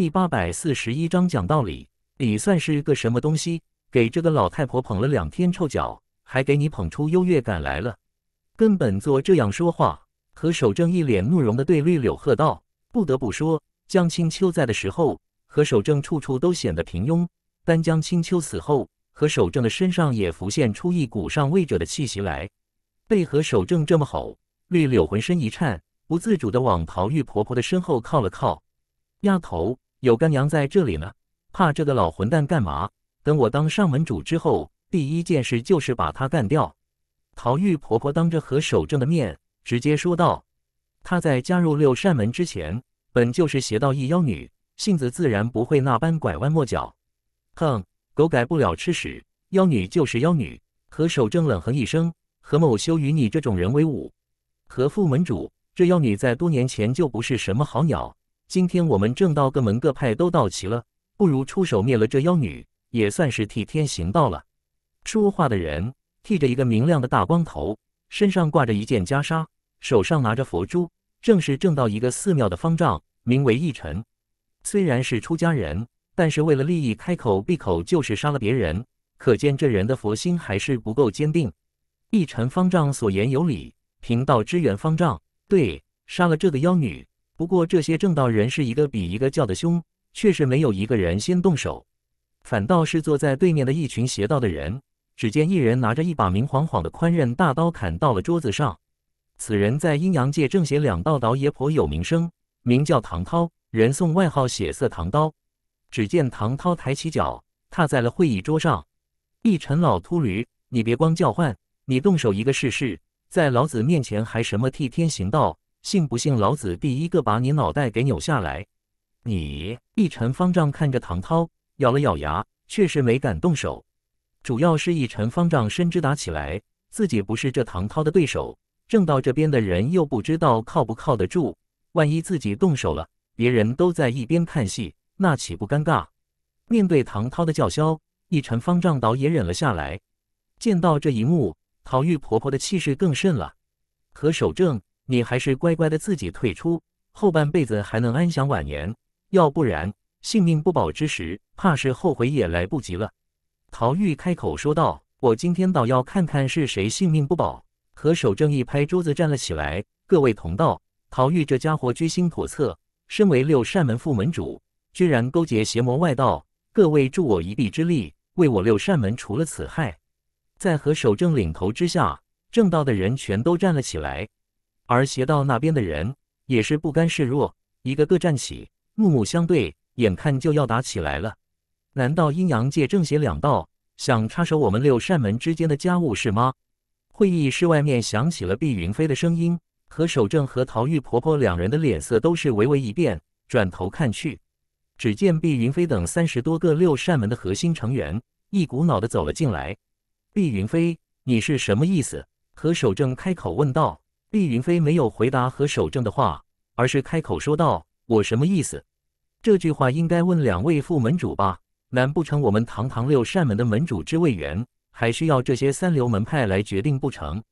第八百四十一章讲道理，你算是个什么东西？给这个老太婆捧了两天臭脚，还给你捧出优越感来了。跟本座这样说话，何守正一脸怒容的对绿柳喝道：“不得不说，江青秋在的时候，何守正处处都显得平庸；但江青秋死后，何守正的身上也浮现出一股上位者的气息来。”被何守正这么吼，绿柳浑身一颤，不自主的往陶玉婆婆的身后靠了靠，丫头。有干娘在这里呢，怕这个老混蛋干嘛？等我当上门主之后，第一件事就是把他干掉。陶玉婆婆当着何守正的面直接说道：“她在加入六扇门之前，本就是邪道一妖女，性子自然不会那般拐弯抹角。”哼，狗改不了吃屎，妖女就是妖女。何守正冷哼一声：“何某休与你这种人为伍。”何副门主，这妖女在多年前就不是什么好鸟。今天我们正道各门各派都到齐了，不如出手灭了这妖女，也算是替天行道了。说话的人剃着一个明亮的大光头，身上挂着一件袈裟，手上拿着佛珠，正是正道一个寺庙的方丈，名为奕尘。虽然是出家人，但是为了利益，开口闭口就是杀了别人，可见这人的佛心还是不够坚定。奕尘方丈所言有理，贫道支援方丈。对，杀了这个妖女。不过这些正道人是一个比一个叫的凶，确实没有一个人先动手，反倒是坐在对面的一群邪道的人。只见一人拿着一把明晃晃的宽刃大刀砍到了桌子上。此人，在阴阳界正邪两道倒也颇有名声，名叫唐涛，人送外号“血色唐刀”。只见唐涛抬起脚踏在了会议桌上。一陈老秃驴，你别光叫唤，你动手一个试试，在老子面前还什么替天行道？信不信老子第一个把你脑袋给扭下来？你一尘方丈看着唐涛，咬了咬牙，确实没敢动手。主要是一尘方丈深知打起来自己不是这唐涛的对手，正道这边的人又不知道靠不靠得住，万一自己动手了，别人都在一边看戏，那岂不尴尬？面对唐涛的叫嚣，一尘方丈倒也忍了下来。见到这一幕，陶玉婆婆的气势更甚了。可守正。你还是乖乖的自己退出，后半辈子还能安享晚年；要不然性命不保之时，怕是后悔也来不及了。陶玉开口说道：“我今天倒要看看是谁性命不保。”何守正一拍桌子站了起来：“各位同道，陶玉这家伙居心叵测，身为六扇门副门主，居然勾结邪魔外道。各位助我一臂之力，为我六扇门除了此害。”在何守正领头之下，正道的人全都站了起来。而邪道那边的人也是不甘示弱，一个个站起，目目相对，眼看就要打起来了。难道阴阳界正邪两道想插手我们六扇门之间的家务事吗？会议室外面响起了毕云飞的声音，何守正和陶玉婆婆两人的脸色都是微微一变，转头看去，只见毕云飞等三十多个六扇门的核心成员一股脑的走了进来。毕云飞，你是什么意思？何守正开口问道。碧云飞没有回答何守正的话，而是开口说道：“我什么意思？这句话应该问两位副门主吧？难不成我们堂堂六扇门的门主之位，元还需要这些三流门派来决定不成？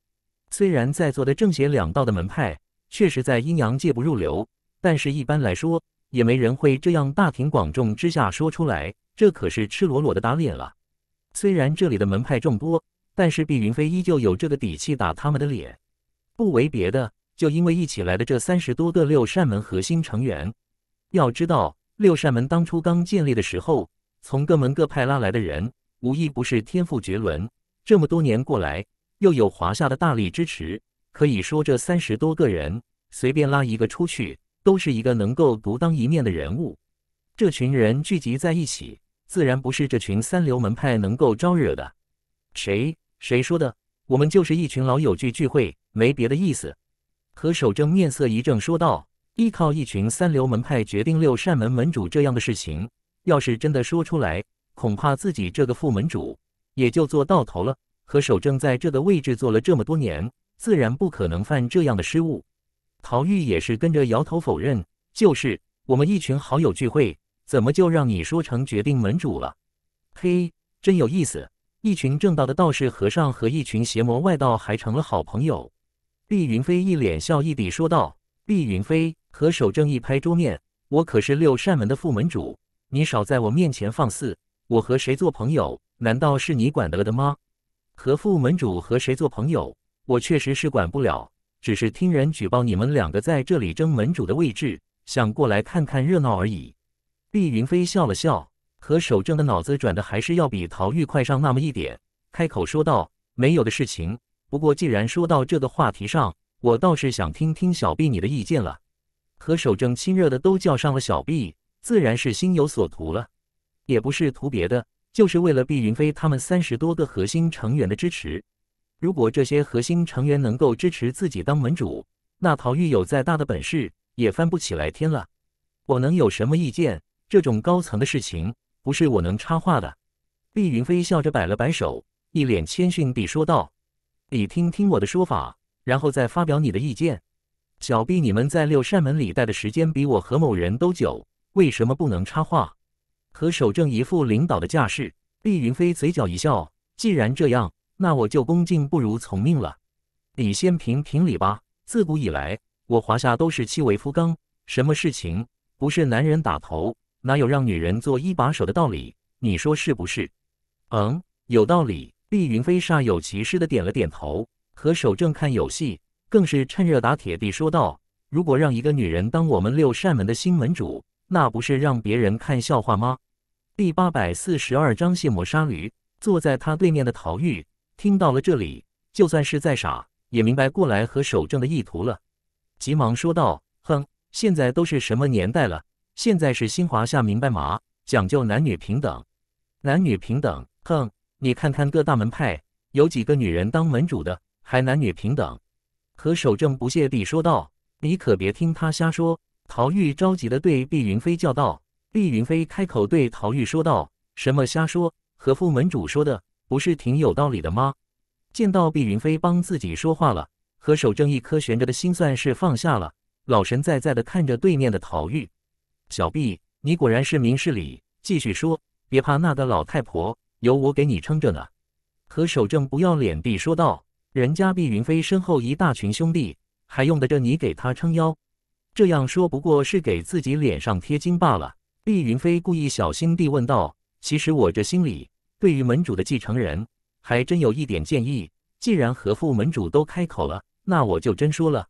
虽然在座的正邪两道的门派确实在阴阳界不入流，但是一般来说，也没人会这样大庭广众之下说出来。这可是赤裸裸的打脸了。虽然这里的门派众多，但是毕云飞依旧有这个底气打他们的脸。”不为别的，就因为一起来的这三十多个六扇门核心成员。要知道，六扇门当初刚建立的时候，从各门各派拉来的人，无一不是天赋绝伦。这么多年过来，又有华夏的大力支持，可以说这三十多个人，随便拉一个出去，都是一个能够独当一面的人物。这群人聚集在一起，自然不是这群三流门派能够招惹的。谁？谁说的？我们就是一群老友聚聚会，没别的意思。何守正面色一正，说道：“依靠一群三流门派决定六扇门门主这样的事情，要是真的说出来，恐怕自己这个副门主也就做到头了。”何守正在这个位置做了这么多年，自然不可能犯这样的失误。陶玉也是跟着摇头否认：“就是我们一群好友聚会，怎么就让你说成决定门主了？嘿，真有意思。”一群正道的道士和尚和一群邪魔外道还成了好朋友。碧云飞一脸笑意地说道：“碧云飞，何守正一拍桌面，我可是六扇门的副门主，你少在我面前放肆！我和谁做朋友，难道是你管得了的吗？和副门主和谁做朋友，我确实是管不了，只是听人举报你们两个在这里争门主的位置，想过来看看热闹而已。”碧云飞笑了笑。何守正的脑子转的还是要比陶玉快上那么一点，开口说道：“没有的事情。不过既然说到这个话题上，我倒是想听听小毕你的意见了。”何守正亲热的都叫上了小毕，自然是心有所图了，也不是图别的，就是为了毕云飞他们三十多个核心成员的支持。如果这些核心成员能够支持自己当门主，那陶玉有再大的本事也翻不起来天了。我能有什么意见？这种高层的事情。不是我能插话的，厉云飞笑着摆了摆手，一脸谦逊地说道：“你听听我的说法，然后再发表你的意见。小毕，你们在六扇门里待的时间比我何某人都久，为什么不能插话？”何守正一副领导的架势，厉云飞嘴角一笑：“既然这样，那我就恭敬不如从命了。”你先评评理吧，自古以来，我华夏都是七为夫纲，什么事情不是男人打头？哪有让女人做一把手的道理？你说是不是？嗯，有道理。碧云飞煞有其事的点了点头。和守正看有戏，更是趁热打铁地说道：“如果让一个女人当我们六扇门的新门主，那不是让别人看笑话吗？”第八百四十二章卸磨杀驴。坐在他对面的陶玉听到了这里，就算是再傻，也明白过来和守正的意图了，急忙说道：“哼，现在都是什么年代了？”现在是新华夏，明白吗？讲究男女平等，男女平等。哼，你看看各大门派，有几个女人当门主的，还男女平等？何守正不屑地说道：“你可别听他瞎说。”陶玉着急地对碧云飞叫道：“碧云飞，开口对陶玉说道：‘什么瞎说？何副门主说的不是挺有道理的吗？’”见到碧云飞帮自己说话了，何守正一颗悬着的心算是放下了，老神在在地看着对面的陶玉。小毕，你果然是明事理。继续说，别怕那个老太婆，有我给你撑着呢。何守正不要脸地说道：“人家毕云飞身后一大群兄弟，还用得着你给他撑腰？这样说不过是给自己脸上贴金罢了。”毕云飞故意小心地问道：“其实我这心里对于门主的继承人，还真有一点建议。既然何副门主都开口了，那我就真说了，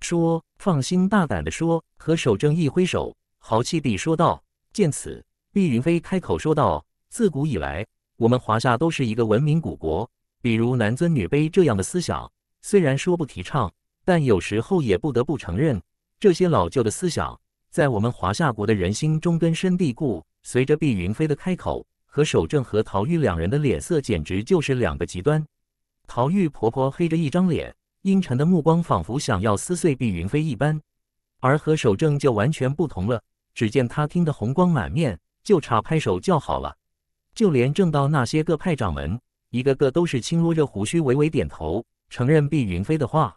说放心大胆地说。”何守正一挥手。豪气地说道。见此，碧云飞开口说道：“自古以来，我们华夏都是一个文明古国，比如男尊女卑这样的思想，虽然说不提倡，但有时候也不得不承认，这些老旧的思想在我们华夏国的人心中根深蒂固。”随着碧云飞的开口，何守正和陶玉两人的脸色简直就是两个极端。陶玉婆婆黑着一张脸，阴沉的目光仿佛想要撕碎碧云飞一般，而何守正就完全不同了。只见他听得红光满面，就差拍手叫好了。就连正道那些个派掌门，一个个都是轻撸着胡须，微微点头，承认碧云飞的话。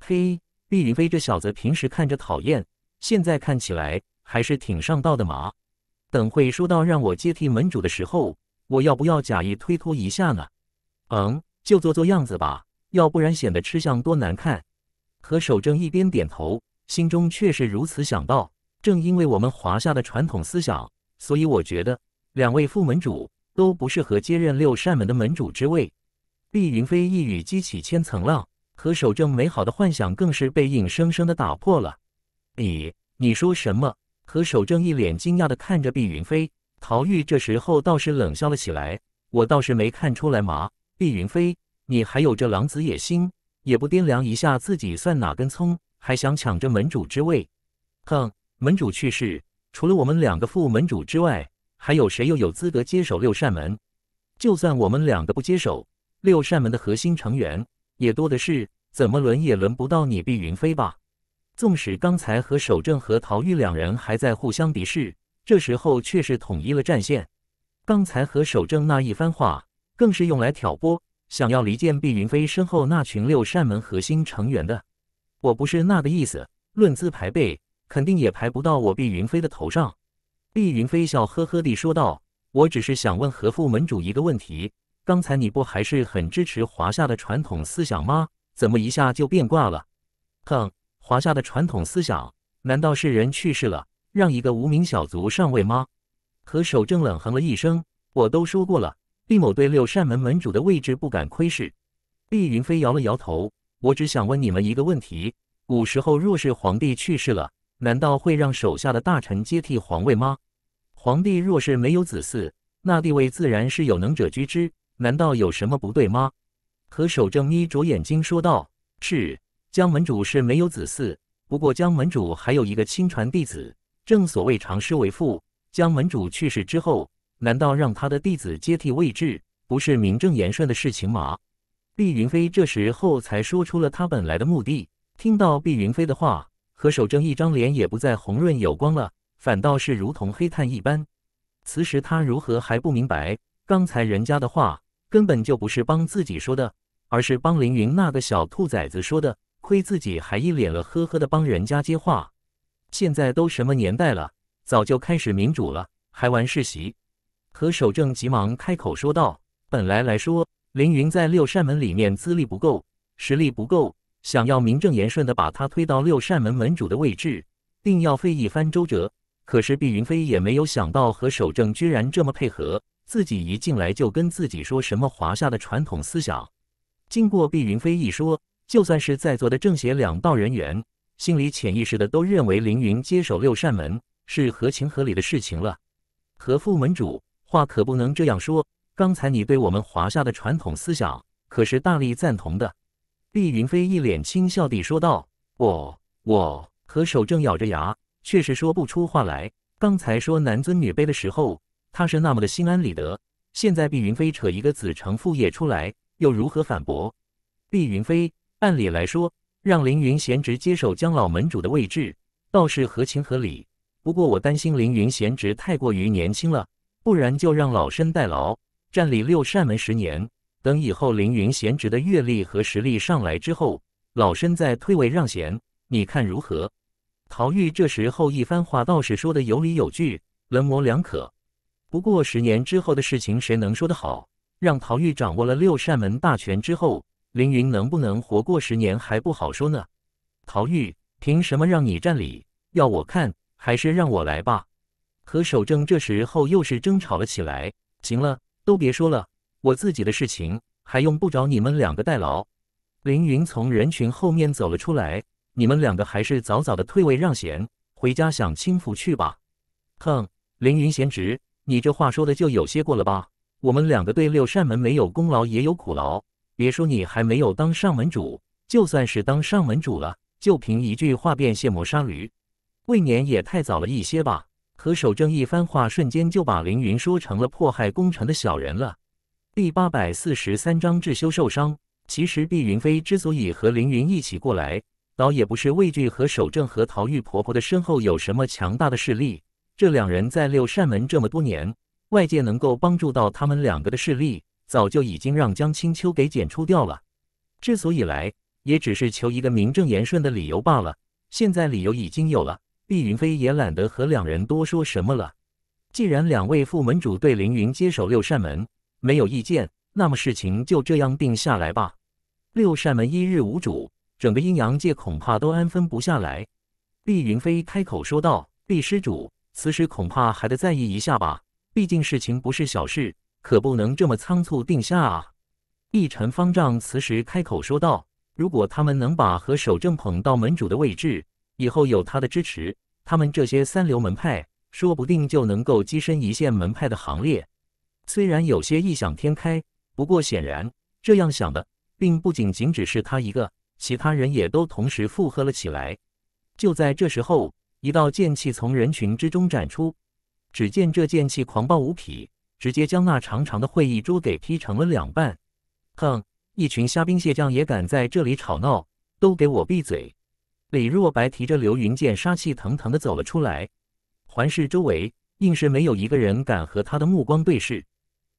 嘿，碧云飞这小子平时看着讨厌，现在看起来还是挺上道的嘛。等会说到让我接替门主的时候，我要不要假意推脱一下呢？嗯，就做做样子吧，要不然显得吃相多难看。何守正一边点头，心中却是如此想到。正因为我们华夏的传统思想，所以我觉得两位副门主都不适合接任六扇门的门主之位。碧云飞一语激起千层浪，何守正美好的幻想更是被硬生生的打破了。你你说什么？何守正一脸惊讶的看着碧云飞。陶玉这时候倒是冷笑了起来。我倒是没看出来嘛，碧云飞，你还有这狼子野心，也不掂量一下自己算哪根葱，还想抢这门主之位？哼！门主去世，除了我们两个副门主之外，还有谁又有资格接手六扇门？就算我们两个不接手，六扇门的核心成员也多的是，怎么轮也轮不到你碧云飞吧？纵使刚才何守正和陶玉两人还在互相敌视，这时候却是统一了战线。刚才何守正那一番话，更是用来挑拨，想要离间碧云飞身后那群六扇门核心成员的。我不是那个意思，论资排辈。肯定也排不到我碧云飞的头上。”碧云飞笑呵呵地说道，“我只是想问何副门主一个问题：刚才你不还是很支持华夏的传统思想吗？怎么一下就变卦了？”“哼，华夏的传统思想？难道是人去世了，让一个无名小卒上位吗？”何守正冷哼了一声，“我都说过了，毕某对六扇门门主的位置不敢窥视。”碧云飞摇了摇头，“我只想问你们一个问题：古时候若是皇帝去世了？”难道会让手下的大臣接替皇位吗？皇帝若是没有子嗣，那地位自然是有能者居之。难道有什么不对吗？何守正眯着眼睛说道：“是，江门主是没有子嗣，不过江门主还有一个亲传弟子。正所谓长师为父，江门主去世之后，难道让他的弟子接替位置，不是名正言顺的事情吗？”毕云飞这时候才说出了他本来的目的。听到毕云飞的话。何守正一张脸也不再红润有光了，反倒是如同黑炭一般。此时他如何还不明白，刚才人家的话根本就不是帮自己说的，而是帮凌云那个小兔崽子说的。亏自己还一脸乐呵呵的帮人家接话。现在都什么年代了，早就开始民主了，还玩世袭。何守正急忙开口说道：“本来来说，凌云在六扇门里面资历不够，实力不够。”想要名正言顺的把他推到六扇门门主的位置，定要费一番周折。可是毕云飞也没有想到，何守正居然这么配合，自己一进来就跟自己说什么华夏的传统思想。经过毕云飞一说，就算是在座的正邪两道人员，心里潜意识的都认为凌云接手六扇门是合情合理的事情了。何副门主，话可不能这样说。刚才你对我们华夏的传统思想可是大力赞同的。碧云飞一脸轻笑地说道：“我……我……”何守正咬着牙，却是说不出话来。刚才说男尊女卑的时候，他是那么的心安理得。现在碧云飞扯一个子承父业出来，又如何反驳？碧云飞，按理来说，让凌云贤侄接手江老门主的位置，倒是合情合理。不过我担心凌云贤侄太过于年轻了，不然就让老身代劳，站理六扇门十年。等以后凌云贤侄的阅历和实力上来之后，老身再退位让贤，你看如何？陶玉这时候一番话倒是说的有理有据，模两可。不过十年之后的事情，谁能说得好？让陶玉掌握了六扇门大权之后，凌云能不能活过十年还不好说呢？陶玉凭什么让你占理？要我看，还是让我来吧。可守正这时候又是争吵了起来。行了，都别说了。我自己的事情还用不着你们两个代劳。凌云从人群后面走了出来，你们两个还是早早的退位让贤，回家享清福去吧。哼，凌云贤侄，你这话说的就有些过了吧。我们两个对六扇门没有功劳也有苦劳，别说你还没有当上门主，就算是当上门主了，就凭一句话便卸磨杀驴，未免也太早了一些吧。何守正一番话，瞬间就把凌云说成了迫害功臣的小人了。第八百四十三章智修受伤。其实，碧云飞之所以和凌云一起过来，倒也不是畏惧和守正和陶玉婆婆的身后有什么强大的势力。这两人在六扇门这么多年，外界能够帮助到他们两个的势力，早就已经让江青秋给剪除掉了。之所以来，也只是求一个名正言顺的理由罢了。现在理由已经有了，碧云飞也懒得和两人多说什么了。既然两位副门主对凌云接手六扇门，没有意见，那么事情就这样定下来吧。六扇门一日无主，整个阴阳界恐怕都安分不下来。碧云飞开口说道：“碧施主，此时恐怕还得在意一下吧，毕竟事情不是小事，可不能这么仓促定下啊。”一尘方丈此时开口说道：“如果他们能把何守正捧到门主的位置，以后有他的支持，他们这些三流门派说不定就能够跻身一线门派的行列。”虽然有些异想天开，不过显然这样想的并不仅仅只是他一个，其他人也都同时附和了起来。就在这时候，一道剑气从人群之中斩出，只见这剑气狂暴无匹，直接将那长长的会议桌给劈成了两半。哼，一群虾兵蟹将也敢在这里吵闹，都给我闭嘴！李若白提着流云剑，杀气腾腾的走了出来，环视周围，硬是没有一个人敢和他的目光对视。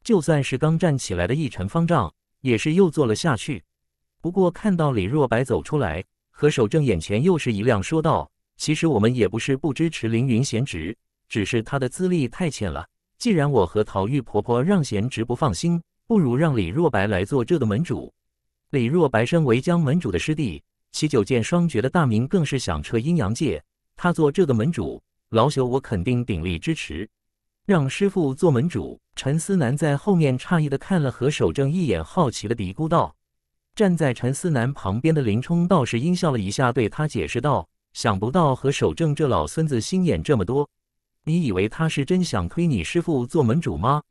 就算是刚站起来的一尘方丈，也是又坐了下去。不过看到李若白走出来，何守正眼前又是一亮，说道：“其实我们也不是不支持凌云贤侄，只是他的资历太浅了。既然我和陶玉婆婆让贤侄不放心，不如让李若白来做这个门主。李若白身为江门主的师弟，其九剑双绝的大名更是响彻阴阳界。他做这个门主，老朽我肯定鼎力支持。”让师傅做门主，陈思南在后面诧异的看了何守正一眼，好奇的嘀咕道：“站在陈思南旁边的林冲倒是阴笑了一下，对他解释道：‘想不到何守正这老孙子心眼这么多，你以为他是真想推你师傅做门主吗？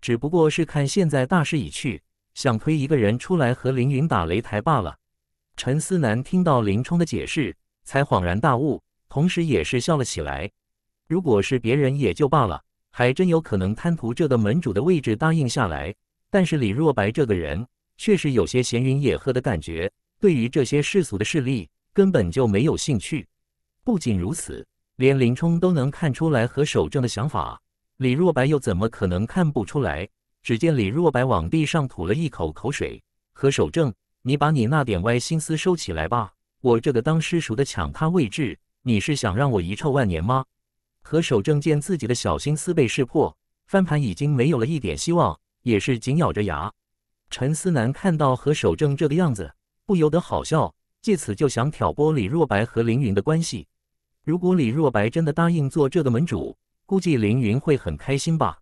只不过是看现在大势已去，想推一个人出来和凌云打擂台罢了。’陈思南听到林冲的解释，才恍然大悟，同时也是笑了起来。如果是别人也就罢了。”还真有可能贪图这个门主的位置答应下来，但是李若白这个人确实有些闲云野鹤的感觉，对于这些世俗的势力根本就没有兴趣。不仅如此，连林冲都能看出来何守正的想法，李若白又怎么可能看不出来？只见李若白往地上吐了一口口水：“何守正，你把你那点歪心思收起来吧！我这个当师叔的抢他位置，你是想让我遗臭万年吗？”何守正见自己的小心思被识破，翻盘已经没有了一点希望，也是紧咬着牙。陈思南看到何守正这个样子，不由得好笑，借此就想挑拨李若白和凌云的关系。如果李若白真的答应做这个门主，估计凌云会很开心吧。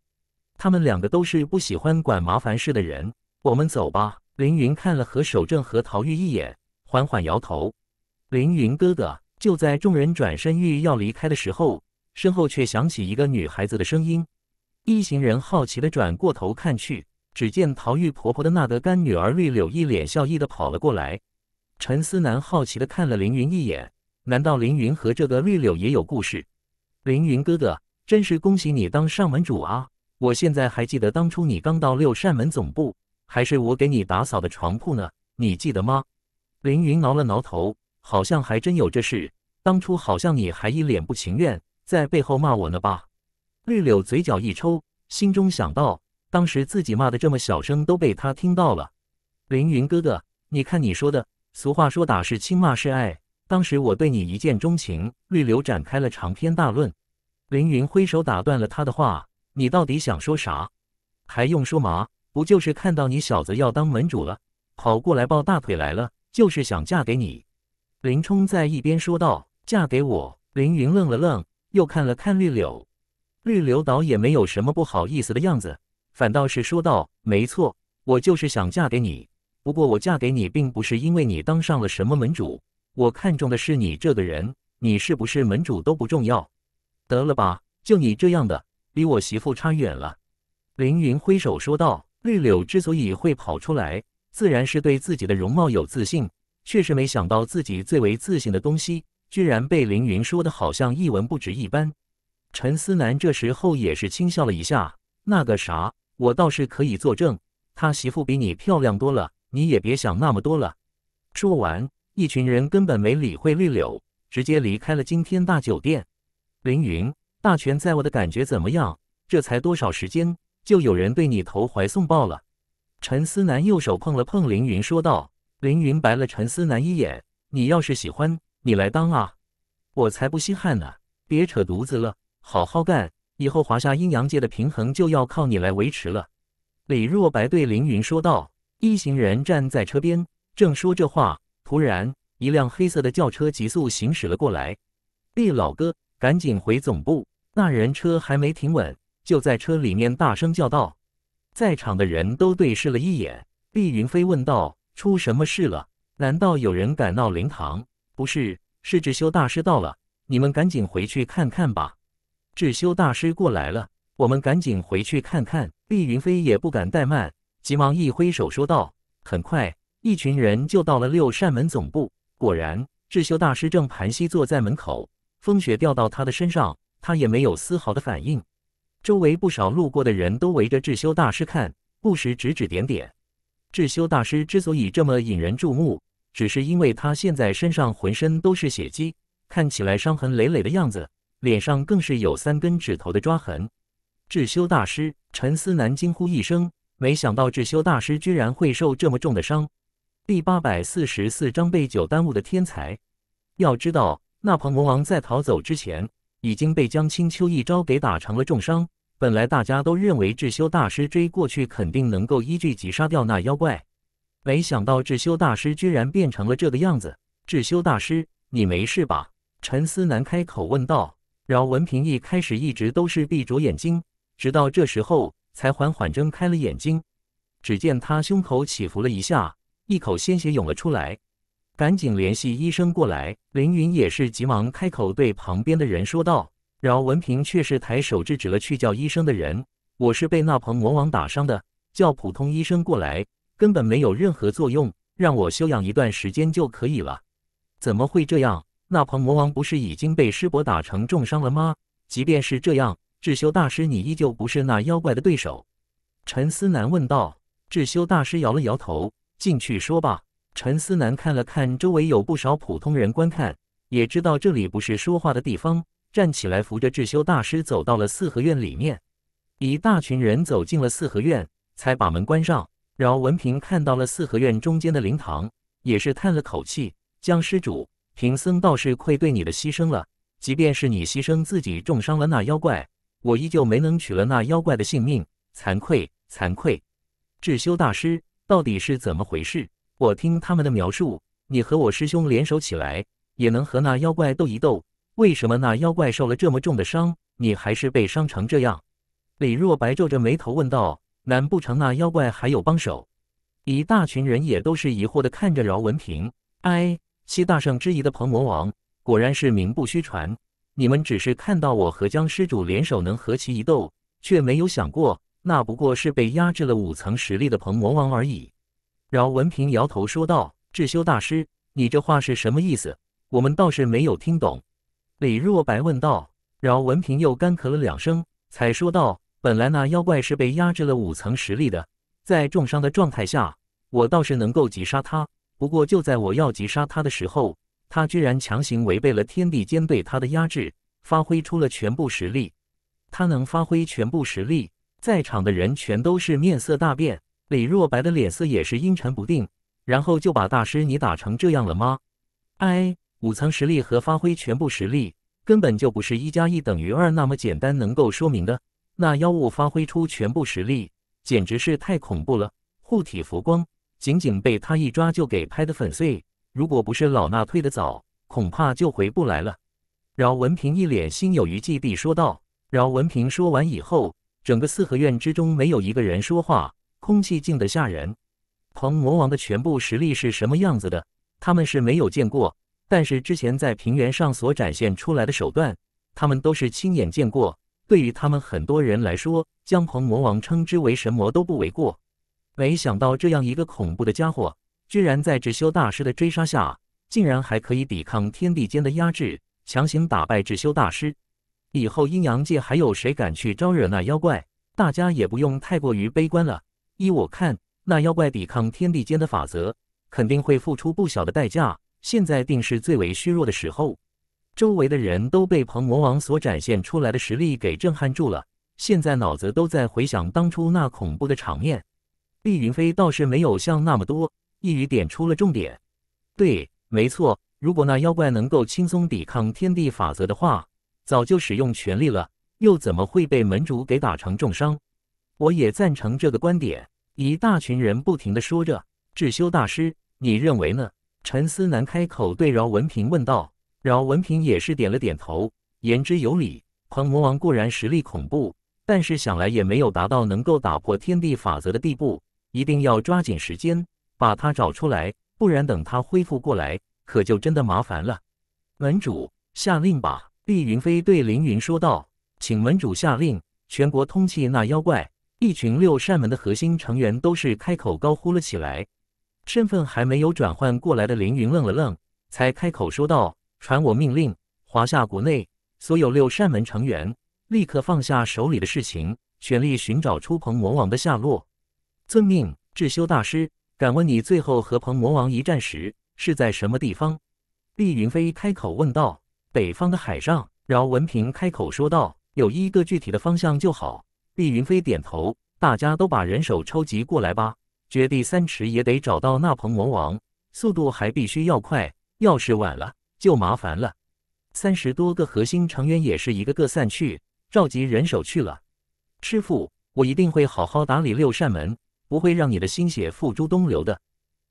他们两个都是不喜欢管麻烦事的人，我们走吧。凌云看了何守正和陶玉一眼，缓缓摇头。凌云哥哥，就在众人转身欲要离开的时候。身后却响起一个女孩子的声音，一行人好奇的转过头看去，只见陶玉婆婆的那德干女儿绿柳一脸笑意的跑了过来。陈思南好奇的看了凌云一眼，难道凌云和这个绿柳也有故事？凌云哥哥，真是恭喜你当上门主啊！我现在还记得当初你刚到六扇门总部，还是我给你打扫的床铺呢，你记得吗？凌云挠了挠头，好像还真有这事，当初好像你还一脸不情愿。在背后骂我呢吧？绿柳嘴角一抽，心中想到，当时自己骂的这么小声都被他听到了。凌云哥哥，你看你说的，俗话说打是亲，骂是爱。当时我对你一见钟情，绿柳展开了长篇大论。凌云挥手打断了他的话：“你到底想说啥？还用说吗？不就是看到你小子要当门主了，跑过来抱大腿来了，就是想嫁给你。”林冲在一边说道：“嫁给我。”凌云愣了愣。又看了看绿柳，绿柳倒也没有什么不好意思的样子，反倒是说道：“没错，我就是想嫁给你。不过我嫁给你，并不是因为你当上了什么门主，我看中的是你这个人，你是不是门主都不重要。得了吧，就你这样的，离我媳妇差远了。”凌云挥手说道：“绿柳之所以会跑出来，自然是对自己的容貌有自信，确实没想到自己最为自信的东西。”居然被凌云说的好像一文不值一般，陈思南这时候也是轻笑了一下。那个啥，我倒是可以作证，他媳妇比你漂亮多了，你也别想那么多了。说完，一群人根本没理会绿柳，直接离开了今天大酒店。凌云，大权在握的感觉怎么样？这才多少时间，就有人对你投怀送抱了？陈思南右手碰了碰凌云，说道：“凌云，白了陈思南一眼，你要是喜欢。”你来当啊，我才不稀罕呢！别扯犊子了，好好干，以后华夏阴阳界的平衡就要靠你来维持了。”李若白对凌云说道。一行人站在车边，正说这话，突然一辆黑色的轿车急速行驶了过来。“毕老哥，赶紧回总部！”那人车还没停稳，就在车里面大声叫道。在场的人都对视了一眼。毕云飞问道：“出什么事了？难道有人敢闹灵堂？”不是，是智修大师到了，你们赶紧回去看看吧。智修大师过来了，我们赶紧回去看看。碧云飞也不敢怠慢，急忙一挥手说道。很快，一群人就到了六扇门总部。果然，智修大师正盘膝坐在门口，风雪掉到他的身上，他也没有丝毫的反应。周围不少路过的人都围着智修大师看，不时指指点点。智修大师之所以这么引人注目。只是因为他现在身上浑身都是血迹，看起来伤痕累累的样子，脸上更是有三根指头的抓痕。智修大师陈思南惊呼一声：“没想到智修大师居然会受这么重的伤！”第八百四十四章被酒耽误的天才。要知道，那鹏魔王在逃走之前已经被江青秋一招给打成了重伤。本来大家都认为智修大师追过去肯定能够一句击杀掉那妖怪。没想到智修大师居然变成了这个样子，智修大师，你没事吧？陈思南开口问道。饶文平一开始一直都是闭着眼睛，直到这时候才缓缓睁开了眼睛，只见他胸口起伏了一下，一口鲜血涌了出来，赶紧联系医生过来。凌云也是急忙开口对旁边的人说道。饶文平却是抬手制止了去叫医生的人：“我是被那鹏魔王打伤的，叫普通医生过来。”根本没有任何作用，让我休养一段时间就可以了。怎么会这样？那鹏魔王不是已经被师伯打成重伤了吗？即便是这样，智修大师，你依旧不是那妖怪的对手。”陈思南问道。智修大师摇了摇头：“进去说吧。”陈思南看了看周围，有不少普通人观看，也知道这里不是说话的地方，站起来扶着智修大师走到了四合院里面。一大群人走进了四合院，才把门关上。饶文平看到了四合院中间的灵堂，也是叹了口气：“姜施主，贫僧倒是愧对你的牺牲了。即便是你牺牲自己重伤了那妖怪，我依旧没能取了那妖怪的性命，惭愧，惭愧。”智修大师到底是怎么回事？我听他们的描述，你和我师兄联手起来也能和那妖怪斗一斗，为什么那妖怪受了这么重的伤，你还是被伤成这样？”李若白皱着眉头问道。难不成那妖怪还有帮手？一大群人也都是疑惑的看着饶文平。哎，七大圣之疑的彭魔王，果然是名不虚传。你们只是看到我和江施主联手能和其一斗，却没有想过，那不过是被压制了五层实力的彭魔王而已。饶文平摇头说道：“智修大师，你这话是什么意思？我们倒是没有听懂。”李若白问道。饶文平又干咳了两声，才说道。本来那妖怪是被压制了五层实力的，在重伤的状态下，我倒是能够击杀他。不过就在我要击杀他的时候，他居然强行违背了天地间对他的压制，发挥出了全部实力。他能发挥全部实力，在场的人全都是面色大变，李若白的脸色也是阴沉不定。然后就把大师你打成这样了吗？哎，五层实力和发挥全部实力，根本就不是一加一等于二那么简单能够说明的。那妖物发挥出全部实力，简直是太恐怖了！护体佛光仅仅被他一抓就给拍得粉碎。如果不是老衲退得早，恐怕就回不来了。饶文平一脸心有余悸地说道。饶文平说完以后，整个四合院之中没有一个人说话，空气静得吓人。狂魔王的全部实力是什么样子的？他们是没有见过，但是之前在平原上所展现出来的手段，他们都是亲眼见过。对于他们很多人来说，将鹏魔王称之为神魔都不为过。没想到这样一个恐怖的家伙，居然在智修大师的追杀下，竟然还可以抵抗天地间的压制，强行打败智修大师。以后阴阳界还有谁敢去招惹那妖怪？大家也不用太过于悲观了。依我看，那妖怪抵抗天地间的法则，肯定会付出不小的代价。现在定是最为虚弱的时候。周围的人都被彭魔王所展现出来的实力给震撼住了，现在脑子都在回想当初那恐怖的场面。碧云飞倒是没有想那么多，一语点出了重点。对，没错，如果那妖怪能够轻松抵抗天地法则的话，早就使用全力了，又怎么会被门主给打成重伤？我也赞成这个观点。一大群人不停的说着。智修大师，你认为呢？陈思南开口对饶文平问道。饶文平也是点了点头，言之有理。狂魔王固然实力恐怖，但是想来也没有达到能够打破天地法则的地步。一定要抓紧时间把他找出来，不然等他恢复过来，可就真的麻烦了。门主下令吧！碧云飞对凌云说道：“请门主下令，全国通缉那妖怪！”一群六扇门的核心成员都是开口高呼了起来。身份还没有转换过来的凌云愣了愣，才开口说道。传我命令，华夏国内所有六扇门成员立刻放下手里的事情，全力寻找出鹏魔王的下落。遵命，智修大师。敢问你最后和鹏魔王一战时是在什么地方？厉云飞开口问道。北方的海上，饶文平开口说道。有一个具体的方向就好。厉云飞点头。大家都把人手抽集过来吧，掘地三尺也得找到那鹏魔王，速度还必须要快，要是晚了。就麻烦了，三十多个核心成员也是一个个散去，召集人手去了。师父，我一定会好好打理六扇门，不会让你的心血付诸东流的。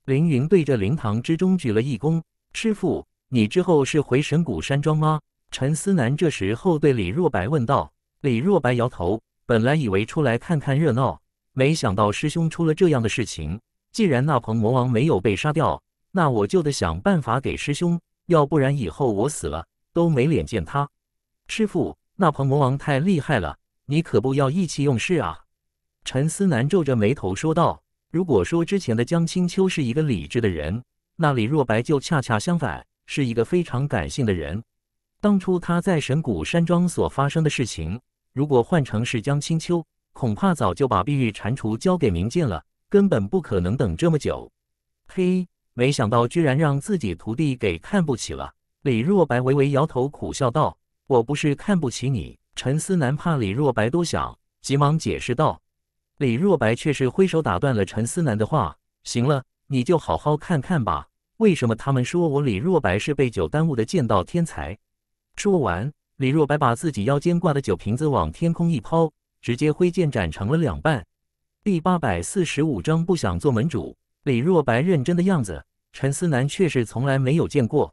凌云对着灵堂之中鞠了一躬。师父，你之后是回神谷山庄吗？陈思南这时候对李若白问道。李若白摇头，本来以为出来看看热闹，没想到师兄出了这样的事情。既然那鹏魔王没有被杀掉，那我就得想办法给师兄。要不然以后我死了都没脸见他。师傅，那鹏魔王太厉害了，你可不要意气用事啊！陈思南皱着眉头说道：“如果说之前的江青秋是一个理智的人，那李若白就恰恰相反，是一个非常感性的人。当初他在神谷山庄所发生的事情，如果换成是江青秋，恐怕早就把碧玉蟾蜍交给明鉴了，根本不可能等这么久。”嘿，没想到居然让自己徒弟给看不起了。李若白微微摇头，苦笑道：“我不是看不起你。”陈思南怕李若白多想，急忙解释道。李若白却是挥手打断了陈思南的话：“行了，你就好好看看吧。为什么他们说我李若白是被酒耽误的剑道天才？”说完，李若白把自己腰间挂的酒瓶子往天空一抛，直接挥剑斩成了两半。第八百四十五章不想做门主。李若白认真的样子，陈思南却是从来没有见过。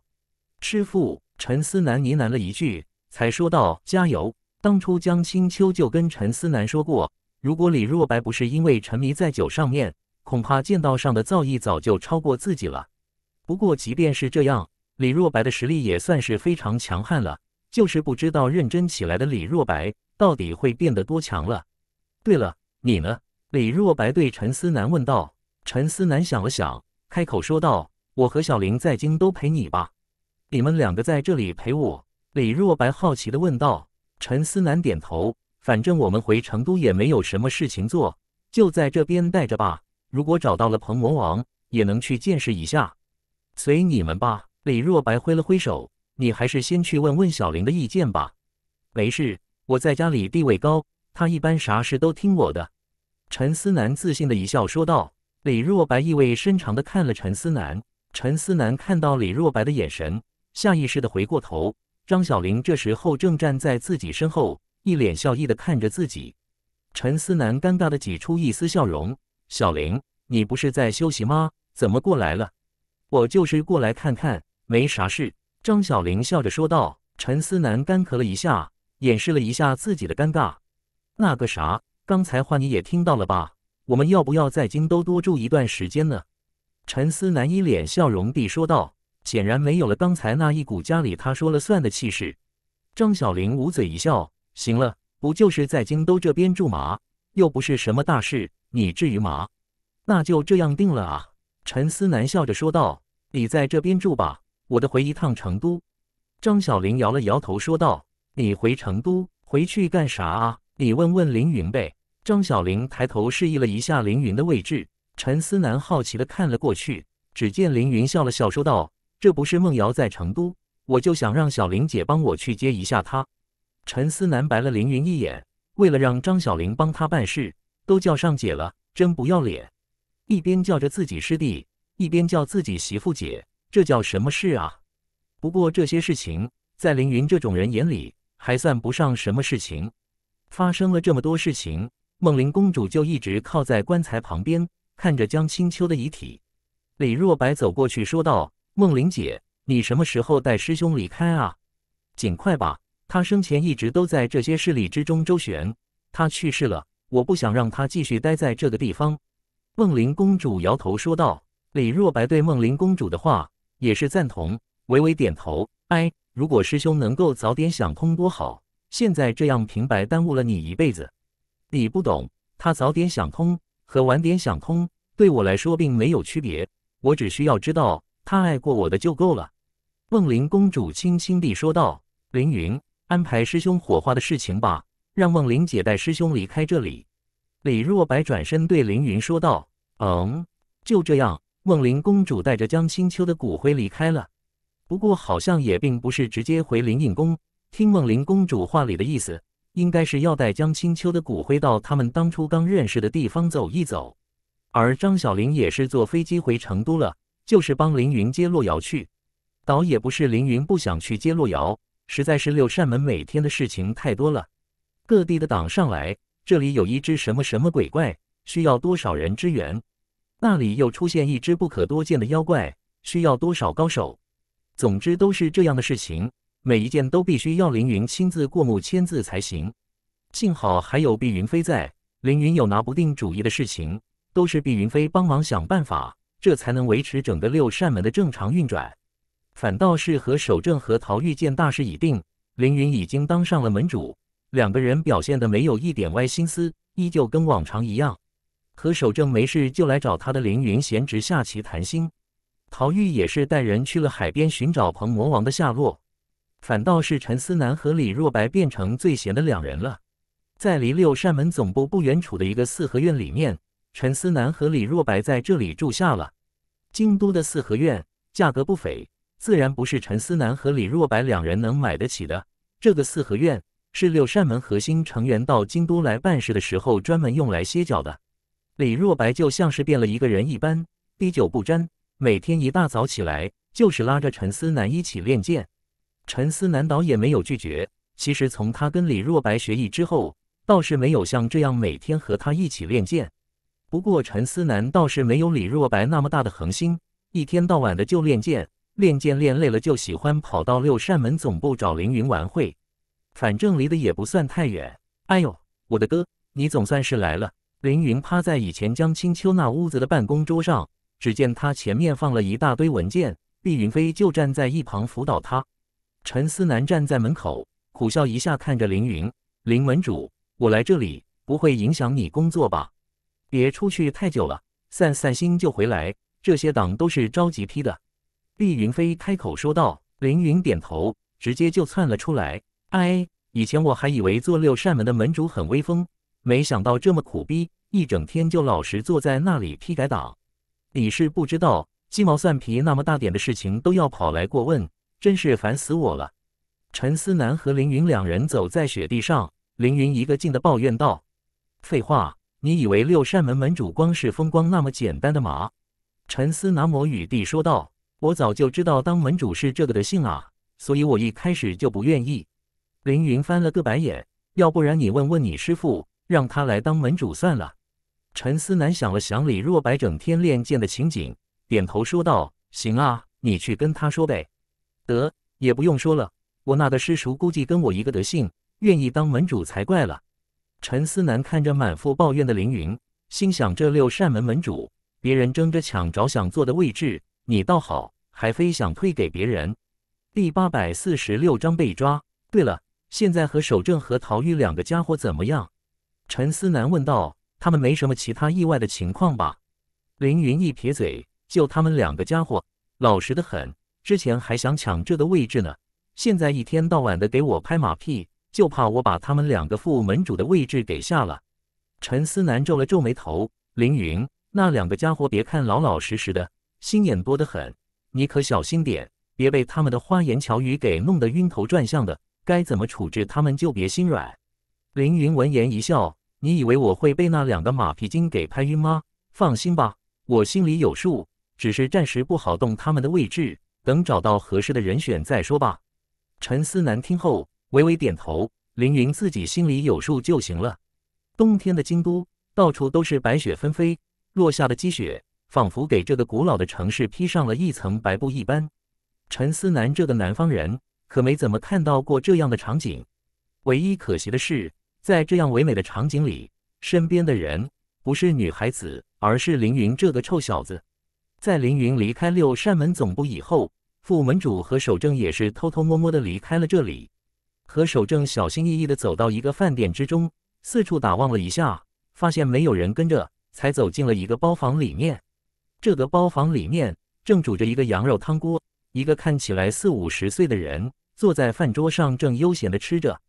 师傅，陈思南呢喃了一句，才说道：“加油！”当初江清秋就跟陈思南说过，如果李若白不是因为沉迷在酒上面，恐怕剑道上的造诣早就超过自己了。不过即便是这样，李若白的实力也算是非常强悍了。就是不知道认真起来的李若白到底会变得多强了。对了，你呢？李若白对陈思南问道。陈思南想了想，开口说道：“我和小林在京都陪你吧，你们两个在这里陪我。”李若白好奇地问道。陈思南点头：“反正我们回成都也没有什么事情做，就在这边待着吧。如果找到了彭魔王，也能去见识一下。”“随你们吧。”李若白挥了挥手：“你还是先去问问小林的意见吧。”“没事，我在家里地位高，他一般啥事都听我的。”陈思南自信的一笑说道。李若白意味深长的看了陈思南，陈思南看到李若白的眼神，下意识的回过头。张小玲这时候正站在自己身后，一脸笑意的看着自己。陈思南尴尬的挤出一丝笑容：“小玲，你不是在休息吗？怎么过来了？”“我就是过来看看，没啥事。”张小玲笑着说道。陈思南干咳了一下，掩饰了一下自己的尴尬：“那个啥，刚才话你也听到了吧？”我们要不要在京都多住一段时间呢？陈思南一脸笑容地说道，显然没有了刚才那一股家里他说了算的气势。张小玲捂嘴一笑：“行了，不就是在京都这边住嘛，又不是什么大事，你至于嘛？”“那就这样定了啊。”陈思南笑着说道，“你在这边住吧，我得回一趟成都。”张小玲摇了摇头说道：“你回成都回去干啥啊？你问问凌云呗。”张小玲抬头示意了一下凌云的位置，陈思南好奇的看了过去，只见凌云笑了笑，说道：“这不是梦瑶在成都，我就想让小玲姐帮我去接一下她。”陈思南白了凌云一眼，为了让张小玲帮他办事，都叫上姐了，真不要脸！一边叫着自己师弟，一边叫自己媳妇姐，这叫什么事啊？不过这些事情，在凌云这种人眼里，还算不上什么事情。发生了这么多事情。梦灵公主就一直靠在棺材旁边，看着江清秋的遗体。李若白走过去说道：“梦灵姐，你什么时候带师兄离开啊？尽快吧。他生前一直都在这些势力之中周旋，他去世了，我不想让他继续待在这个地方。”梦灵公主摇头说道：“李若白对梦灵公主的话也是赞同，微微点头。哎，如果师兄能够早点想通多好，现在这样平白耽误了你一辈子。”你不懂，他早点想通和晚点想通对我来说并没有区别，我只需要知道他爱过我的就够了。”梦灵公主轻轻地说道。“凌云，安排师兄火化的事情吧，让梦灵姐带师兄离开这里。”李若白转身对凌云说道。“嗯，就这样。”梦灵公主带着江清秋的骨灰离开了，不过好像也并不是直接回灵隐宫。听梦灵公主话里的意思。应该是要带江青秋的骨灰到他们当初刚认识的地方走一走，而张小玲也是坐飞机回成都了，就是帮凌云接洛瑶去。倒也不是凌云不想去接洛瑶，实在是六扇门每天的事情太多了，各地的党上来，这里有一只什么什么鬼怪，需要多少人支援；那里又出现一只不可多见的妖怪，需要多少高手。总之都是这样的事情。每一件都必须要凌云亲自过目签字才行。幸好还有碧云飞在，凌云有拿不定主意的事情，都是碧云飞帮忙想办法，这才能维持整个六扇门的正常运转。反倒是何守正和陶玉见大事已定，凌云已经当上了门主，两个人表现的没有一点歪心思，依旧跟往常一样。何守正没事就来找他的凌云闲职下棋谈心，陶玉也是带人去了海边寻找彭魔王的下落。反倒是陈思南和李若白变成最闲的两人了。在离六扇门总部不远处的一个四合院里面，陈思南和李若白在这里住下了。京都的四合院价格不菲，自然不是陈思南和李若白两人能买得起的。这个四合院是六扇门核心成员到京都来办事的时候专门用来歇脚的。李若白就像是变了一个人一般，滴酒不沾，每天一大早起来就是拉着陈思南一起练剑。陈思南倒也没有拒绝。其实从他跟李若白学艺之后，倒是没有像这样每天和他一起练剑。不过陈思南倒是没有李若白那么大的恒心，一天到晚的就练剑，练剑练累了就喜欢跑到六扇门总部找凌云玩会，反正离得也不算太远。哎呦，我的哥，你总算是来了！凌云趴在以前江青秋那屋子的办公桌上，只见他前面放了一大堆文件，碧云飞就站在一旁辅导他。陈思南站在门口，苦笑一下，看着凌云：“林门主，我来这里不会影响你工作吧？别出去太久了，散散心就回来。这些党都是着急批的。”厉云飞开口说道。凌云点头，直接就窜了出来。哎，以前我还以为做六扇门的门主很威风，没想到这么苦逼，一整天就老实坐在那里批改党。你是不知道，鸡毛蒜皮那么大点的事情都要跑来过问。真是烦死我了！陈思南和凌云两人走在雪地上，凌云一个劲的抱怨道：“废话，你以为六扇门门主光是风光那么简单的吗？”陈思南抹雨地说道：“我早就知道当门主是这个的性啊，所以我一开始就不愿意。”凌云翻了个白眼：“要不然你问问你师父，让他来当门主算了。”陈思南想了想李若白整天练剑的情景，点头说道：“行啊，你去跟他说呗。”得也不用说了，我那个师叔估计跟我一个德性，愿意当门主才怪了。陈思南看着满腹抱怨的凌云，心想：这六扇门门主，别人争着抢着想坐的位置，你倒好，还非想推给别人。第八百四十六章被抓。对了，现在何守正和陶玉两个家伙怎么样？陈思南问道。他们没什么其他意外的情况吧？凌云一撇嘴，就他们两个家伙，老实的很。之前还想抢这的位置呢，现在一天到晚的给我拍马屁，就怕我把他们两个副门主的位置给下了。陈思南皱了皱眉头：“凌云，那两个家伙别看老老实实的，心眼多得很，你可小心点，别被他们的花言巧语给弄得晕头转向的。该怎么处置他们，就别心软。”凌云闻言一笑：“你以为我会被那两个马屁精给拍晕吗？放心吧，我心里有数，只是暂时不好动他们的位置。”等找到合适的人选再说吧。陈思南听后微微点头，凌云自己心里有数就行了。冬天的京都到处都是白雪纷飞，落下的积雪仿佛给这个古老的城市披上了一层白布一般。陈思南这个南方人可没怎么看到过这样的场景。唯一可惜的是，在这样唯美的场景里，身边的人不是女孩子，而是凌云这个臭小子。在凌云离开六扇门总部以后。副门主和守正也是偷偷摸摸的离开了这里。和守正小心翼翼的走到一个饭店之中，四处打望了一下，发现没有人跟着，才走进了一个包房里面。这个包房里面正煮着一个羊肉汤锅，一个看起来四五十岁的人坐在饭桌上，正悠闲的吃着。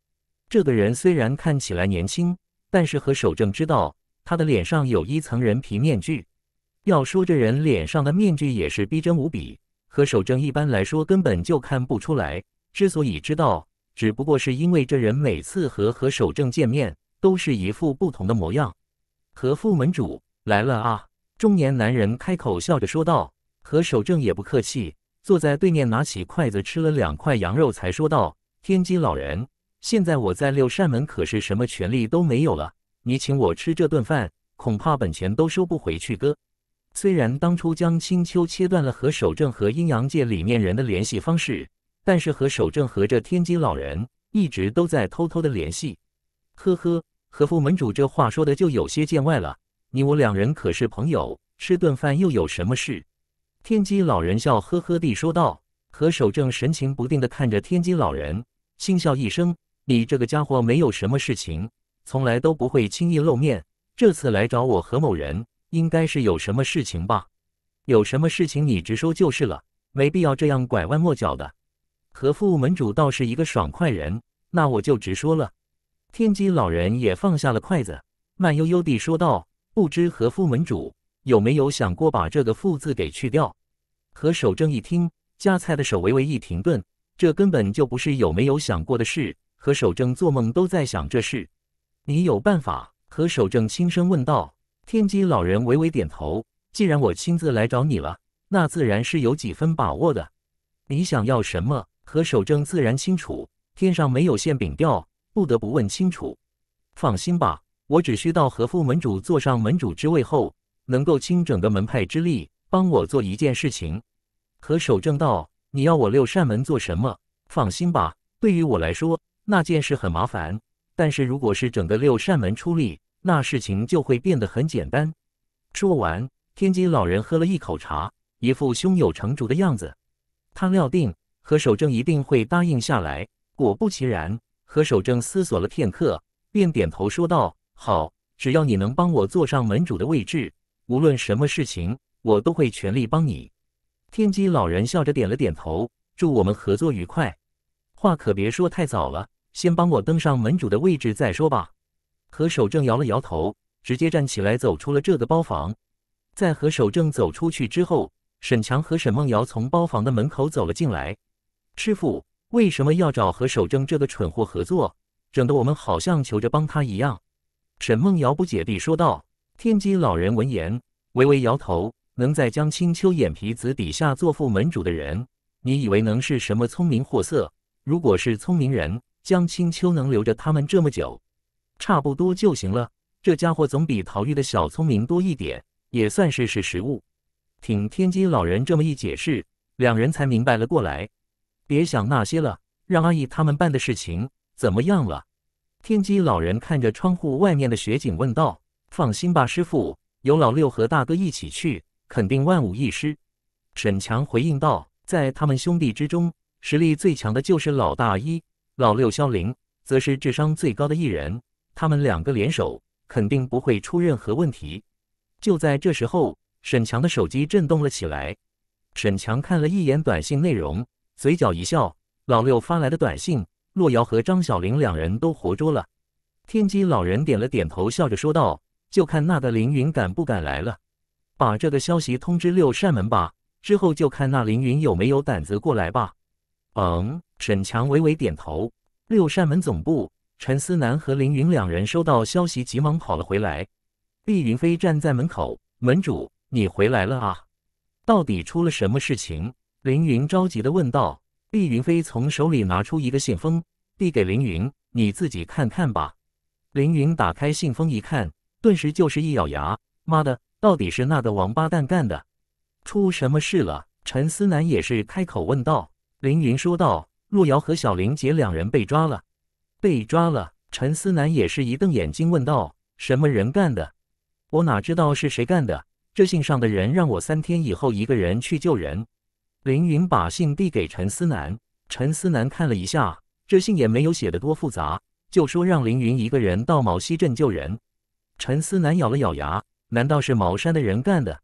这个人虽然看起来年轻，但是和守正知道他的脸上有一层人皮面具。要说这人脸上的面具也是逼真无比。和守正一般来说根本就看不出来，之所以知道，只不过是因为这人每次和何守正见面都是一副不同的模样。何副门主来了啊！中年男人开口笑着说道。何守正也不客气，坐在对面拿起筷子吃了两块羊肉，才说道：“天机老人，现在我在六扇门可是什么权利都没有了，你请我吃这顿饭，恐怕本钱都收不回去哥。”虽然当初将青丘切断了和守正和阴阳界里面人的联系方式，但是和守正和这天机老人一直都在偷偷的联系。呵呵，和副门主这话说的就有些见外了。你我两人可是朋友，吃顿饭又有什么事？天机老人笑呵呵地说道。何守正神情不定地看着天机老人，轻笑一声：“你这个家伙没有什么事情，从来都不会轻易露面，这次来找我何某人。”应该是有什么事情吧？有什么事情你直说就是了，没必要这样拐弯抹角的。何副门主倒是一个爽快人，那我就直说了。天机老人也放下了筷子，慢悠悠地说道：“不知何副门主有没有想过把这个副字给去掉？”何守正一听，夹菜的手微微一停顿，这根本就不是有没有想过的事。何守正做梦都在想这事。你有办法？何守正轻声问道。天机老人微微点头。既然我亲自来找你了，那自然是有几分把握的。你想要什么？何守正自然清楚。天上没有馅饼掉，不得不问清楚。放心吧，我只需到何副门主坐上门主之位后，能够倾整个门派之力帮我做一件事情。何守正道：“你要我六扇门做什么？”放心吧，对于我来说，那件事很麻烦。但是如果是整个六扇门出力，那事情就会变得很简单。说完，天机老人喝了一口茶，一副胸有成竹的样子。他料定何守正一定会答应下来。果不其然，何守正思索了片刻，便点头说道：“好，只要你能帮我坐上门主的位置，无论什么事情，我都会全力帮你。”天机老人笑着点了点头，祝我们合作愉快。话可别说太早了，先帮我登上门主的位置再说吧。何守正摇了摇头，直接站起来走出了这个包房。在何守正走出去之后，沈强和沈梦瑶从包房的门口走了进来。“师傅为什么要找何守正这个蠢货合作？整得我们好像求着帮他一样。”沈梦瑶不解地说道。天机老人闻言微微摇头：“能在江青秋眼皮子底下做副门主的人，你以为能是什么聪明货色？如果是聪明人，江青秋能留着他们这么久？”差不多就行了，这家伙总比逃狱的小聪明多一点，也算是是食务。听天机老人这么一解释，两人才明白了过来。别想那些了，让阿姨他们办的事情怎么样了？天机老人看着窗户外面的雪景问道：“放心吧，师傅，有老六和大哥一起去，肯定万无一失。”沈强回应道：“在他们兄弟之中，实力最强的就是老大一，老六肖凌则是智商最高的一人。”他们两个联手，肯定不会出任何问题。就在这时候，沈强的手机震动了起来。沈强看了一眼短信内容，嘴角一笑。老六发来的短信：洛瑶和张小玲两人都活捉了。天机老人点了点头，笑着说道：“就看那个凌云敢不敢来了。把这个消息通知六扇门吧。之后就看那凌云有没有胆子过来吧。”嗯，沈强微微点头。六扇门总部。陈思南和凌云两人收到消息，急忙跑了回来。碧云飞站在门口：“门主，你回来了啊？到底出了什么事情？”凌云着急的问道。碧云飞从手里拿出一个信封，递给凌云：“你自己看看吧。”凌云打开信封一看，顿时就是一咬牙：“妈的，到底是那个王八蛋干的！出什么事了？”陈思南也是开口问道。凌云说道：“陆瑶和小玲姐两人被抓了。”被抓了，陈思南也是一瞪眼睛，问道：“什么人干的？我哪知道是谁干的？这信上的人让我三天以后一个人去救人。”凌云把信递给陈思南，陈思南看了一下，这信也没有写的多复杂，就说让凌云一个人到毛溪镇救人。陈思南咬了咬牙，难道是茅山的人干的？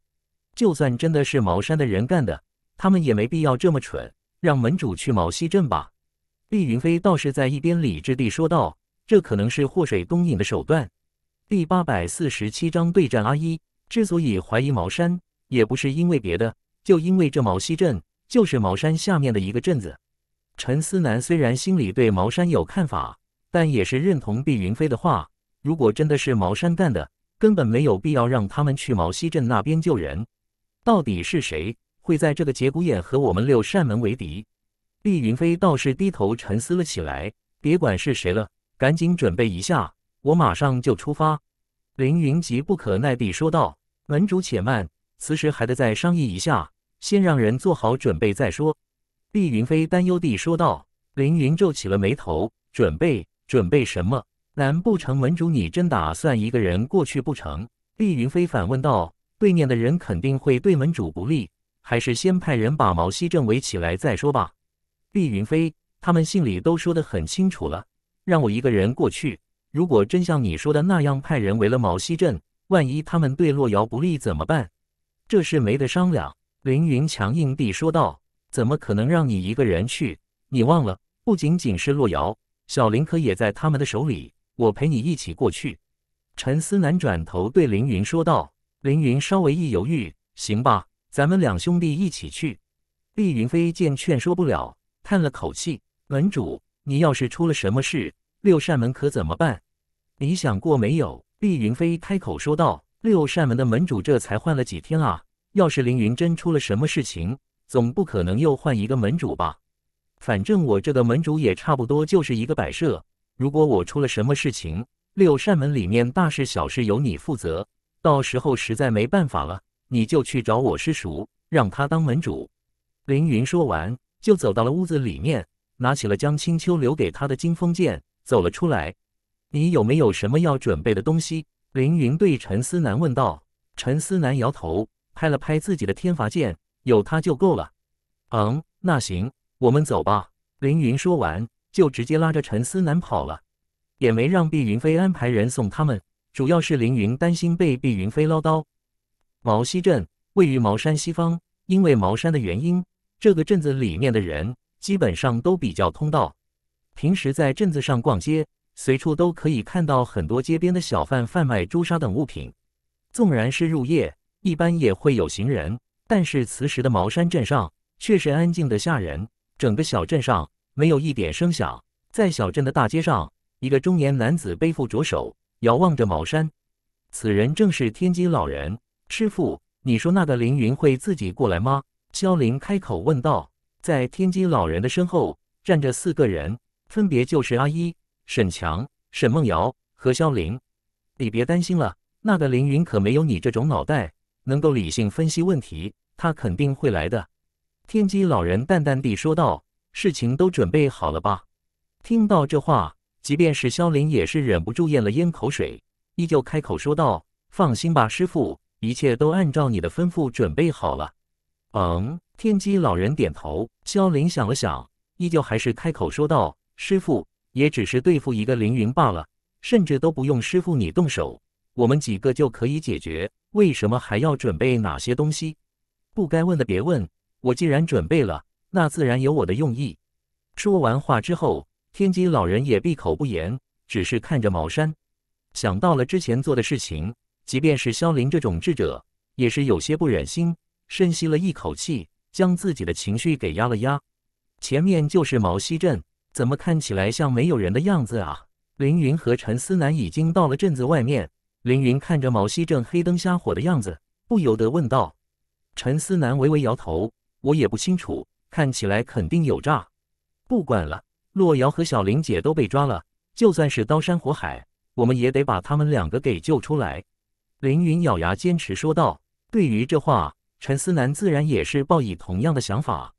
就算真的是茅山的人干的，他们也没必要这么蠢，让门主去毛溪镇吧。碧云飞倒是在一边理智地说道：“这可能是祸水东引的手段。”第八百四十七章对战阿一。之所以怀疑茅山，也不是因为别的，就因为这毛溪镇就是茅山下面的一个镇子。陈思南虽然心里对茅山有看法，但也是认同毕云飞的话。如果真的是茅山干的，根本没有必要让他们去毛溪镇那边救人。到底是谁会在这个节骨眼和我们六扇门为敌？厉云飞倒是低头沉思了起来。别管是谁了，赶紧准备一下，我马上就出发。”凌云急不可耐地说道。“门主且慢，此时还得再商议一下，先让人做好准备再说。”厉云飞担忧地说道。凌云皱起了眉头：“准备？准备什么？难不成门主你真打算一个人过去不成？”厉云飞反问道：“对面的人肯定会对门主不利，还是先派人把毛溪镇围起来再说吧。”厉云飞，他们信里都说得很清楚了，让我一个人过去。如果真像你说的那样派人围了毛溪镇，万一他们对洛瑶不利怎么办？这事没得商量。凌云强硬地说道：“怎么可能让你一个人去？你忘了，不仅仅是洛瑶，小林可也在他们的手里。我陪你一起过去。”陈思南转头对凌云说道。凌云稍微一犹豫：“行吧，咱们两兄弟一起去。”厉云飞见劝说不了。叹了口气，门主，你要是出了什么事，六扇门可怎么办？你想过没有？碧云飞开口说道：“六扇门的门主这才换了几天啊？要是凌云真出了什么事情，总不可能又换一个门主吧？反正我这个门主也差不多就是一个摆设。如果我出了什么事情，六扇门里面大事小事由你负责。到时候实在没办法了，你就去找我师叔，让他当门主。”凌云说完。就走到了屋子里面，拿起了江青秋留给他的金风剑，走了出来。你有没有什么要准备的东西？凌云对陈思南问道。陈思南摇头，拍了拍自己的天罚剑，有他就够了。嗯，那行，我们走吧。凌云说完，就直接拉着陈思南跑了，也没让碧云飞安排人送他们，主要是凌云担心被碧云飞唠叨。毛溪镇位于茅山西方，因为茅山的原因。这个镇子里面的人基本上都比较通道，平时在镇子上逛街，随处都可以看到很多街边的小贩贩卖朱砂等物品。纵然是入夜，一般也会有行人。但是此时的茅山镇上却是安静的吓人，整个小镇上没有一点声响。在小镇的大街上，一个中年男子背负着手，遥望着茅山。此人正是天机老人。师傅，你说那个凌云会自己过来吗？萧林开口问道：“在天机老人的身后站着四个人，分别就是阿一、沈强、沈梦瑶和萧林。你别担心了，那个凌云可没有你这种脑袋，能够理性分析问题，他肯定会来的。”天机老人淡淡地说道：“事情都准备好了吧？”听到这话，即便是萧林也是忍不住咽了咽口水，依旧开口说道：“放心吧，师傅，一切都按照你的吩咐准备好了。”嗯，天机老人点头。萧林想了想，依旧还是开口说道：“师傅，也只是对付一个凌云罢了，甚至都不用师傅你动手，我们几个就可以解决。为什么还要准备哪些东西？不该问的别问。我既然准备了，那自然有我的用意。”说完话之后，天机老人也闭口不言，只是看着茅山，想到了之前做的事情。即便是萧林这种智者，也是有些不忍心。深吸了一口气，将自己的情绪给压了压。前面就是毛溪镇，怎么看起来像没有人的样子啊？凌云和陈思南已经到了镇子外面。凌云看着毛溪镇黑灯瞎火的样子，不由得问道：“陈思南微微摇头，我也不清楚，看起来肯定有诈。不管了，洛瑶和小玲姐都被抓了，就算是刀山火海，我们也得把他们两个给救出来。”凌云咬牙坚持说道：“对于这话。”陈思南自然也是抱以同样的想法，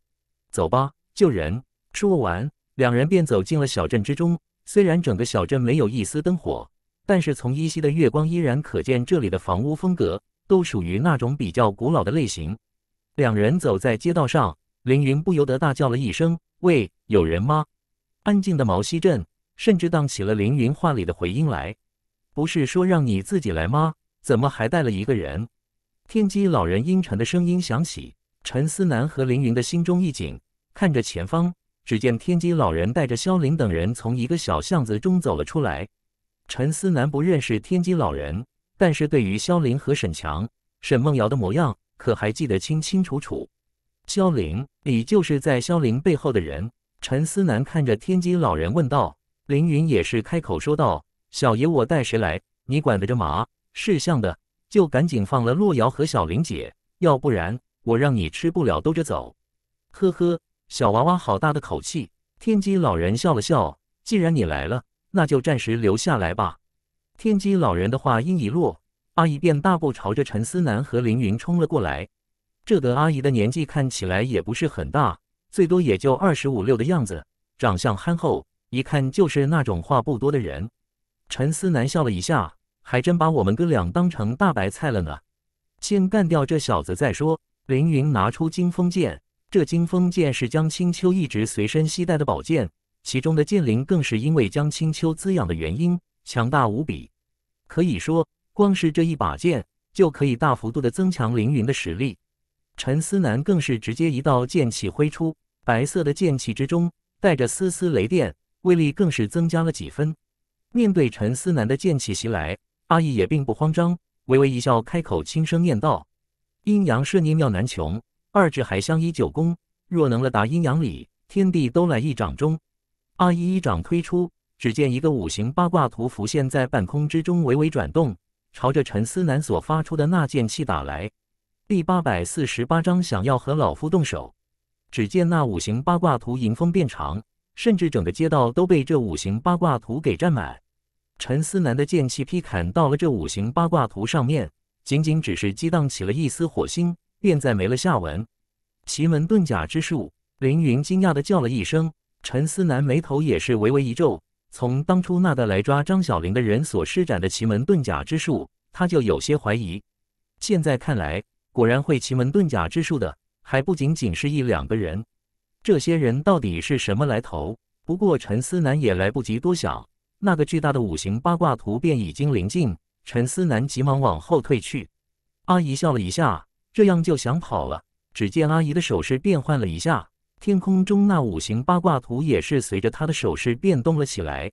走吧，救人。说完，两人便走进了小镇之中。虽然整个小镇没有一丝灯火，但是从依稀的月光依然可见这里的房屋风格都属于那种比较古老的类型。两人走在街道上，凌云不由得大叫了一声：“喂，有人吗？”安静的毛溪镇甚至荡起了凌云话里的回音来：“不是说让你自己来吗？怎么还带了一个人？”天机老人阴沉的声音响起，陈思南和凌云的心中一紧，看着前方，只见天机老人带着萧凌等人从一个小巷子中走了出来。陈思南不认识天机老人，但是对于萧凌和沈强、沈梦瑶的模样，可还记得清清楚楚。萧凌，你就是在萧凌背后的人。陈思南看着天机老人问道，凌云也是开口说道：“小爷我带谁来，你管得着吗？是像的。”就赶紧放了洛瑶和小玲姐，要不然我让你吃不了兜着走。呵呵，小娃娃好大的口气！天机老人笑了笑，既然你来了，那就暂时留下来吧。天机老人的话音一落，阿姨便大步朝着陈思南和凌云冲了过来。这个阿姨的年纪看起来也不是很大，最多也就二十五六的样子，长相憨厚，一看就是那种话不多的人。陈思南笑了一下。还真把我们哥俩当成大白菜了呢！先干掉这小子再说。凌云拿出惊风剑，这惊风剑是江青秋一直随身携带的宝剑，其中的剑灵更是因为江青秋滋养的原因强大无比。可以说，光是这一把剑就可以大幅度的增强凌云的实力。陈思南更是直接一道剑气挥出，白色的剑气之中带着丝丝雷电，威力更是增加了几分。面对陈思南的剑气袭来，阿义也并不慌张，微微一笑，开口轻声念道：“阴阳顺逆妙难穷，二至还相依九宫。若能了达阴阳理，天地都来一掌中。”阿义一掌推出，只见一个五行八卦图浮现在半空之中，微微转动，朝着陈思南所发出的那剑气打来。第八百四十八章，想要和老夫动手。只见那五行八卦图迎风变长，甚至整个街道都被这五行八卦图给占满。陈思南的剑气劈砍到了这五行八卦图上面，仅仅只是激荡起了一丝火星，便再没了下文。奇门遁甲之术，凌云惊讶的叫了一声。陈思南眉头也是微微一皱，从当初那的来抓张小玲的人所施展的奇门遁甲之术，他就有些怀疑。现在看来，果然会奇门遁甲之术的，还不仅仅是一两个人。这些人到底是什么来头？不过陈思南也来不及多想。那个巨大的五行八卦图便已经临近，陈思南急忙往后退去。阿姨笑了一下，这样就想跑了。只见阿姨的手势变换了一下，天空中那五行八卦图也是随着她的手势变动了起来。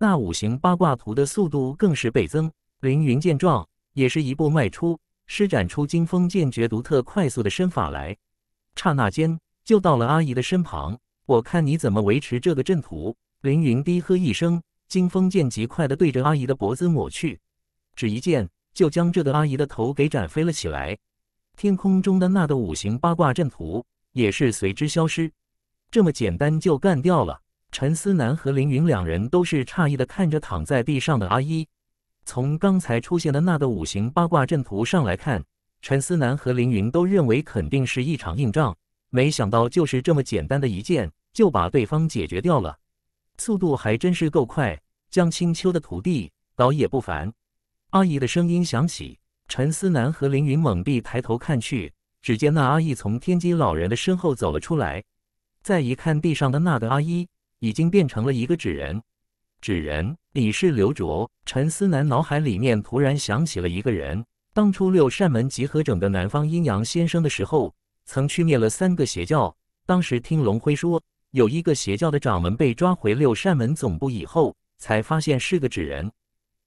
那五行八卦图的速度更是倍增。凌云见状，也是一步迈出，施展出惊风剑诀独特快速的身法来。刹那间，就到了阿姨的身旁。我看你怎么维持这个阵图。凌云低喝一声。金风剑极快的对着阿姨的脖子抹去，只一剑就将这个阿姨的头给斩飞了起来。天空中的那个五行八卦阵图也是随之消失。这么简单就干掉了。陈思南和凌云两人都是诧异的看着躺在地上的阿姨。从刚才出现的那个五行八卦阵图上来看，陈思南和凌云都认为肯定是一场硬仗。没想到就是这么简单的一剑就把对方解决掉了。速度还真是够快，江青秋的徒弟，倒也不凡。阿姨的声音响起，陈思南和凌云猛地抬头看去，只见那阿姨从天机老人的身后走了出来。再一看地上的那个阿姨，已经变成了一个纸人。纸人李是刘卓。陈思南脑海里面突然想起了一个人，当初六扇门集合整个南方阴阳先生的时候，曾去灭了三个邪教。当时听龙辉说。有一个邪教的掌门被抓回六扇门总部以后，才发现是个纸人。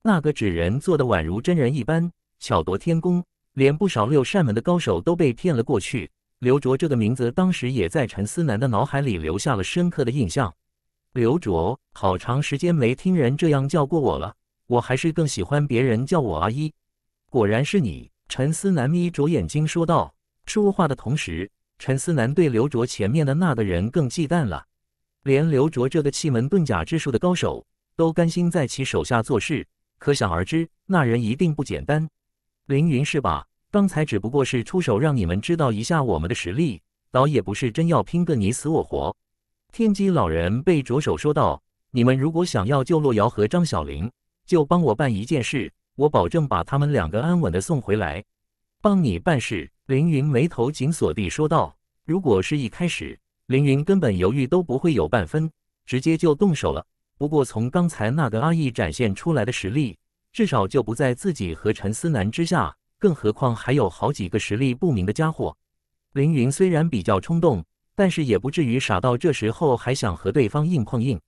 那个纸人做的宛如真人一般，巧夺天工，连不少六扇门的高手都被骗了过去。刘卓这个名字，当时也在陈思南的脑海里留下了深刻的印象。刘卓，好长时间没听人这样叫过我了，我还是更喜欢别人叫我阿姨。果然是你，陈思南眯着眼睛说道，说话的同时。陈思南对刘卓前面的那个人更忌惮了，连刘卓这个气门遁甲之术的高手都甘心在其手下做事，可想而知，那人一定不简单。凌云是吧？刚才只不过是出手让你们知道一下我们的实力，倒也不是真要拼个你死我活。天机老人被着手说道：“你们如果想要救洛瑶和张小玲，就帮我办一件事，我保证把他们两个安稳的送回来。”帮你办事，凌云眉头紧锁地说道：“如果是一开始，凌云根本犹豫都不会有半分，直接就动手了。不过从刚才那个阿义展现出来的实力，至少就不在自己和陈思南之下，更何况还有好几个实力不明的家伙。”凌云虽然比较冲动，但是也不至于傻到这时候还想和对方硬碰硬。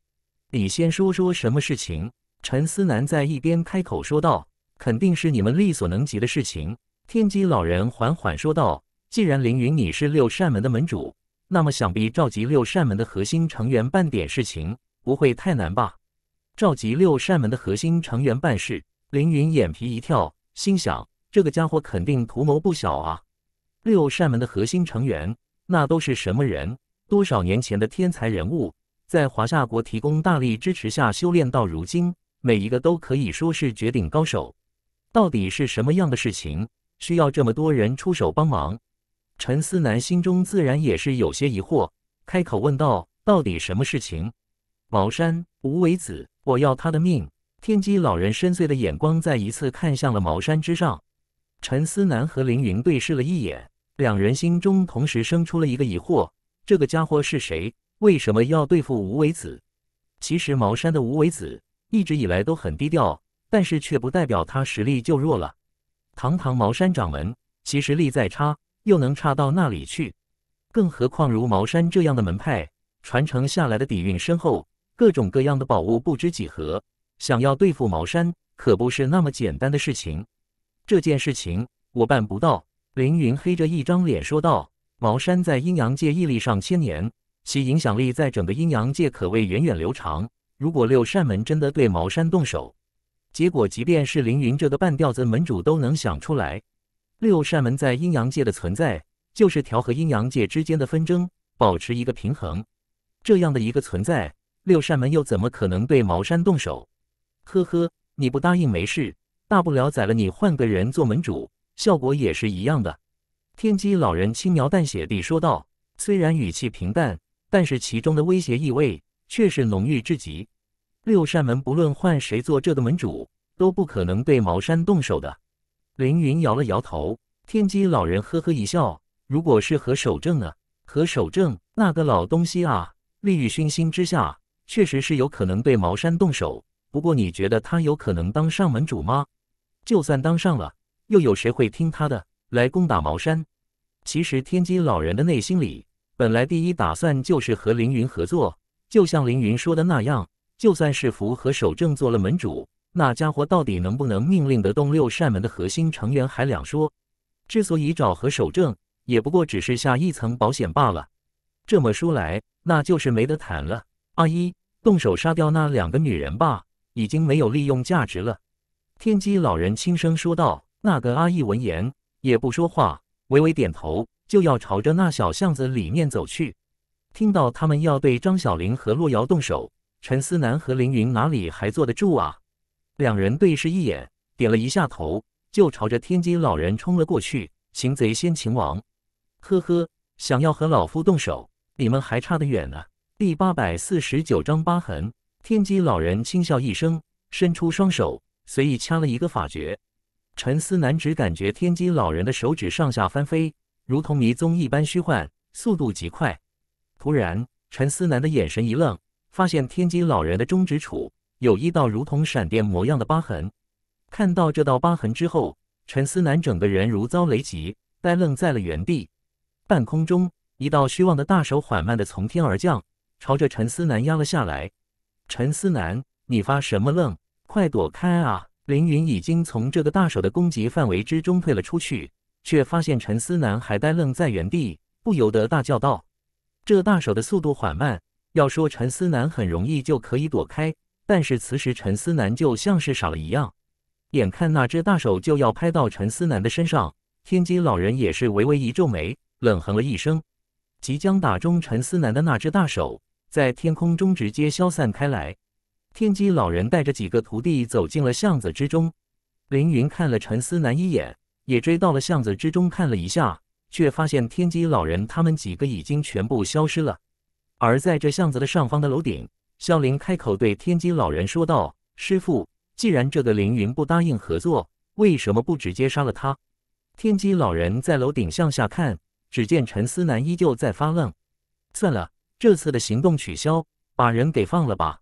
你先说说什么事情？陈思南在一边开口说道：“肯定是你们力所能及的事情。”天机老人缓缓说道：“既然凌云你是六扇门的门主，那么想必召集六扇门的核心成员办点事情不会太难吧？”召集六扇门的核心成员办事，凌云眼皮一跳，心想：“这个家伙肯定图谋不小啊！”六扇门的核心成员那都是什么人？多少年前的天才人物，在华夏国提供大力支持下修炼到如今，每一个都可以说是绝顶高手。到底是什么样的事情？需要这么多人出手帮忙，陈思南心中自然也是有些疑惑，开口问道：“到底什么事情？”茅山无为子，我要他的命！天机老人深邃的眼光再一次看向了茅山之上。陈思南和凌云对视了一眼，两人心中同时生出了一个疑惑：这个家伙是谁？为什么要对付无为子？其实茅山的无为子一直以来都很低调，但是却不代表他实力就弱了。堂堂茅山掌门，其实力再差，又能差到哪里去？更何况如茅山这样的门派，传承下来的底蕴深厚，各种各样的宝物不知几何。想要对付茅山，可不是那么简单的事情。这件事情我办不到。”凌云黑着一张脸说道：“茅山在阴阳界屹立上千年，其影响力在整个阴阳界可谓源远流长。如果六扇门真的对茅山动手，结果，即便是凌云这个半吊子门主都能想出来。六扇门在阴阳界的存在，就是调和阴阳界之间的纷争，保持一个平衡。这样的一个存在，六扇门又怎么可能对茅山动手？呵呵，你不答应没事，大不了宰了你，换个人做门主，效果也是一样的。天机老人轻描淡写地说道，虽然语气平淡，但是其中的威胁意味却是浓郁至极。六扇门不论换谁做这个门主，都不可能对茅山动手的。凌云摇了摇头，天机老人呵呵一笑：“如果是何守正呢？何守正那个老东西啊，利欲熏心之下，确实是有可能对茅山动手。不过，你觉得他有可能当上门主吗？就算当上了，又有谁会听他的来攻打茅山？其实，天机老人的内心里，本来第一打算就是和凌云合作，就像凌云说的那样。”就算是符和守正做了门主，那家伙到底能不能命令得动六扇门的核心成员还两说。之所以找和守正，也不过只是下一层保险罢了。这么说来，那就是没得谈了。阿姨，动手杀掉那两个女人吧，已经没有利用价值了。天机老人轻声说道。那个阿姨闻言也不说话，微微点头，就要朝着那小巷子里面走去。听到他们要对张小玲和洛瑶动手。陈思南和凌云哪里还坐得住啊？两人对视一眼，点了一下头，就朝着天机老人冲了过去。擒贼先擒王。呵呵，想要和老夫动手，你们还差得远呢。第八百四十九章疤痕。天机老人轻笑一声，伸出双手，随意掐了一个法诀。陈思南只感觉天机老人的手指上下翻飞，如同迷踪一般虚幻，速度极快。突然，陈思南的眼神一愣。发现天机老人的中指处有一道如同闪电模样的疤痕。看到这道疤痕之后，陈思南整个人如遭雷击，呆愣在了原地。半空中，一道虚妄的大手缓慢的从天而降，朝着陈思南压了下来。陈思南，你发什么愣？快躲开啊！凌云已经从这个大手的攻击范围之中退了出去，却发现陈思南还呆愣在原地，不由得大叫道：“这大手的速度缓慢。”要说陈思南很容易就可以躲开，但是此时陈思南就像是傻了一样，眼看那只大手就要拍到陈思南的身上，天机老人也是微微一皱眉，冷哼了一声。即将打中陈思南的那只大手，在天空中直接消散开来。天机老人带着几个徒弟走进了巷子之中，凌云看了陈思南一眼，也追到了巷子之中看了一下，却发现天机老人他们几个已经全部消失了。而在这巷子的上方的楼顶，萧林开口对天机老人说道：“师傅，既然这个凌云不答应合作，为什么不直接杀了他？”天机老人在楼顶向下看，只见陈思南依旧在发愣。算了，这次的行动取消，把人给放了吧。”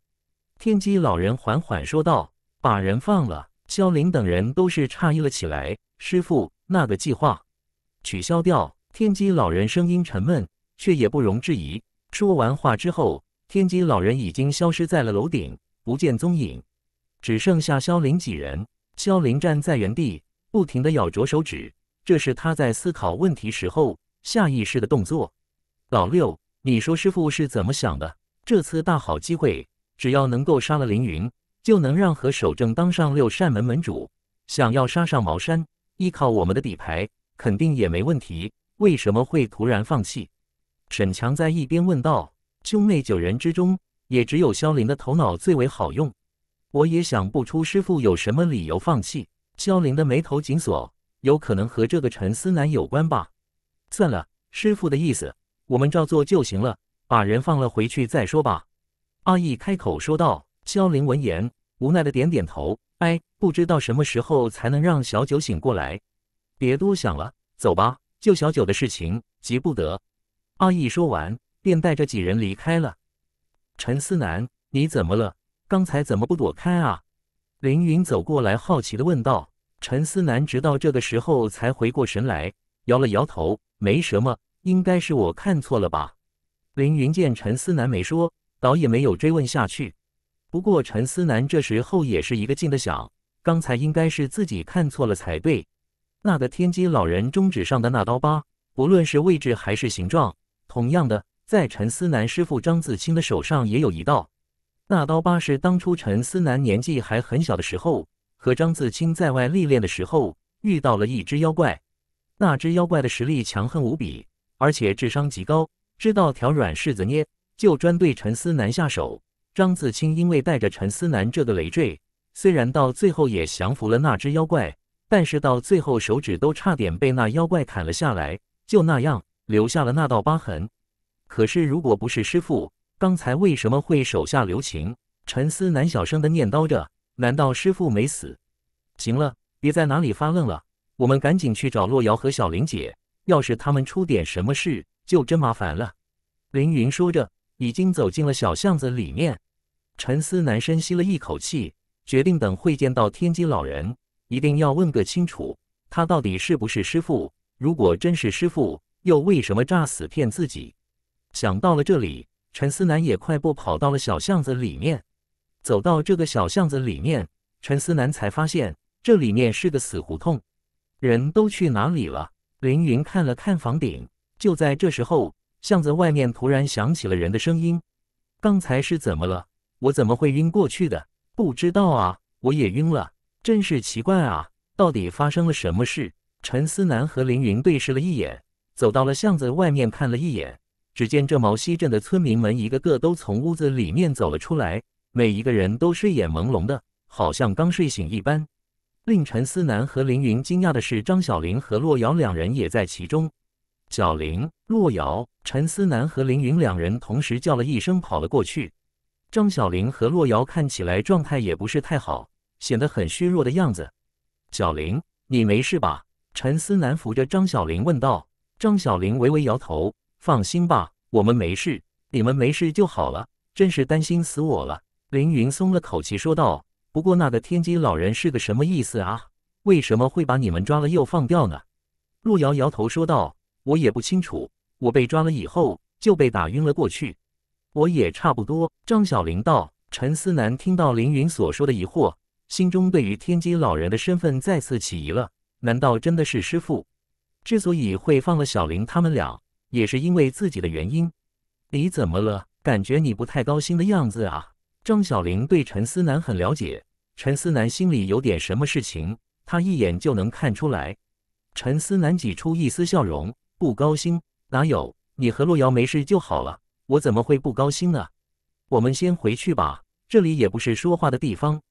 天机老人缓缓说道：“把人放了。”萧林等人都是诧异了起来：“师傅，那个计划取消掉？”天机老人声音沉闷，却也不容置疑。说完话之后，天机老人已经消失在了楼顶，不见踪影，只剩下萧凌几人。萧凌站在原地，不停的咬着手指，这是他在思考问题时候下意识的动作。老六，你说师傅是怎么想的？这次大好机会，只要能够杀了凌云，就能让何守正当上六扇门门主。想要杀上茅山，依靠我们的底牌，肯定也没问题。为什么会突然放弃？沈强在一边问道：“兄妹九人之中，也只有萧林的头脑最为好用。我也想不出师傅有什么理由放弃。”萧林的眉头紧锁，有可能和这个陈思南有关吧？算了，师傅的意思，我们照做就行了。把人放了回去再说吧。”阿义开口说道。萧林闻言，无奈的点点头：“哎，不知道什么时候才能让小九醒过来。别多想了，走吧，救小九的事情急不得。”阿义说完，便带着几人离开了。陈思南，你怎么了？刚才怎么不躲开啊？凌云走过来，好奇的问道。陈思南直到这个时候才回过神来，摇了摇头：“没什么，应该是我看错了吧。”凌云见陈思南没说，倒也没有追问下去。不过陈思南这时候也是一个劲的想，刚才应该是自己看错了才对。那个天机老人中指上的那刀疤，不论是位置还是形状。同样的，在陈思南师傅张自清的手上也有一道，那刀疤是当初陈思南年纪还很小的时候，和张自清在外历练的时候遇到了一只妖怪。那只妖怪的实力强横无比，而且智商极高，知道调软柿子捏，就专对陈思南下手。张自清因为带着陈思南这个累赘，虽然到最后也降服了那只妖怪，但是到最后手指都差点被那妖怪砍了下来，就那样。留下了那道疤痕。可是，如果不是师傅，刚才为什么会手下留情？陈思南小声的念叨着。难道师傅没死？行了，别在哪里发愣了，我们赶紧去找洛瑶和小玲姐。要是他们出点什么事，就真麻烦了。凌云说着，已经走进了小巷子里面。陈思南深吸了一口气，决定等会见到天机老人，一定要问个清楚，他到底是不是师傅？如果真是师傅，又为什么诈死骗自己？想到了这里，陈思南也快步跑到了小巷子里面。走到这个小巷子里面，陈思南才发现这里面是个死胡同。人都去哪里了？凌云看了看房顶。就在这时候，巷子外面突然响起了人的声音。刚才是怎么了？我怎么会晕过去的？不知道啊，我也晕了，真是奇怪啊！到底发生了什么事？陈思南和凌云对视了一眼。走到了巷子外面看了一眼，只见这毛西镇的村民们一个个都从屋子里面走了出来，每一个人都睡眼朦胧的，好像刚睡醒一般。令陈思南和凌云惊讶的是，张小玲和洛瑶两人也在其中。小玲、洛瑶、陈思南和凌云两人同时叫了一声，跑了过去。张小玲和洛瑶看起来状态也不是太好，显得很虚弱的样子。小玲，你没事吧？陈思南扶着张小玲问道。张小林微微摇头，放心吧，我们没事，你们没事就好了，真是担心死我了。凌云松了口气说道。不过那个天机老人是个什么意思啊？为什么会把你们抓了又放掉呢？陆瑶摇头说道：“我也不清楚，我被抓了以后就被打晕了过去，我也差不多。”张小林道。陈思南听到凌云所说的疑惑，心中对于天机老人的身份再次起疑了。难道真的是师傅？之所以会放了小林他们俩，也是因为自己的原因。你怎么了？感觉你不太高兴的样子啊！张小林对陈思南很了解，陈思南心里有点什么事情，他一眼就能看出来。陈思南挤出一丝笑容，不高兴？哪有？你和洛瑶没事就好了，我怎么会不高兴呢？我们先回去吧，这里也不是说话的地方。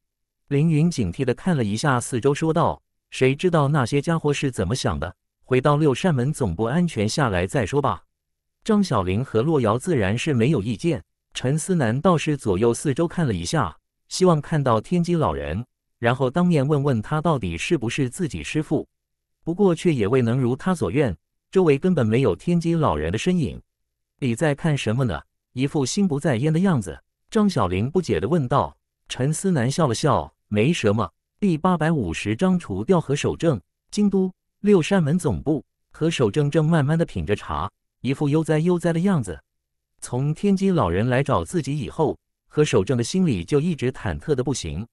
凌云警惕地看了一下四周，说道：“谁知道那些家伙是怎么想的？”回到六扇门总部，安全下来再说吧。张小玲和洛瑶自然是没有意见，陈思南倒是左右四周看了一下，希望看到天机老人，然后当面问问他到底是不是自己师父。不过却也未能如他所愿，周围根本没有天机老人的身影。你在看什么呢？一副心不在焉的样子。张小玲不解地问道。陈思南笑了笑，没什么。第八百五十章除掉和守正，京都。六扇门总部，何守正正慢慢的品着茶，一副悠哉悠哉的样子。从天机老人来找自己以后，何守正的心里就一直忐忑的不行。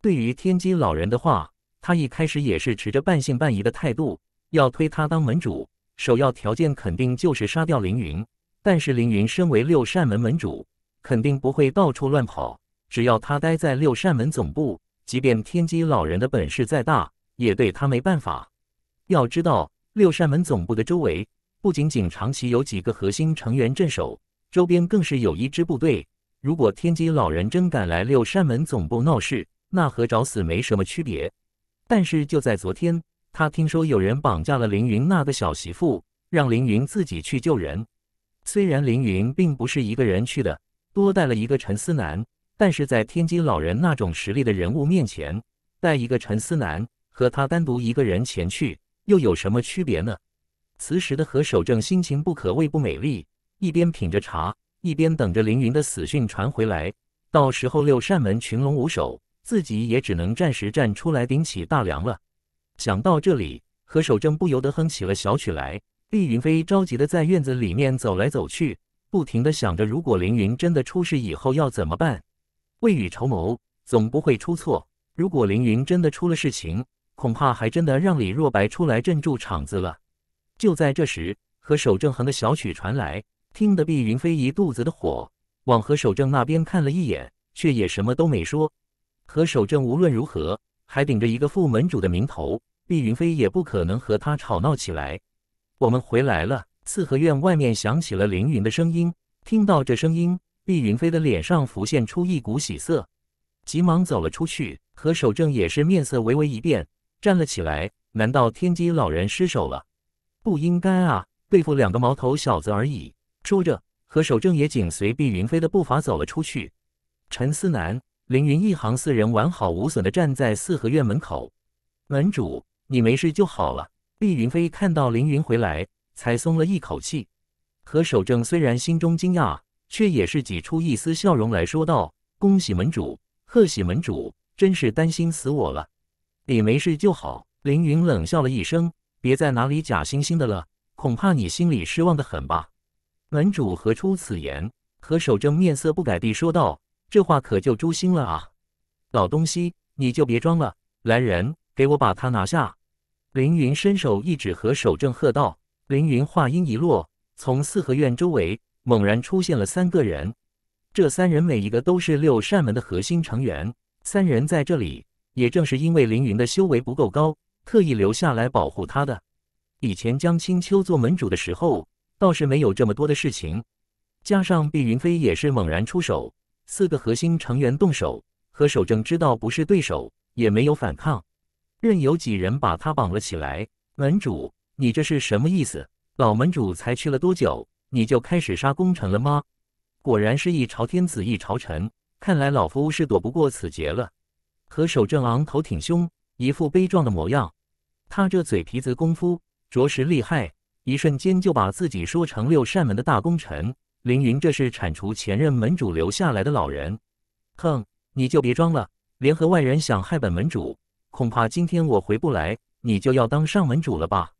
对于天机老人的话，他一开始也是持着半信半疑的态度。要推他当门主，首要条件肯定就是杀掉凌云。但是凌云身为六扇门门主，肯定不会到处乱跑。只要他待在六扇门总部，即便天机老人的本事再大，也对他没办法。要知道，六扇门总部的周围不仅仅长期有几个核心成员镇守，周边更是有一支部队。如果天机老人真敢来六扇门总部闹事，那和找死没什么区别。但是就在昨天，他听说有人绑架了凌云那个小媳妇，让凌云自己去救人。虽然凌云并不是一个人去的，多带了一个陈思南，但是在天机老人那种实力的人物面前，带一个陈思南和他单独一个人前去。又有什么区别呢？此时的何守正心情不可谓不美丽，一边品着茶，一边等着凌云的死讯传回来。到时候六扇门群龙无首，自己也只能暂时站出来顶起大梁了。想到这里，何守正不由得哼起了小曲来。厉云飞着急的在院子里面走来走去，不停的想着，如果凌云真的出事以后要怎么办？未雨绸缪，总不会出错。如果凌云真的出了事情，恐怕还真的让李若白出来镇住场子了。就在这时，何守正哼的小曲传来，听得碧云飞一肚子的火，往何守正那边看了一眼，却也什么都没说。何守正无论如何还顶着一个副门主的名头，碧云飞也不可能和他吵闹起来。我们回来了！四合院外面响起了凌云的声音。听到这声音，碧云飞的脸上浮现出一股喜色，急忙走了出去。何守正也是面色微微一变。站了起来？难道天机老人失手了？不应该啊，对付两个毛头小子而已。说着，何守正也紧随碧云飞的步伐走了出去。陈思南、凌云一行四人完好无损的站在四合院门口。门主，你没事就好了。碧云飞看到凌云回来，才松了一口气。何守正虽然心中惊讶，却也是挤出一丝笑容来说道：“恭喜门主，贺喜门主，真是担心死我了。”你没事就好。凌云冷笑了一声：“别在哪里假惺惺的了，恐怕你心里失望的很吧？”门主何出此言？何守正面色不改地说道：“这话可就诛心了啊！老东西，你就别装了。来人，给我把他拿下！”凌云伸手一指何守正，喝道：“凌云话音一落，从四合院周围猛然出现了三个人。这三人每一个都是六扇门的核心成员。三人在这里。”也正是因为凌云的修为不够高，特意留下来保护他的。以前江清秋做门主的时候，倒是没有这么多的事情。加上碧云飞也是猛然出手，四个核心成员动手，何守正知道不是对手，也没有反抗，任由几人把他绑了起来。门主，你这是什么意思？老门主才去了多久，你就开始杀功臣了吗？果然是一朝天子一朝臣，看来老夫是躲不过此劫了。何守正昂头挺胸，一副悲壮的模样。他这嘴皮子功夫着实厉害，一瞬间就把自己说成六扇门的大功臣。凌云，这是铲除前任门主留下来的老人。哼，你就别装了，联合外人想害本门主，恐怕今天我回不来，你就要当上门主了吧？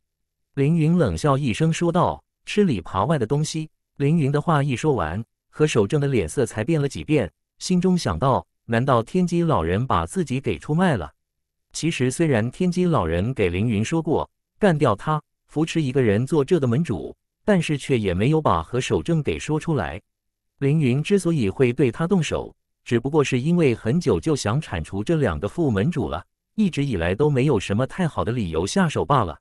凌云冷笑一声说道：“吃里扒外的东西。”凌云的话一说完，何守正的脸色才变了几变，心中想到。难道天机老人把自己给出卖了？其实虽然天机老人给凌云说过干掉他，扶持一个人做这个门主，但是却也没有把何守正给说出来。凌云之所以会对他动手，只不过是因为很久就想铲除这两个副门主了，一直以来都没有什么太好的理由下手罢了。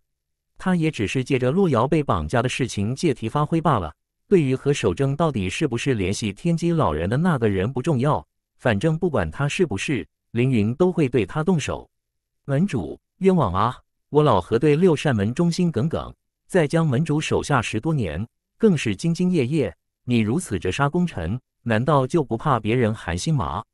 他也只是借着洛遥被绑架的事情借题发挥罢了。对于何守正到底是不是联系天机老人的那个人不重要。反正不管他是不是凌云，都会对他动手。门主冤枉啊！我老何对六扇门忠心耿耿，在江门主手下十多年，更是兢兢业业。你如此折杀功臣，难道就不怕别人寒心吗？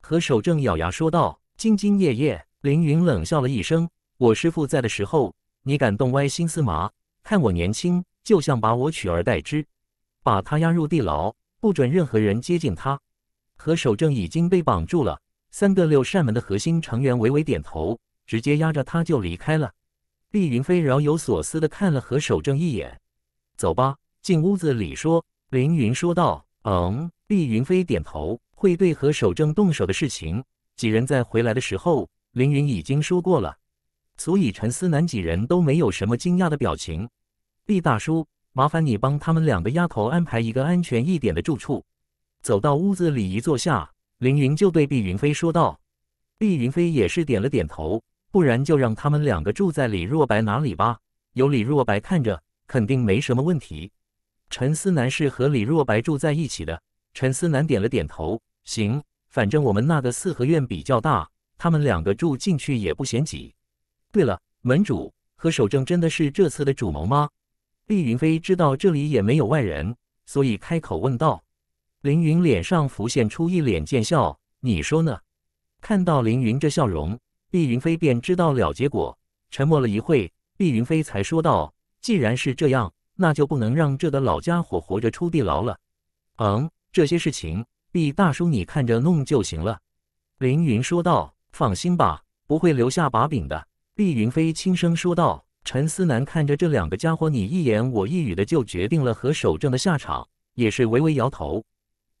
何守正咬牙说道。兢兢业业，凌云冷笑了一声。我师父在的时候，你敢动歪心思吗？看我年轻，就像把我取而代之，把他押入地牢，不准任何人接近他。何守正已经被绑住了，三个六扇门的核心成员微微点头，直接压着他就离开了。碧云飞饶有所思地看了何守正一眼，走吧，进屋子里说。凌云说道。嗯，碧云飞点头。会对何守正动手的事情，几人在回来的时候，凌云已经说过了，所以陈思南几人都没有什么惊讶的表情。毕大叔，麻烦你帮他们两个丫头安排一个安全一点的住处。走到屋子里一坐下，凌云就对毕云飞说道：“毕云飞也是点了点头。不然就让他们两个住在李若白哪里吧，有李若白看着，肯定没什么问题。”陈思南是和李若白住在一起的。陈思南点了点头：“行，反正我们那个四合院比较大，他们两个住进去也不嫌挤。”对了，门主和守正真的是这次的主谋吗？毕云飞知道这里也没有外人，所以开口问道。凌云脸上浮现出一脸贱笑，你说呢？看到凌云这笑容，毕云飞便知道了结果。沉默了一会，毕云飞才说道：“既然是这样，那就不能让这的老家伙活着出地牢了。”“嗯，这些事情，毕大叔你看着弄就行了。”凌云说道。“放心吧，不会留下把柄的。”毕云飞轻声说道。陈思南看着这两个家伙你一言我一语的就决定了何守正的下场，也是微微摇头。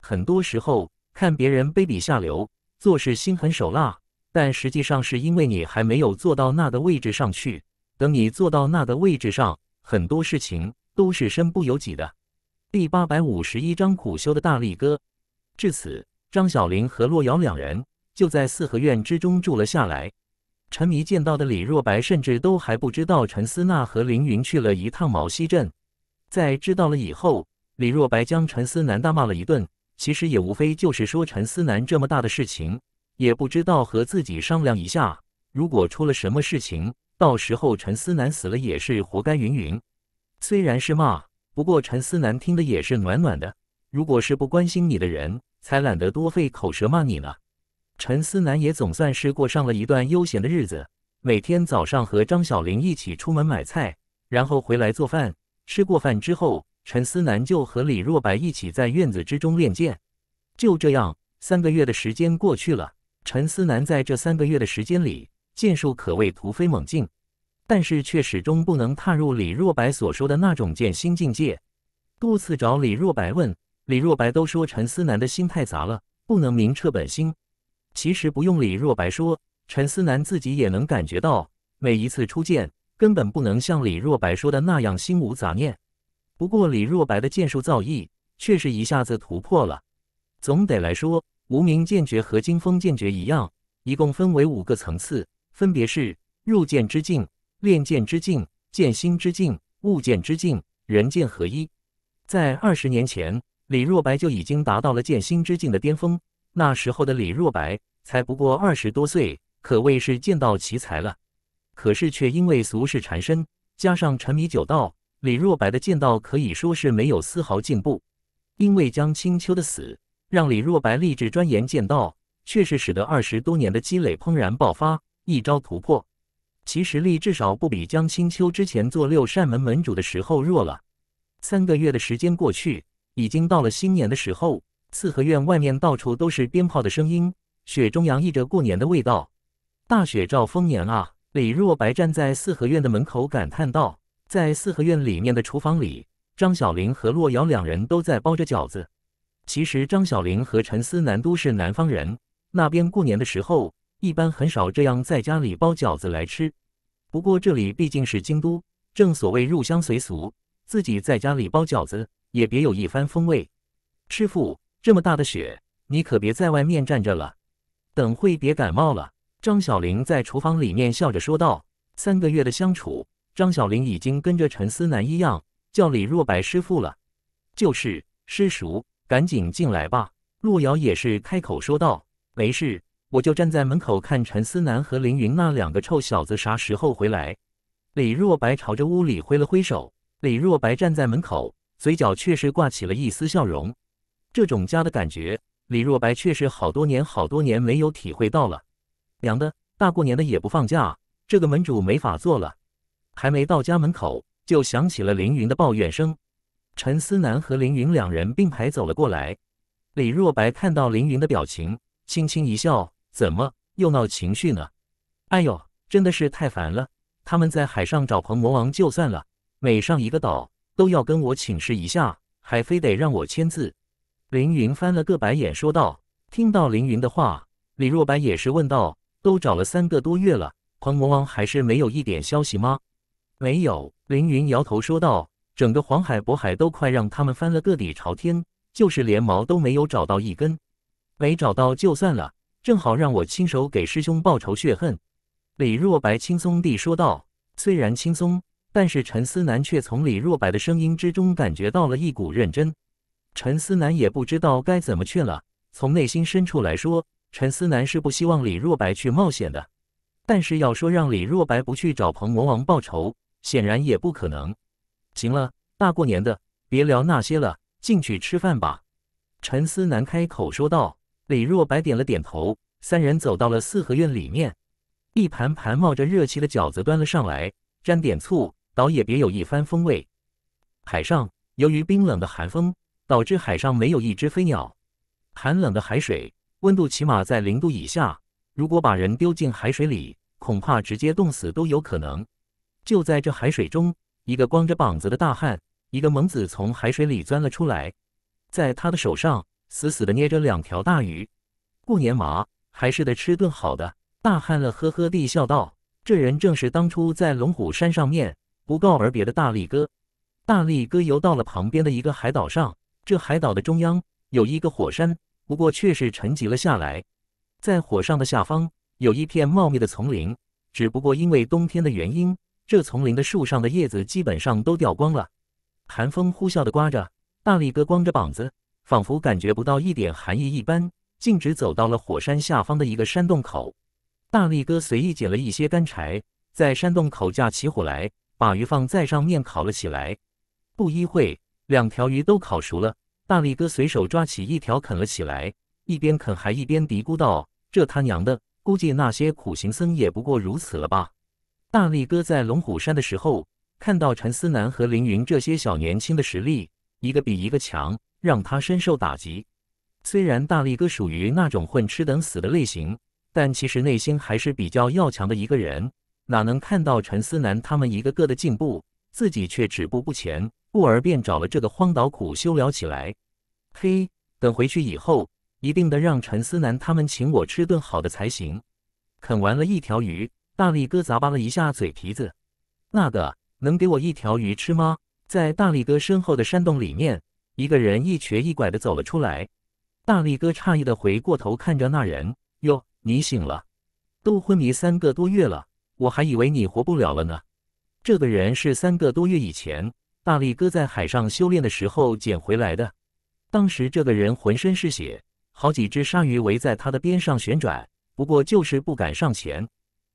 很多时候看别人卑鄙下流，做事心狠手辣，但实际上是因为你还没有做到那个位置上去。等你坐到那个位置上，很多事情都是身不由己的。第八百五十一章苦修的大力哥。至此，张小玲和洛瑶两人就在四合院之中住了下来。沉迷剑道的李若白甚至都还不知道陈思娜和凌云去了一趟毛溪镇，在知道了以后，李若白将陈思南大骂了一顿。其实也无非就是说陈思南这么大的事情也不知道和自己商量一下，如果出了什么事情，到时候陈思南死了也是活该云云。虽然是骂，不过陈思南听的也是暖暖的。如果是不关心你的人，才懒得多费口舌骂你呢。陈思南也总算是过上了一段悠闲的日子，每天早上和张小玲一起出门买菜，然后回来做饭。吃过饭之后。陈思南就和李若白一起在院子之中练剑。就这样，三个月的时间过去了。陈思南在这三个月的时间里，剑术可谓突飞猛进，但是却始终不能踏入李若白所说的那种剑心境界。多次找李若白问，李若白都说陈思南的心太杂了，不能明彻本心。其实不用李若白说，陈思南自己也能感觉到，每一次出剑根本不能像李若白说的那样心无杂念。不过，李若白的剑术造诣却是一下子突破了。总得来说，无名剑诀和金风剑诀一样，一共分为五个层次，分别是入剑之境、练剑之境、剑心之境、悟剑之境、人剑合一。在二十年前，李若白就已经达到了剑心之境的巅峰。那时候的李若白才不过二十多岁，可谓是剑道奇才了。可是却因为俗世缠身，加上沉迷酒道。李若白的剑道可以说是没有丝毫进步，因为江清秋的死让李若白立志钻研剑道，确实使得二十多年的积累砰然爆发，一招突破，其实力至少不比江清秋之前做六扇门门主的时候弱了。三个月的时间过去，已经到了新年的时候，四合院外面到处都是鞭炮的声音，雪中洋溢着过年的味道。大雪兆丰年啊！李若白站在四合院的门口感叹道。在四合院里面的厨房里，张小玲和洛瑶两人都在包着饺子。其实张小玲和陈思南都是南方人，那边过年的时候一般很少这样在家里包饺子来吃。不过这里毕竟是京都，正所谓入乡随俗，自己在家里包饺子也别有一番风味。师傅，这么大的雪，你可别在外面站着了，等会别感冒了。张小玲在厨房里面笑着说道：“三个月的相处。”张小玲已经跟着陈思南一样叫李若白师傅了，就是师叔，赶紧进来吧。洛瑶也是开口说道：“没事，我就站在门口看陈思南和凌云那两个臭小子啥时候回来。”李若白朝着屋里挥了挥手。李若白站在门口，嘴角却是挂起了一丝笑容。这种家的感觉，李若白确实好多年好多年没有体会到了。娘的，大过年的也不放假，这个门主没法做了。还没到家门口，就响起了凌云的抱怨声。陈思南和凌云两人并排走了过来。李若白看到凌云的表情，轻轻一笑：“怎么又闹情绪呢？”“哎呦，真的是太烦了！他们在海上找鹏魔王就算了，每上一个岛都要跟我请示一下，还非得让我签字。”凌云翻了个白眼说道。听到凌云的话，李若白也是问道：“都找了三个多月了，鹏魔王还是没有一点消息吗？”没有，凌云摇头说道：“整个黄海、渤海都快让他们翻了个底朝天，就是连毛都没有找到一根。没找到就算了，正好让我亲手给师兄报仇雪恨。”李若白轻松地说道：“虽然轻松，但是陈思南却从李若白的声音之中感觉到了一股认真。”陈思南也不知道该怎么劝了。从内心深处来说，陈思南是不希望李若白去冒险的。但是要说让李若白不去找彭魔王报仇，显然也不可能。行了，大过年的，别聊那些了，进去吃饭吧。”陈思南开口说道。李若白点了点头，三人走到了四合院里面。一盘盘冒着热气的饺子端了上来，沾点醋，倒也别有一番风味。海上，由于冰冷的寒风，导致海上没有一只飞鸟。寒冷的海水温度起码在零度以下，如果把人丢进海水里，恐怕直接冻死都有可能。就在这海水中，一个光着膀子的大汉，一个猛子从海水里钻了出来，在他的手上死死的捏着两条大鱼。过年嘛，还是得吃顿好的。大汉乐呵呵地笑道：“这人正是当初在龙虎山上面不告而别的大力哥。”大力哥游到了旁边的一个海岛上，这海岛的中央有一个火山，不过却是沉积了下来，在火山的下方有一片茂密的丛林，只不过因为冬天的原因。这丛林的树上的叶子基本上都掉光了，寒风呼啸的刮着。大力哥光着膀子，仿佛感觉不到一点寒意一般，径直走到了火山下方的一个山洞口。大力哥随意捡了一些干柴，在山洞口架起火来，把鱼放在上面烤了起来。不一会，两条鱼都烤熟了。大力哥随手抓起一条啃了起来，一边啃还一边嘀咕道：“这他娘的，估计那些苦行僧也不过如此了吧。”大力哥在龙虎山的时候，看到陈思南和凌云这些小年轻的实力，一个比一个强，让他深受打击。虽然大力哥属于那种混吃等死的类型，但其实内心还是比较要强的一个人。哪能看到陈思南他们一个个的进步，自己却止步不前，故而便找了这个荒岛苦修了起来。嘿，等回去以后，一定得让陈思南他们请我吃顿好的才行。啃完了一条鱼。大力哥砸巴了一下嘴皮子，那个能给我一条鱼吃吗？在大力哥身后的山洞里面，一个人一瘸一拐的走了出来。大力哥诧异的回过头看着那人，哟，你醒了？都昏迷三个多月了，我还以为你活不了了呢。这个人是三个多月以前，大力哥在海上修炼的时候捡回来的。当时这个人浑身是血，好几只鲨鱼围在他的边上旋转，不过就是不敢上前。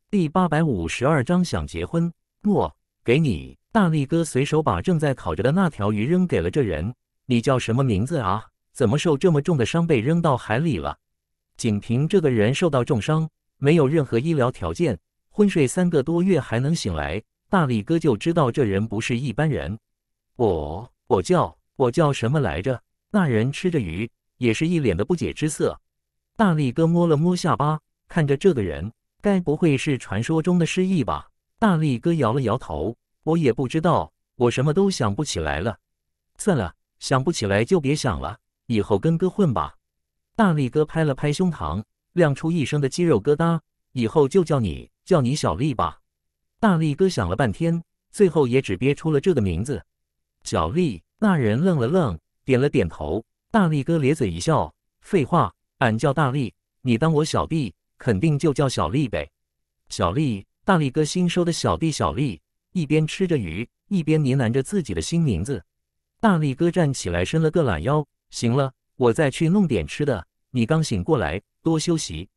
第八百五十二章想结婚。诺给你，大力哥随手把正在烤着的那条鱼扔给了这人。你叫什么名字啊？怎么受这么重的伤被扔到海里了？仅凭这个人受到重伤，没有任何医疗条件，昏睡三个多月还能醒来，大力哥就知道这人不是一般人。我……我叫……我叫什么来着？那人吃着鱼，也是一脸的不解之色。大力哥摸了摸下巴，看着这个人。该不会是传说中的失忆吧？大力哥摇了摇头，我也不知道，我什么都想不起来了。算了，想不起来就别想了，以后跟哥混吧。大力哥拍了拍胸膛，亮出一身的肌肉疙瘩，以后就叫你叫你小丽吧。大力哥想了半天，最后也只憋出了这个名字。小丽，那人愣了愣，点了点头。大力哥咧嘴一笑，废话，俺叫大力，你当我小弟。肯定就叫小丽呗，小丽，大力哥新收的小弟。小丽一边吃着鱼，一边呢喃着自己的新名字。大力哥站起来，伸了个懒腰。行了，我再去弄点吃的。你刚醒过来，多休息。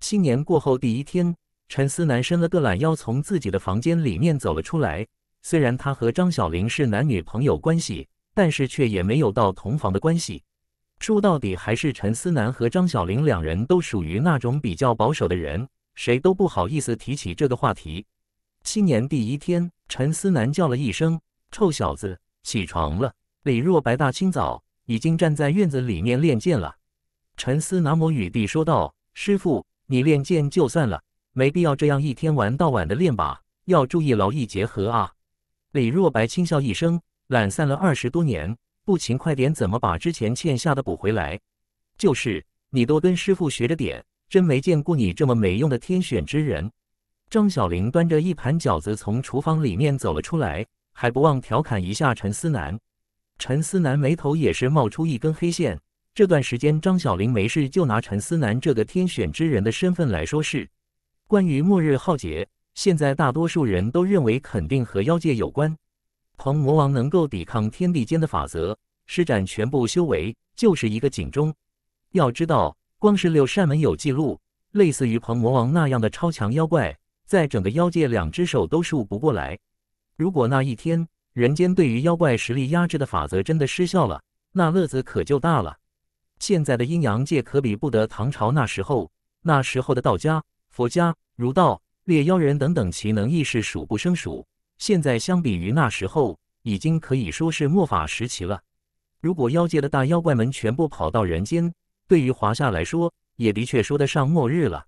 新年过后第一天，陈思南伸了个懒腰，从自己的房间里面走了出来。虽然他和张小玲是男女朋友关系，但是却也没有到同房的关系。说到底，还是陈思南和张小玲两人都属于那种比较保守的人，谁都不好意思提起这个话题。新年第一天，陈思南叫了一声：“臭小子，起床了！”李若白大清早已经站在院子里面练剑了。陈思南抹雨地说道：“师傅，你练剑就算了，没必要这样一天玩到晚的练吧？要注意劳逸结合啊！”李若白轻笑一声：“懒散了二十多年。”不勤快点，怎么把之前欠下的补回来？就是你多跟师傅学着点，真没见过你这么没用的天选之人。张小玲端着一盘饺子从厨房里面走了出来，还不忘调侃一下陈思南。陈思南眉头也是冒出一根黑线。这段时间，张小玲没事就拿陈思南这个天选之人的身份来说事。关于末日浩劫，现在大多数人都认为肯定和妖界有关。鹏魔王能够抵抗天地间的法则，施展全部修为，就是一个警钟。要知道，光是六扇门有记录，类似于鹏魔王那样的超强妖怪，在整个妖界两只手都数不过来。如果那一天，人间对于妖怪实力压制的法则真的失效了，那乐子可就大了。现在的阴阳界可比不得唐朝那时候，那时候的道家、佛家、儒道、猎妖人等等，奇能异士数不胜数。现在相比于那时候，已经可以说是末法时期了。如果妖界的大妖怪们全部跑到人间，对于华夏来说，也的确说得上末日了。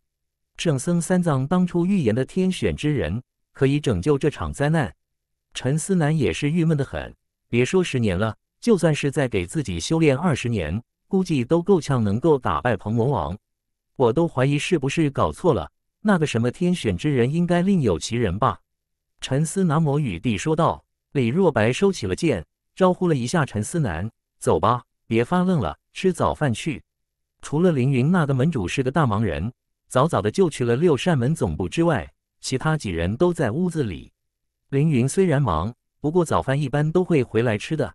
圣僧三藏当初预言的天选之人，可以拯救这场灾难。陈思南也是郁闷的很，别说十年了，就算是在给自己修炼二十年，估计都够呛能够打败鹏魔王。我都怀疑是不是搞错了，那个什么天选之人，应该另有其人吧。陈思南抹雨地说道：“李若白收起了剑，招呼了一下陈思南，走吧，别发愣了，吃早饭去。”除了凌云那个门主是个大忙人，早早的就去了六扇门总部之外，其他几人都在屋子里。凌云虽然忙，不过早饭一般都会回来吃的。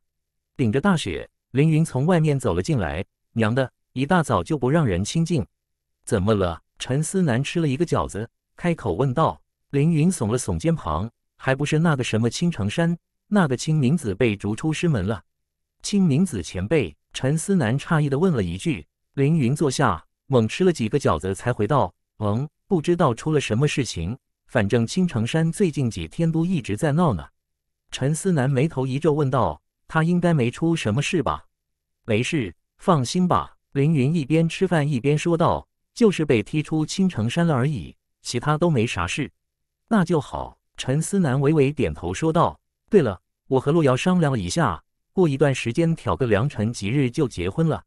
顶着大雪，凌云从外面走了进来。娘的，一大早就不让人清静，怎么了？陈思南吃了一个饺子，开口问道。凌云耸了耸肩膀。还不是那个什么青城山，那个青明子被逐出师门了。青明子前辈，陈思南诧异的问了一句。凌云坐下，猛吃了几个饺子，才回道：“嗯，不知道出了什么事情，反正青城山最近几天都一直在闹呢。”陈思南眉头一皱，问道：“他应该没出什么事吧？”“没事，放心吧。”凌云一边吃饭一边说道：“就是被踢出青城山了而已，其他都没啥事。”“那就好。”陈思南微微点头说道：“对了，我和洛瑶商量了一下，过一段时间挑个良辰吉日就结婚了。”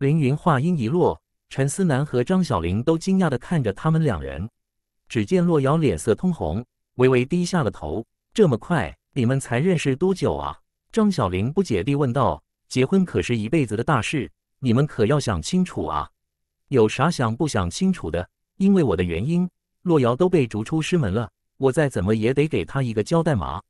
凌云话音一落，陈思南和张小玲都惊讶地看着他们两人。只见洛瑶脸色通红，微微低下了头。这么快，你们才认识多久啊？张小玲不解地问道：“结婚可是一辈子的大事，你们可要想清楚啊！有啥想不想清楚的？因为我的原因，洛瑶都被逐出师门了。”我再怎么也得给他一个交代嘛。”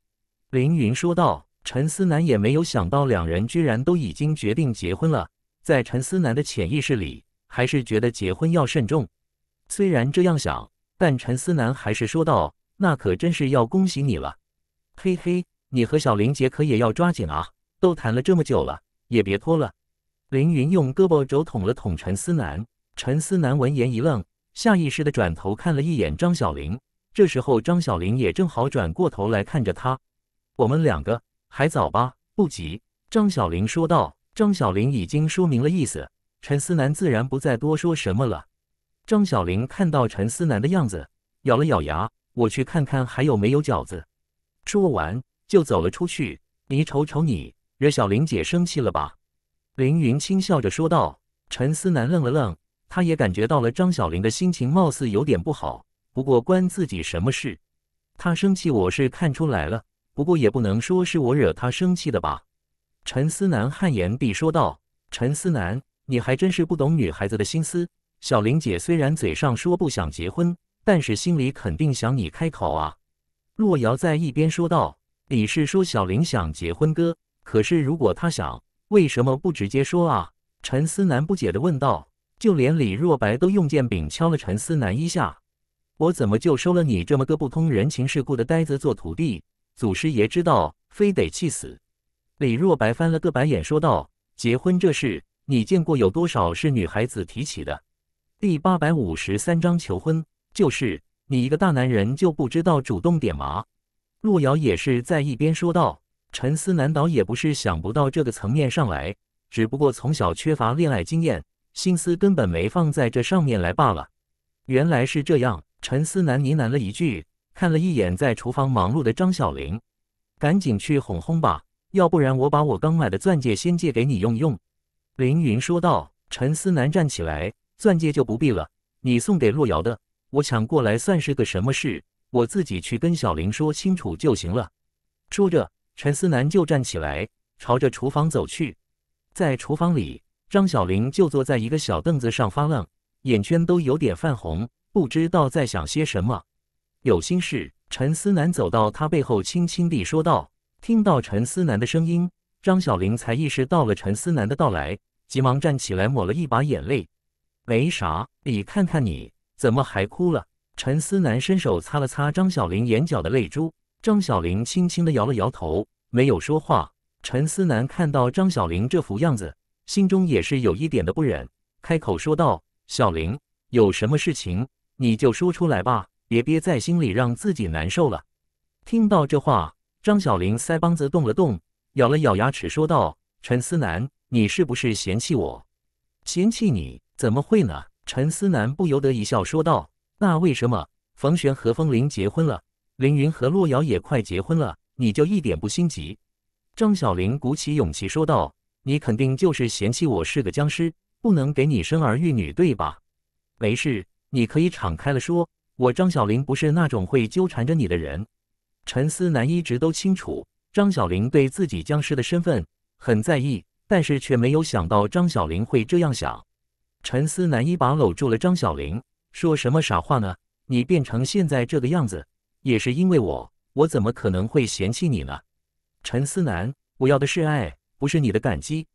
凌云说道。陈思南也没有想到，两人居然都已经决定结婚了。在陈思南的潜意识里，还是觉得结婚要慎重。虽然这样想，但陈思南还是说道：“那可真是要恭喜你了，嘿嘿，你和小林姐可也要抓紧啊，都谈了这么久了，也别拖了。”凌云用胳膊肘捅了捅陈思南，陈思南闻言一愣，下意识的转头看了一眼张小林，这时候，张小玲也正好转过头来看着他。我们两个还早吧，不急。”张小玲说道。张小玲已经说明了意思，陈思南自然不再多说什么了。张小玲看到陈思南的样子，咬了咬牙：“我去看看还有没有饺子。”说完就走了出去。“你瞅瞅你，惹小玲姐生气了吧？”凌云轻笑着说道。陈思南愣了愣，他也感觉到了张小玲的心情貌似有点不好。不过关自己什么事？他生气我是看出来了，不过也不能说是我惹他生气的吧。陈思南汗颜地说道：“陈思南，你还真是不懂女孩子的心思。小玲姐虽然嘴上说不想结婚，但是心里肯定想你开口啊。”洛瑶在一边说道：“你是说小玲想结婚哥？可是如果她想，为什么不直接说啊？”陈思南不解的问道。就连李若白都用剑柄敲了陈思南一下。我怎么就收了你这么个不通人情世故的呆子做徒弟？祖师爷知道，非得气死！李若白翻了个白眼说道：“结婚这事，你见过有多少是女孩子提起的？”第八百五十三章求婚，就是你一个大男人就不知道主动点吗？洛瑶也是在一边说道：“陈思，难道也不是想不到这个层面上来？只不过从小缺乏恋爱经验，心思根本没放在这上面来罢了。”原来是这样。陈思南呢喃了一句，看了一眼在厨房忙碌的张小玲，赶紧去哄哄吧，要不然我把我刚买的钻戒先借给你用用。”凌云说道。陈思南站起来，钻戒就不必了，你送给洛瑶的，我抢过来算是个什么事？我自己去跟小玲说清楚就行了。”说着，陈思南就站起来，朝着厨房走去。在厨房里，张小玲就坐在一个小凳子上发愣，眼圈都有点泛红。不知道在想些什么，有心事。陈思南走到他背后，轻轻地说道：“听到陈思南的声音，张小玲才意识到了陈思南的到来，急忙站起来，抹了一把眼泪。没啥，你看看你怎么还哭了。”陈思南伸手擦了擦张小玲眼角的泪珠。张小玲轻轻地摇了摇头，没有说话。陈思南看到张小玲这副样子，心中也是有一点的不忍，开口说道：“小玲，有什么事情？”你就说出来吧，别憋在心里让自己难受了。听到这话，张小玲腮帮子动了动，咬了咬牙齿，说道：“陈思南，你是不是嫌弃我？嫌弃你怎么会呢？”陈思南不由得一笑，说道：“那为什么冯璇和风铃结婚了，凌云和洛瑶也快结婚了，你就一点不心急？”张小玲鼓起勇气说道：“你肯定就是嫌弃我是个僵尸，不能给你生儿育女，对吧？”“没事。”你可以敞开了说，我张小玲不是那种会纠缠着你的人。陈思南一直都清楚张小玲对自己僵尸的身份很在意，但是却没有想到张小玲会这样想。陈思南一把搂住了张小玲，说什么傻话呢？你变成现在这个样子，也是因为我，我怎么可能会嫌弃你呢？陈思南，我要的是爱，不是你的感激。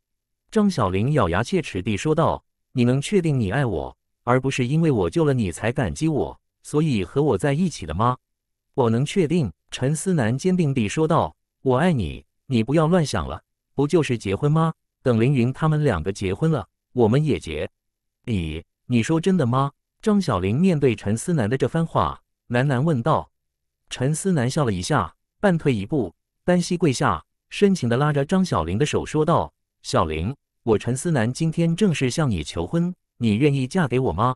张小玲咬牙切齿地说道：“你能确定你爱我？”而不是因为我救了你才感激我，所以和我在一起的吗？我能确定。”陈思南坚定地说道，“我爱你，你不要乱想了，不就是结婚吗？等凌云他们两个结婚了，我们也结。”“你，你说真的吗？”张小玲面对陈思南的这番话，喃喃问道。陈思南笑了一下，半退一步，单膝跪下，深情地拉着张小玲的手说道：“小玲，我陈思南今天正式向你求婚。”你愿意嫁给我吗？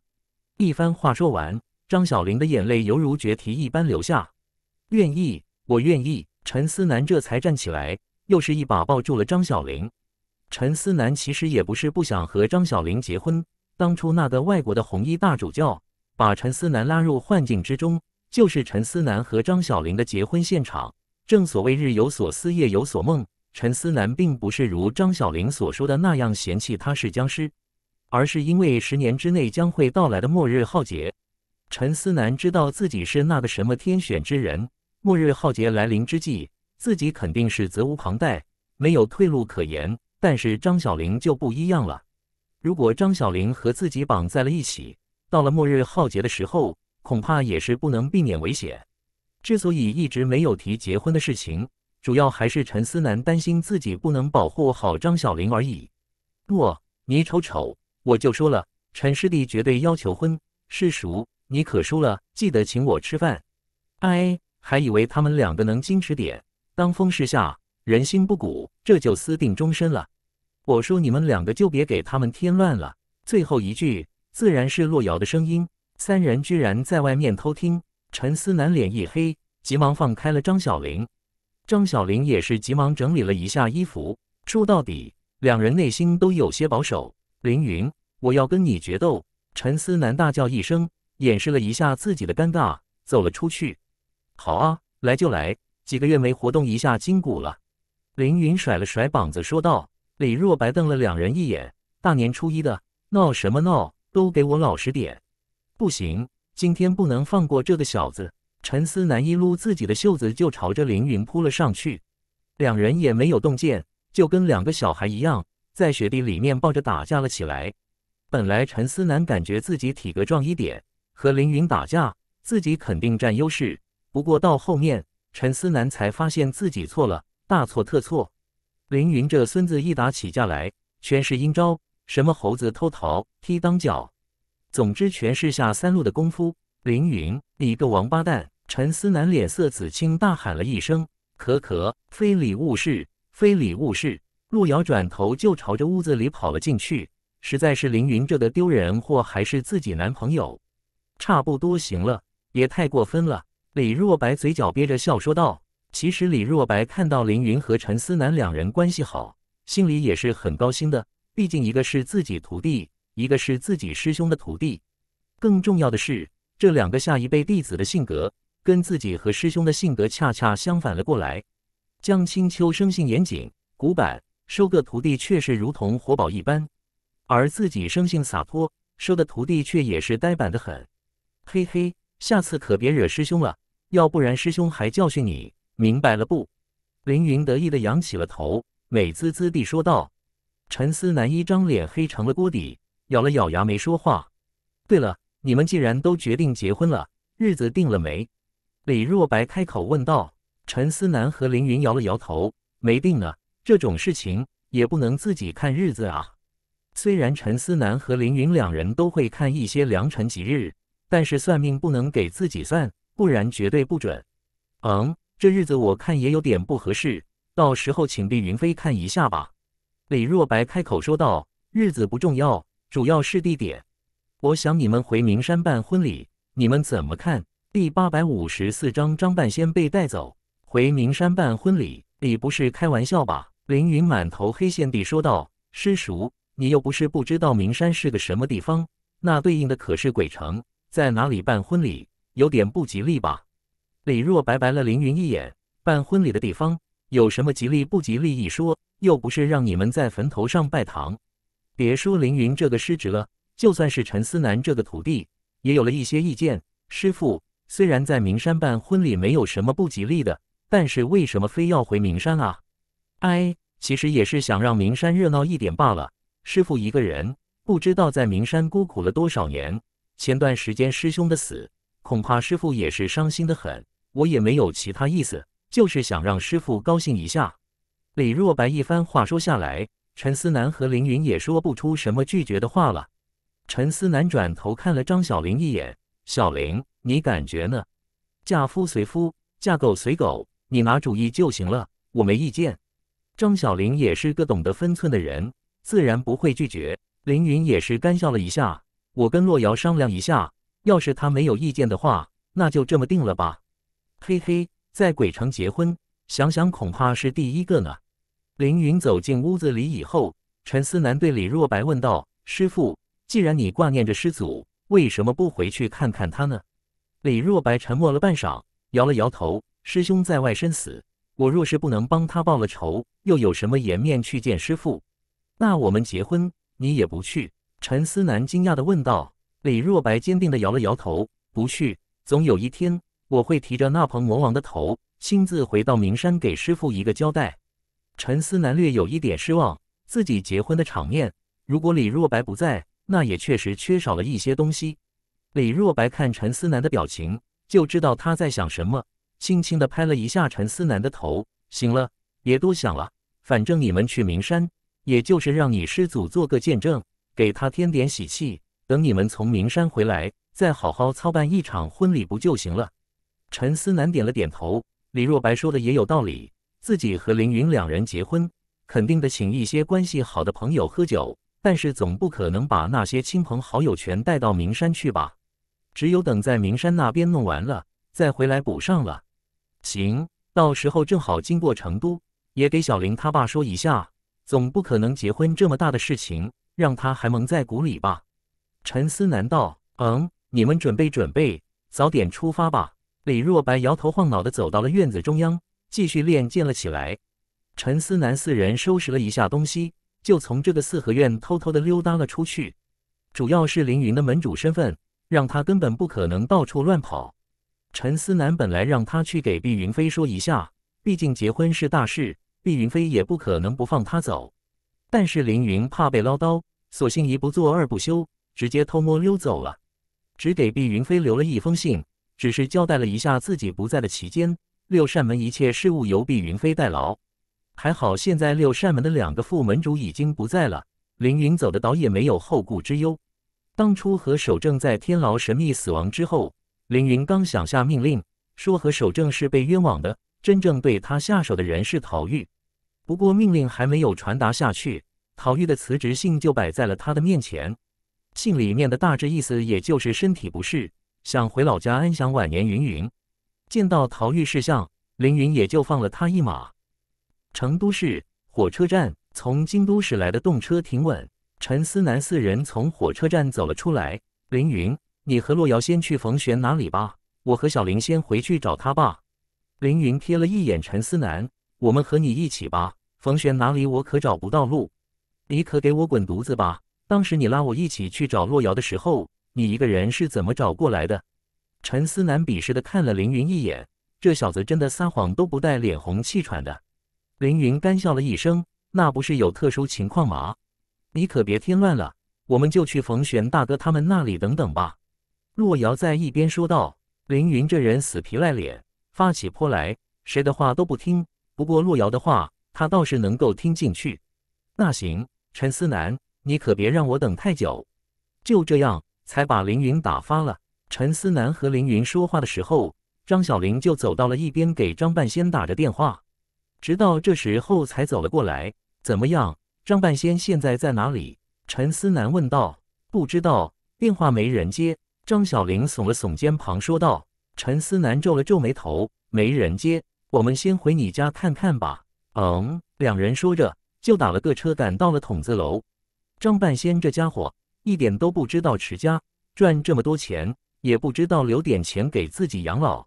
一番话说完，张小玲的眼泪犹如决堤一般流下。愿意，我愿意。陈思南这才站起来，又是一把抱住了张小玲。陈思南其实也不是不想和张小玲结婚。当初那个外国的红衣大主教把陈思南拉入幻境之中，就是陈思南和张小玲的结婚现场。正所谓日有所思，夜有所梦。陈思南并不是如张小玲所说的那样嫌弃他是僵尸。而是因为十年之内将会到来的末日浩劫，陈思南知道自己是那个什么天选之人，末日浩劫来临之际，自己肯定是责无旁贷，没有退路可言。但是张小玲就不一样了，如果张小玲和自己绑在了一起，到了末日浩劫的时候，恐怕也是不能避免危险。之所以一直没有提结婚的事情，主要还是陈思南担心自己不能保护好张小玲而已。若你瞅瞅。我就说了，陈师弟绝对要求婚，师叔，你可输了，记得请我吃饭。哎，还以为他们两个能矜持点，当风势下人心不古，这就私定终身了。我说你们两个就别给他们添乱了。最后一句自然是洛瑶的声音，三人居然在外面偷听。陈思南脸一黑，急忙放开了张小玲，张小玲也是急忙整理了一下衣服。说到底，两人内心都有些保守。凌云，我要跟你决斗！陈思南大叫一声，掩饰了一下自己的尴尬，走了出去。好啊，来就来，几个月没活动一下筋骨了。凌云甩了甩膀子，说道。李若白瞪了两人一眼：“大年初一的，闹什么闹？都给我老实点！不行，今天不能放过这个小子！”陈思南一撸自己的袖子，就朝着凌云扑了上去。两人也没有动剑，就跟两个小孩一样。在雪地里面抱着打架了起来。本来陈思南感觉自己体格壮一点，和凌云打架自己肯定占优势。不过到后面，陈思南才发现自己错了，大错特错。凌云这孙子一打起架来，全是阴招，什么猴子偷桃、踢裆脚，总之全是下三路的功夫。凌云，你个王八蛋！陈思南脸色紫青，大喊了一声：“可可，非礼勿视，非礼勿视。”陆遥转头就朝着屋子里跑了进去，实在是凌云这的丢人货，还是自己男朋友，差不多行了，也太过分了。李若白嘴角憋着笑说道：“其实李若白看到凌云和陈思南两人关系好，心里也是很高兴的。毕竟一个是自己徒弟，一个是自己师兄的徒弟，更重要的是，这两个下一辈弟子的性格跟自己和师兄的性格恰恰相反了过来。江青秋生性严谨、古板。”收个徒弟确实如同活宝一般，而自己生性洒脱，收的徒弟却也是呆板的很。嘿嘿，下次可别惹师兄了，要不然师兄还教训你。明白了不？凌云得意的扬起了头，美滋滋地说道。陈思南一张脸黑成了锅底，咬了咬牙没说话。对了，你们既然都决定结婚了，日子定了没？李若白开口问道。陈思南和凌云摇了摇头，没定呢。这种事情也不能自己看日子啊。虽然陈思南和凌云两人都会看一些良辰吉日，但是算命不能给自己算，不然绝对不准。嗯，这日子我看也有点不合适，到时候请碧云飞看一下吧。李若白开口说道：“日子不重要，主要是地点。我想你们回名山办婚礼，你们怎么看？”第八百五十四章张半仙被带走。回名山办婚礼，你不是开玩笑吧？凌云满头黑线地说道：“师叔，你又不是不知道名山是个什么地方，那对应的可是鬼城，在哪里办婚礼有点不吉利吧？”李若白白了凌云一眼：“办婚礼的地方有什么吉利不吉利一说？又不是让你们在坟头上拜堂。”别说凌云这个师侄了，就算是陈思南这个徒弟，也有了一些意见。师父虽然在名山办婚礼没有什么不吉利的，但是为什么非要回名山啊？哎，其实也是想让名山热闹一点罢了。师傅一个人，不知道在名山孤苦了多少年。前段时间师兄的死，恐怕师傅也是伤心的很。我也没有其他意思，就是想让师傅高兴一下。李若白一番话说下来，陈思南和凌云也说不出什么拒绝的话了。陈思南转头看了张小玲一眼：“小玲，你感觉呢？嫁夫随夫，嫁狗随狗，你拿主意就行了，我没意见。”张小玲也是个懂得分寸的人，自然不会拒绝。凌云也是干笑了一下：“我跟洛瑶商量一下，要是她没有意见的话，那就这么定了吧。”嘿嘿，在鬼城结婚，想想恐怕是第一个呢。凌云走进屋子里以后，陈思南对李若白问道：“师父，既然你挂念着师祖，为什么不回去看看他呢？”李若白沉默了半晌，摇了摇头：“师兄在外身死。”我若是不能帮他报了仇，又有什么颜面去见师父？那我们结婚，你也不去？陈思南惊讶的问道。李若白坚定的摇了摇头：“不去。总有一天，我会提着那鹏魔王的头，亲自回到名山，给师父一个交代。”陈思南略有一点失望，自己结婚的场面，如果李若白不在，那也确实缺少了一些东西。李若白看陈思南的表情，就知道他在想什么。轻轻地拍了一下陈思南的头，行了，别多想了。反正你们去名山，也就是让你师祖做个见证，给他添点喜气。等你们从名山回来，再好好操办一场婚礼不就行了？陈思南点了点头。李若白说的也有道理，自己和凌云两人结婚，肯定得请一些关系好的朋友喝酒，但是总不可能把那些亲朋好友全带到名山去吧？只有等在名山那边弄完了，再回来补上了。行，到时候正好经过成都，也给小林他爸说一下，总不可能结婚这么大的事情让他还蒙在鼓里吧？陈思南道：“嗯，你们准备准备，早点出发吧。”李若白摇头晃脑的走到了院子中央，继续练剑了起来。陈思南四人收拾了一下东西，就从这个四合院偷偷的溜达了出去，主要是凌云的门主身份，让他根本不可能到处乱跑。陈思南本来让他去给毕云飞说一下，毕竟结婚是大事，毕云飞也不可能不放他走。但是凌云怕被唠叨，索性一不做二不休，直接偷摸溜走了，只给毕云飞留了一封信，只是交代了一下自己不在的期间，六扇门一切事务由毕云飞代劳。还好现在六扇门的两个副门主已经不在了，凌云走的倒也没有后顾之忧。当初何守正在天牢神秘死亡之后。凌云刚想下命令说和守正是被冤枉的，真正对他下手的人是陶玉。不过命令还没有传达下去，陶玉的辞职信就摆在了他的面前。信里面的大致意思也就是身体不适，想回老家安享晚年。云云见到陶玉事项，凌云也就放了他一马。成都市火车站，从京都驶来的动车停稳，陈思南四人从火车站走了出来。凌云。你和洛瑶先去冯玄哪里吧，我和小林先回去找他吧。”凌云瞥了一眼陈思南，我们和你一起吧。冯玄哪里我可找不到路，你可给我滚犊子吧！当时你拉我一起去找洛瑶的时候，你一个人是怎么找过来的？陈思南鄙视的看了凌云一眼，这小子真的撒谎都不带脸红气喘的。凌云干笑了一声，那不是有特殊情况吗？你可别添乱了，我们就去冯玄大哥他们那里等等吧。洛瑶在一边说道：“凌云这人死皮赖脸，发起泼来谁的话都不听。不过洛瑶的话他倒是能够听进去。那行，陈思南，你可别让我等太久。”就这样才把凌云打发了。陈思南和凌云说话的时候，张小玲就走到了一边给张半仙打着电话，直到这时候才走了过来。“怎么样？张半仙现在在哪里？”陈思南问道。“不知道，电话没人接。”张小玲耸了耸肩膀，说道：“陈思南皱了皱眉头，没人接，我们先回你家看看吧。”嗯，两人说着就打了个车，赶到了筒子楼。张半仙这家伙一点都不知道持家，赚这么多钱也不知道留点钱给自己养老。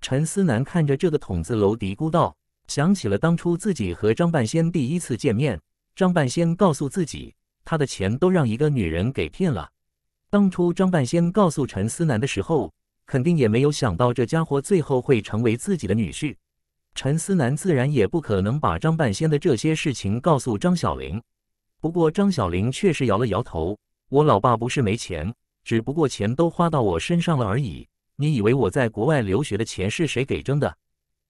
陈思南看着这个筒子楼，嘀咕道：“想起了当初自己和张半仙第一次见面，张半仙告诉自己，他的钱都让一个女人给骗了。”当初张半仙告诉陈思南的时候，肯定也没有想到这家伙最后会成为自己的女婿。陈思南自然也不可能把张半仙的这些事情告诉张小玲。不过张小玲却是摇了摇头：“我老爸不是没钱，只不过钱都花到我身上了而已。你以为我在国外留学的钱是谁给挣的？”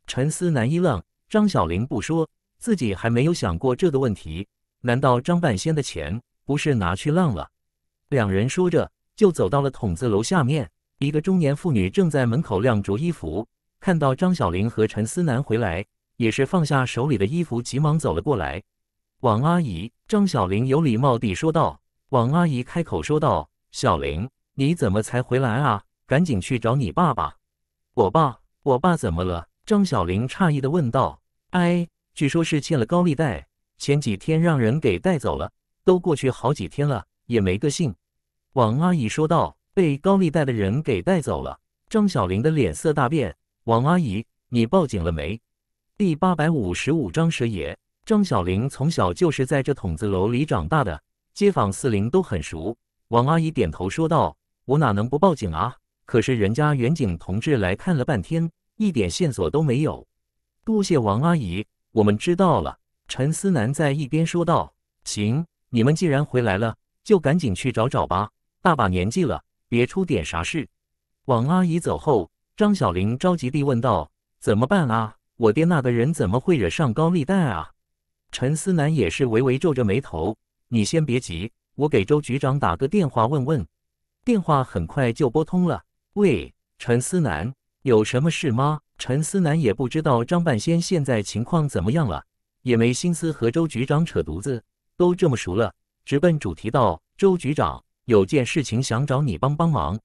陈思南一愣，张小玲不说，自己还没有想过这个问题。难道张半仙的钱不是拿去浪了？两人说着，就走到了筒子楼下面。一个中年妇女正在门口晾着衣服，看到张小玲和陈思南回来，也是放下手里的衣服，急忙走了过来。王阿姨，张小玲有礼貌地说道。王阿姨开口说道：“小玲，你怎么才回来啊？赶紧去找你爸爸。”“我爸？我爸怎么了？”张小玲诧异地问道。“哎，据说是欠了高利贷，前几天让人给带走了，都过去好几天了，也没个信。”王阿姨说道：“被高利贷的人给带走了。”张小玲的脸色大变。王阿姨，你报警了没？第八百五十五章蛇爷。张小玲从小就是在这筒子楼里长大的，街坊四邻都很熟。王阿姨点头说道：“我哪能不报警啊？可是人家远警同志来看了半天，一点线索都没有。”多谢王阿姨，我们知道了。陈思南在一边说道：“行，你们既然回来了，就赶紧去找找吧。”大把年纪了，别出点啥事。王阿姨走后，张小玲着急地问道：“怎么办啊？我爹那个人怎么会惹上高利贷啊？”陈思南也是微微皱着眉头：“你先别急，我给周局长打个电话问问。”电话很快就拨通了。“喂，陈思南，有什么事吗？”陈思南也不知道张半仙现在情况怎么样了，也没心思和周局长扯犊子，都这么熟了，直奔主题道：“周局长。”有件事情想找你帮帮忙，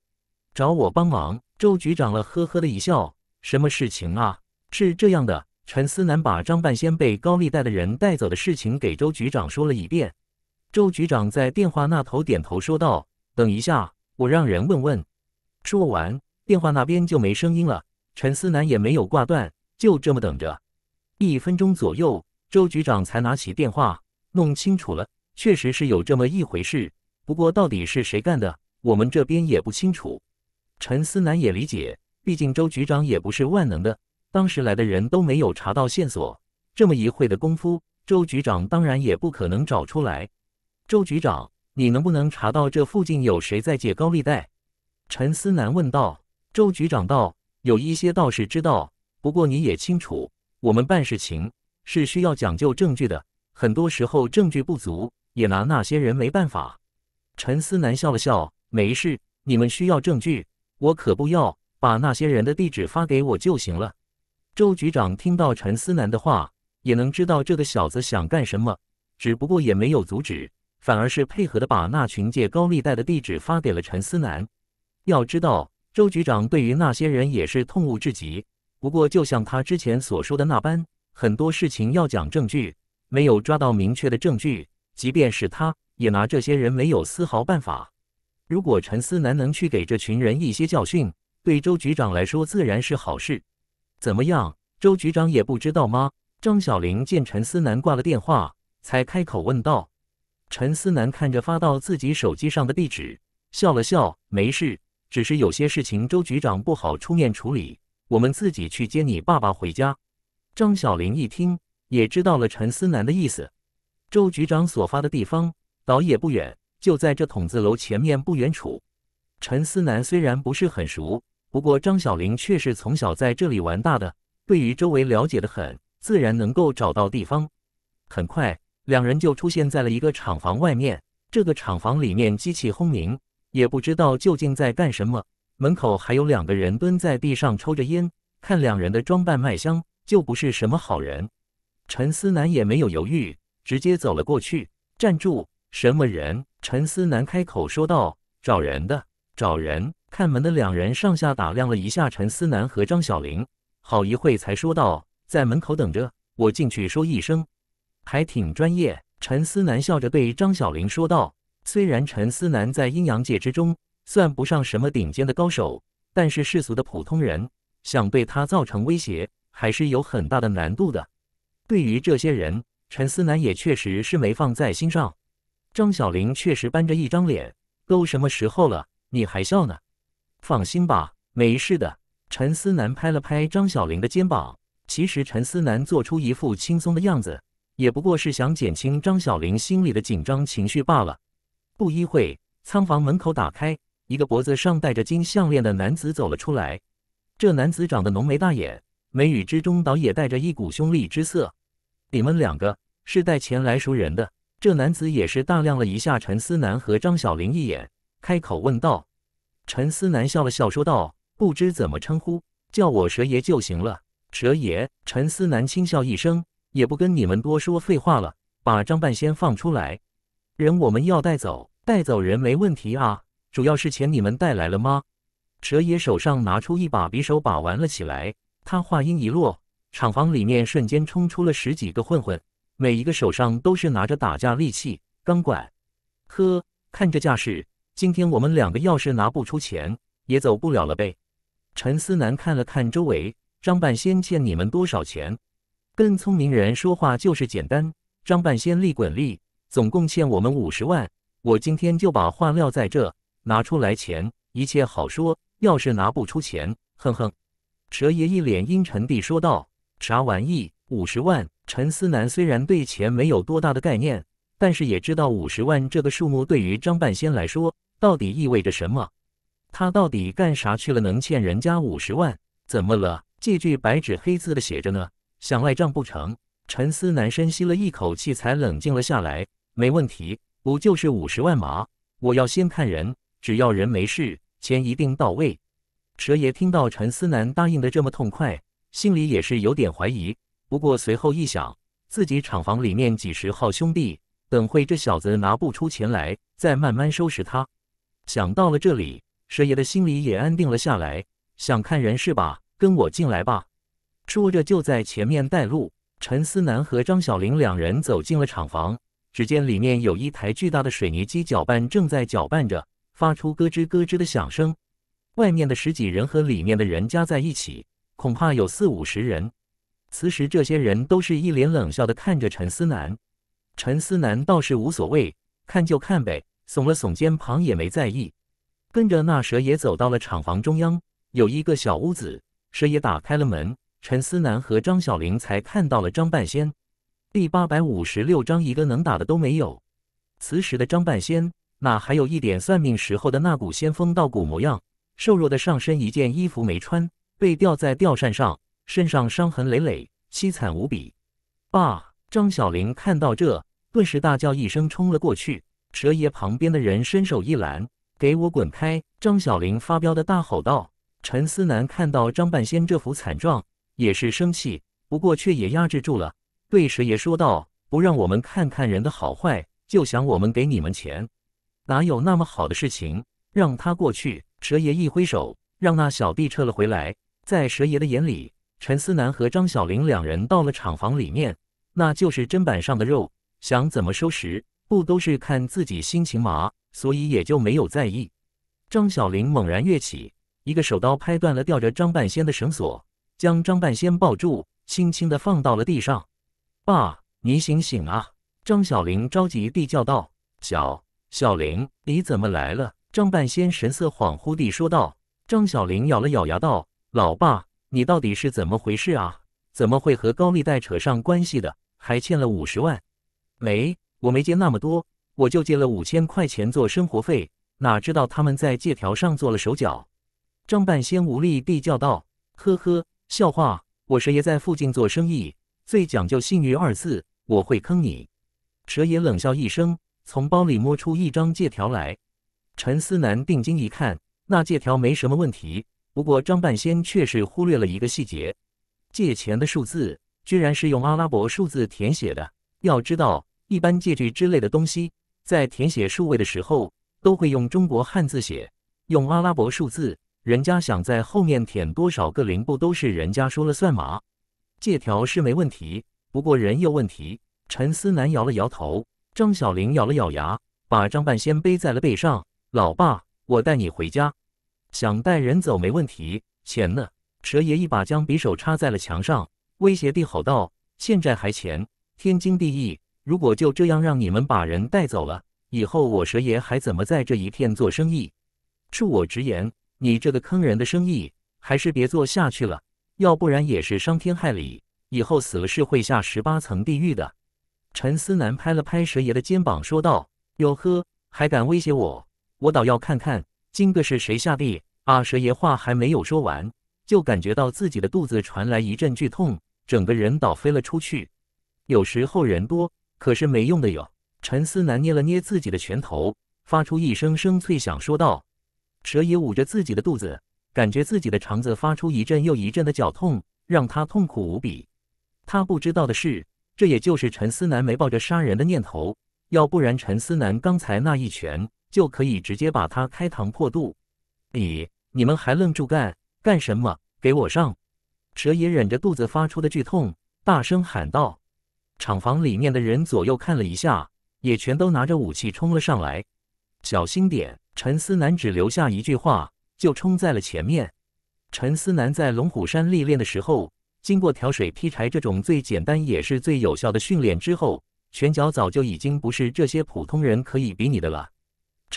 找我帮忙。周局长了，呵呵的一笑。什么事情啊？是这样的，陈思南把张半仙被高利贷的人带走的事情给周局长说了一遍。周局长在电话那头点头说道：“等一下，我让人问问。”说完，电话那边就没声音了。陈思南也没有挂断，就这么等着。一分钟左右，周局长才拿起电话，弄清楚了，确实是有这么一回事。不过，到底是谁干的，我们这边也不清楚。陈思南也理解，毕竟周局长也不是万能的。当时来的人都没有查到线索，这么一会的功夫，周局长当然也不可能找出来。周局长，你能不能查到这附近有谁在借高利贷？陈思南问道。周局长道：“有一些倒是知道，不过你也清楚，我们办事情是需要讲究证据的。很多时候证据不足，也拿那些人没办法。”陈思南笑了笑：“没事，你们需要证据，我可不要。把那些人的地址发给我就行了。”周局长听到陈思南的话，也能知道这个小子想干什么，只不过也没有阻止，反而是配合的把那群借高利贷的地址发给了陈思南。要知道，周局长对于那些人也是痛恶至极，不过就像他之前所说的那般，很多事情要讲证据，没有抓到明确的证据，即便是他。也拿这些人没有丝毫办法。如果陈思南能去给这群人一些教训，对周局长来说自然是好事。怎么样，周局长也不知道吗？张小玲见陈思南挂了电话，才开口问道。陈思南看着发到自己手机上的地址，笑了笑：“没事，只是有些事情周局长不好出面处理，我们自己去接你爸爸回家。”张小玲一听，也知道了陈思南的意思。周局长所发的地方。倒也不远，就在这筒子楼前面不远处。陈思南虽然不是很熟，不过张小玲却是从小在这里玩大的，对于周围了解的很，自然能够找到地方。很快，两人就出现在了一个厂房外面。这个厂房里面机器轰鸣，也不知道究竟在干什么。门口还有两个人蹲在地上抽着烟，看两人的装扮卖相，就不是什么好人。陈思南也没有犹豫，直接走了过去，站住。什么人？陈思南开口说道：“找人的，找人看门的。”两人上下打量了一下陈思南和张小玲，好一会才说道：“在门口等着，我进去说一声。”还挺专业。陈思南笑着对张小玲说道：“虽然陈思南在阴阳界之中算不上什么顶尖的高手，但是世俗的普通人想对他造成威胁，还是有很大的难度的。对于这些人，陈思南也确实是没放在心上。”张小玲确实板着一张脸，都什么时候了，你还笑呢？放心吧，没事的。陈思南拍了拍张小玲的肩膀。其实陈思南做出一副轻松的样子，也不过是想减轻张小玲心里的紧张情绪罢了。不一会，仓房门口打开，一个脖子上戴着金项链的男子走了出来。这男子长得浓眉大眼，眉宇之中倒也带着一股凶戾之色。你们两个是带钱来赎人的？这男子也是大量了一下陈思南和张小玲一眼，开口问道：“陈思南笑了笑，说道：不知怎么称呼，叫我蛇爷就行了。蛇爷。”陈思南轻笑一声，也不跟你们多说废话了，把张半仙放出来。人我们要带走，带走人没问题啊，主要是钱你们带来了吗？蛇爷手上拿出一把匕首把玩了起来。他话音一落，厂房里面瞬间冲出了十几个混混。每一个手上都是拿着打架利器钢管。呵，看这架势，今天我们两个要是拿不出钱，也走不了了呗。陈思南看了看周围，张半仙欠你们多少钱？跟聪明人说话就是简单。张半仙利滚利，总共欠我们五十万，我今天就把话撂在这，拿出来钱，一切好说。要是拿不出钱，哼哼。蛇爷一脸阴沉地说道：“啥玩意？五十万？”陈思南虽然对钱没有多大的概念，但是也知道五十万这个数目对于张半仙来说到底意味着什么。他到底干啥去了？能欠人家五十万？怎么了？借据白纸黑字的写着呢，想赖账不成？陈思南深吸了一口气，才冷静了下来。没问题，不就是五十万吗？我要先看人，只要人没事，钱一定到位。蛇爷听到陈思南答应的这么痛快，心里也是有点怀疑。不过随后一想，自己厂房里面几十号兄弟，等会这小子拿不出钱来，再慢慢收拾他。想到了这里，蛇爷的心里也安定了下来。想看人是吧？跟我进来吧。说着就在前面带路。陈思南和张小玲两人走进了厂房，只见里面有一台巨大的水泥机搅拌，正在搅拌着，发出咯吱咯吱的响声。外面的十几人和里面的人加在一起，恐怕有四五十人。此时，这些人都是一脸冷笑的看着陈思南。陈思南倒是无所谓，看就看呗，耸了耸肩膀也没在意，跟着那蛇爷走到了厂房中央，有一个小屋子，蛇爷打开了门，陈思南和张小玲才看到了张半仙。第八百五十六章，一个能打的都没有。此时的张半仙哪还有一点算命时候的那股仙风道骨模样？瘦弱的上身一件衣服没穿，被吊在吊扇上。身上伤痕累累，凄惨无比。爸，张小林看到这，顿时大叫一声，冲了过去。蛇爷旁边的人伸手一拦：“给我滚开！”张小林发飙的大吼道。陈思南看到张半仙这副惨状，也是生气，不过却也压制住了，对蛇爷说道：“不让我们看看人的好坏，就想我们给你们钱，哪有那么好的事情？”让他过去。蛇爷一挥手，让那小弟撤了回来。在蛇爷的眼里。陈思南和张小玲两人到了厂房里面，那就是砧板上的肉，想怎么收拾，不都是看自己心情嘛，所以也就没有在意。张小玲猛然跃起，一个手刀拍断了吊着张半仙的绳索，将张半仙抱住，轻轻地放到了地上。爸，你醒醒啊！张小玲着急地叫道。小小玲，你怎么来了？张半仙神色恍惚地说道。张小玲咬了咬牙道：“老爸。”你到底是怎么回事啊？怎么会和高利贷扯上关系的？还欠了五十万？没，我没借那么多，我就借了五千块钱做生活费。哪知道他们在借条上做了手脚！张半仙无力地叫道：“呵呵，笑话！我蛇爷在附近做生意，最讲究信誉二字，我会坑你！”蛇爷冷笑一声，从包里摸出一张借条来。陈思南定睛一看，那借条没什么问题。不过张半仙却是忽略了一个细节，借钱的数字居然是用阿拉伯数字填写的。要知道，一般借据之类的东西，在填写数位的时候，都会用中国汉字写。用阿拉伯数字，人家想在后面填多少个零，不都是人家说了算吗？借条是没问题，不过人有问题。陈思南摇了摇头，张小玲咬了咬牙，把张半仙背在了背上。老爸，我带你回家。想带人走没问题，钱呢？蛇爷一把将匕首插在了墙上，威胁地吼道：“欠债还钱，天经地义。如果就这样让你们把人带走了，以后我蛇爷还怎么在这一片做生意？恕我直言，你这个坑人的生意还是别做下去了，要不然也是伤天害理，以后死了是会下十八层地狱的。”陈思南拍了拍蛇爷的肩膀，说道：“哟呵，还敢威胁我？我倒要看看。”今个是谁下地？阿蛇爷话还没有说完，就感觉到自己的肚子传来一阵剧痛，整个人倒飞了出去。有时候人多，可是没用的哟。陈思南捏了捏自己的拳头，发出一声声脆响，说道：“蛇爷，捂着自己的肚子，感觉自己的肠子发出一阵又一阵的绞痛，让他痛苦无比。他不知道的是，这也就是陈思南没抱着杀人的念头，要不然陈思南刚才那一拳。”就可以直接把他开膛破肚！你你们还愣住干干什么？给我上！蛇爷忍着肚子发出的剧痛，大声喊道：“厂房里面的人左右看了一下，也全都拿着武器冲了上来。小心点！”陈思南只留下一句话，就冲在了前面。陈思南在龙虎山历练的时候，经过挑水劈柴这种最简单也是最有效的训练之后，拳脚早就已经不是这些普通人可以比拟的了。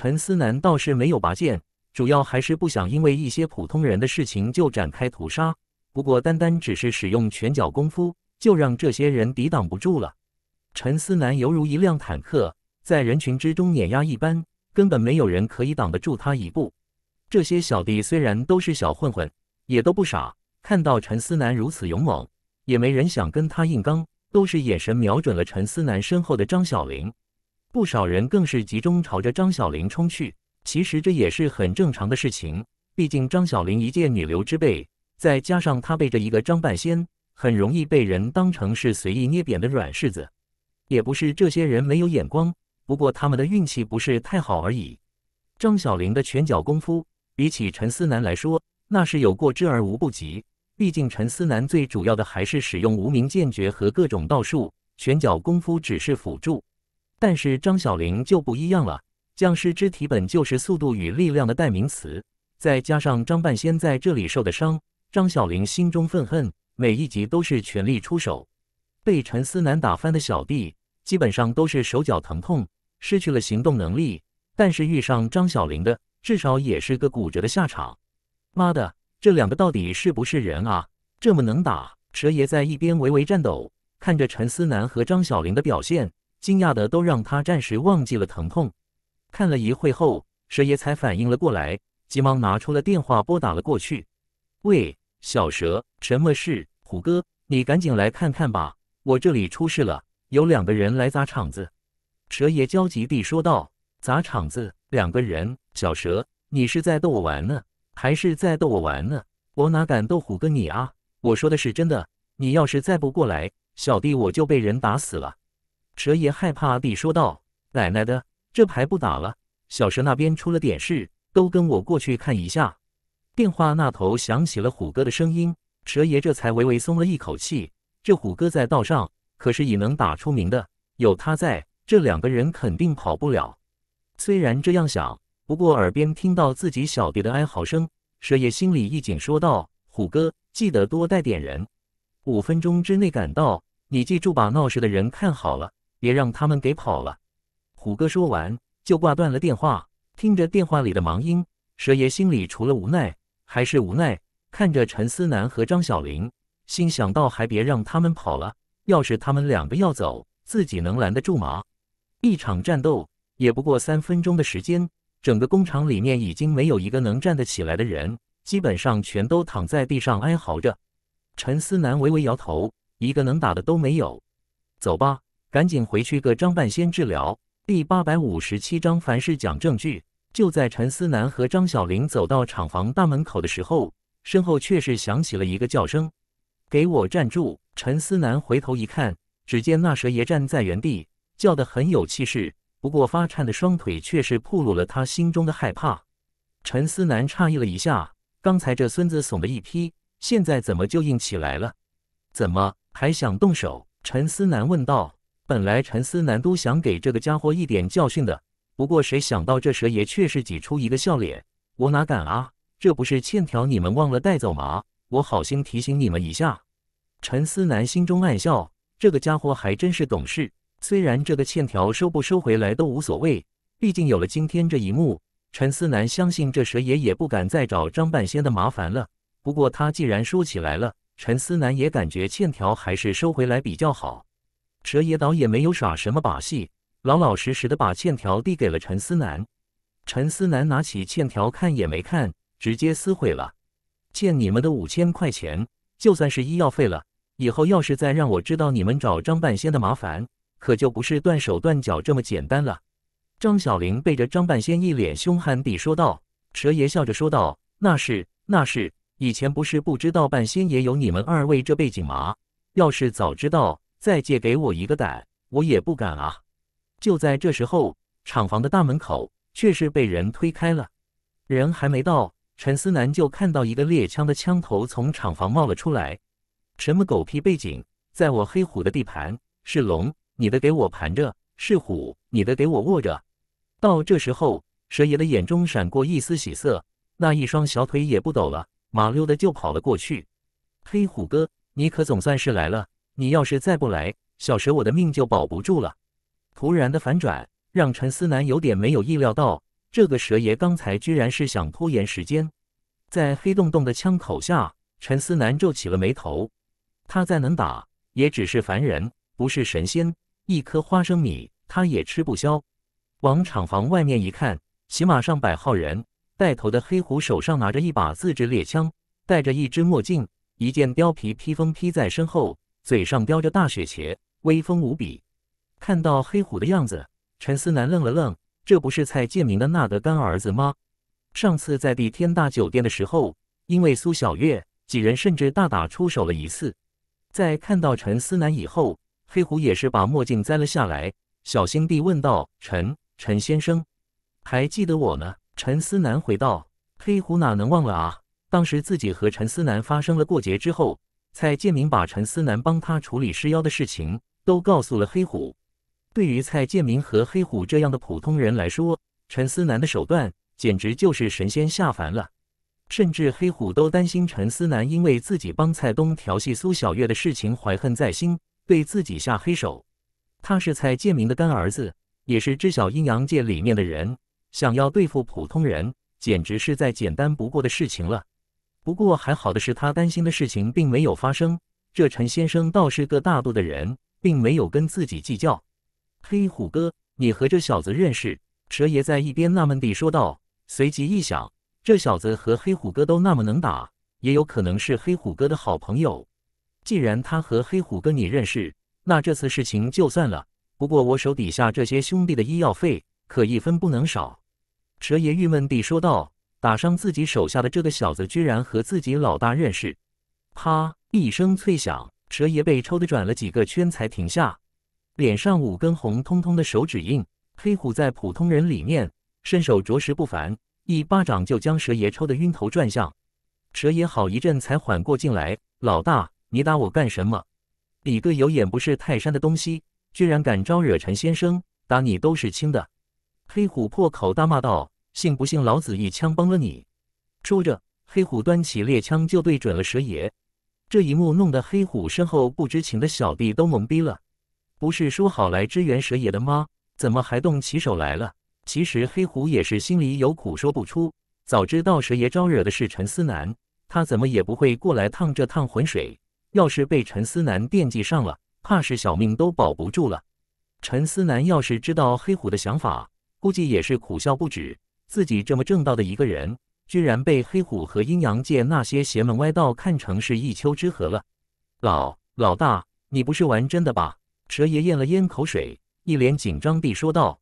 陈思南倒是没有拔剑，主要还是不想因为一些普通人的事情就展开屠杀。不过，单单只是使用拳脚功夫，就让这些人抵挡不住了。陈思南犹如一辆坦克在人群之中碾压一般，根本没有人可以挡得住他一步。这些小弟虽然都是小混混，也都不傻，看到陈思南如此勇猛，也没人想跟他硬刚，都是眼神瞄准了陈思南身后的张小玲。不少人更是集中朝着张小林冲去，其实这也是很正常的事情。毕竟张小林一介女流之辈，再加上她背着一个张半仙，很容易被人当成是随意捏扁的软柿子。也不是这些人没有眼光，不过他们的运气不是太好而已。张小林的拳脚功夫比起陈思南来说，那是有过之而无不及。毕竟陈思南最主要的还是使用无名剑诀和各种道术，拳脚功夫只是辅助。但是张小林就不一样了，僵尸肢体本就是速度与力量的代名词，再加上张半仙在这里受的伤，张小林心中愤恨，每一集都是全力出手。被陈思南打翻的小弟，基本上都是手脚疼痛，失去了行动能力。但是遇上张小林的，至少也是个骨折的下场。妈的，这两个到底是不是人啊？这么能打！蛇爷在一边微微颤抖，看着陈思南和张小林的表现。惊讶的都让他暂时忘记了疼痛，看了一会后，蛇爷才反应了过来，急忙拿出了电话拨打了过去。喂，小蛇，什么事？虎哥，你赶紧来看看吧，我这里出事了，有两个人来砸场子。蛇爷焦急地说道：“砸场子？两个人？小蛇，你是在逗我玩呢，还是在逗我玩呢？我哪敢逗虎哥你啊！我说的是真的，你要是再不过来，小弟我就被人打死了。”蛇爷害怕地说道：“奶奶的，这牌不打了，小蛇那边出了点事，都跟我过去看一下。”电话那头响起了虎哥的声音，蛇爷这才微微松了一口气。这虎哥在道上可是以能打出名的，有他在，这两个人肯定跑不了。虽然这样想，不过耳边听到自己小弟的哀嚎声，蛇爷心里一紧，说道：“虎哥，记得多带点人，五分钟之内赶到，你记住把闹事的人看好了。”别让他们给跑了！虎哥说完就挂断了电话，听着电话里的忙音，蛇爷心里除了无奈还是无奈。看着陈思南和张小玲，心想到还别让他们跑了，要是他们两个要走，自己能拦得住吗？一场战斗也不过三分钟的时间，整个工厂里面已经没有一个能站得起来的人，基本上全都躺在地上哀嚎着。陈思南微微摇头，一个能打的都没有，走吧。赶紧回去个张半仙治疗。第八百五十七章，凡事讲证据。就在陈思南和张小玲走到厂房大门口的时候，身后却是响起了一个叫声：“给我站住！”陈思南回头一看，只见那蛇爷站在原地，叫得很有气势，不过发颤的双腿却是暴露了他心中的害怕。陈思南诧异了一下，刚才这孙子怂的一批，现在怎么就硬起来了？怎么还想动手？陈思南问道。本来陈思南都想给这个家伙一点教训的，不过谁想到这蛇爷却是挤出一个笑脸。我哪敢啊！这不是欠条你们忘了带走吗？我好心提醒你们一下。陈思南心中暗笑，这个家伙还真是懂事。虽然这个欠条收不收回来都无所谓，毕竟有了今天这一幕，陈思南相信这蛇爷也不敢再找张半仙的麻烦了。不过他既然收起来了，陈思南也感觉欠条还是收回来比较好。蛇爷倒也没有耍什么把戏，老老实实的把欠条递给了陈思南。陈思南拿起欠条看也没看，直接撕毁了。欠你们的五千块钱，就算是医药费了。以后要是再让我知道你们找张半仙的麻烦，可就不是断手断脚这么简单了。张小玲背着张半仙，一脸凶悍地说道。蛇爷笑着说道：“那是，那是。以前不是不知道半仙也有你们二位这背景吗？要是早知道。”再借给我一个胆，我也不敢啊！就在这时候，厂房的大门口却是被人推开了。人还没到，陈思南就看到一个猎枪的枪头从厂房冒了出来。什么狗屁背景，在我黑虎的地盘，是龙，你的给我盘着；是虎，你的给我握着。到这时候，蛇爷的眼中闪过一丝喜色，那一双小腿也不抖了，麻溜的就跑了过去。黑虎哥，你可总算是来了。你要是再不来，小蛇我的命就保不住了。突然的反转让陈思南有点没有意料到，这个蛇爷刚才居然是想拖延时间。在黑洞洞的枪口下，陈思南皱起了眉头。他再能打，也只是凡人，不是神仙，一颗花生米他也吃不消。往厂房外面一看，起码上百号人，带头的黑虎手上拿着一把自制猎枪，戴着一只墨镜，一件貂皮披风披在身后。嘴上叼着大雪茄，威风无比。看到黑虎的样子，陈思南愣了愣，这不是蔡建明的那个干儿子吗？上次在帝天大酒店的时候，因为苏小月几人，甚至大打出手了一次。在看到陈思南以后，黑虎也是把墨镜摘了下来，小心地问道：“陈陈先生，还记得我吗？”陈思南回道：“黑虎哪能忘了啊？当时自己和陈思南发生了过节之后。”蔡建明把陈思南帮他处理尸妖的事情都告诉了黑虎。对于蔡建明和黑虎这样的普通人来说，陈思南的手段简直就是神仙下凡了。甚至黑虎都担心陈思南因为自己帮蔡东调戏苏小月的事情怀恨在心，对自己下黑手。他是蔡建明的干儿子，也是知晓阴阳界里面的人，想要对付普通人，简直是再简单不过的事情了。不过还好的是，他担心的事情并没有发生。这陈先生倒是个大度的人，并没有跟自己计较。黑虎哥，你和这小子认识？蛇爷在一边纳闷地说道。随即一想，这小子和黑虎哥都那么能打，也有可能是黑虎哥的好朋友。既然他和黑虎哥你认识，那这次事情就算了。不过我手底下这些兄弟的医药费，可一分不能少。蛇爷郁闷地说道。打伤自己手下的这个小子，居然和自己老大认识。啪！一声脆响，蛇爷被抽的转了几个圈才停下，脸上五根红彤彤的手指印。黑虎在普通人里面身手着实不凡，一巴掌就将蛇爷抽的晕头转向。蛇爷好一阵才缓过劲来：“老大，你打我干什么？你个有眼不识泰山的东西，居然敢招惹陈先生，打你都是轻的。”黑虎破口大骂道。信不信老子一枪崩了你？说着，黑虎端起猎枪就对准了蛇爷。这一幕弄得黑虎身后不知情的小弟都懵逼了。不是说好来支援蛇爷的吗？怎么还动起手来了？其实黑虎也是心里有苦说不出。早知道蛇爷招惹的是陈思南，他怎么也不会过来趟这趟浑水。要是被陈思南惦记上了，怕是小命都保不住了。陈思南要是知道黑虎的想法，估计也是苦笑不止。自己这么正道的一个人，居然被黑虎和阴阳界那些邪门歪道看成是一丘之貉了。老老大，你不是玩真的吧？蛇爷咽了咽口水，一脸紧张地说道：“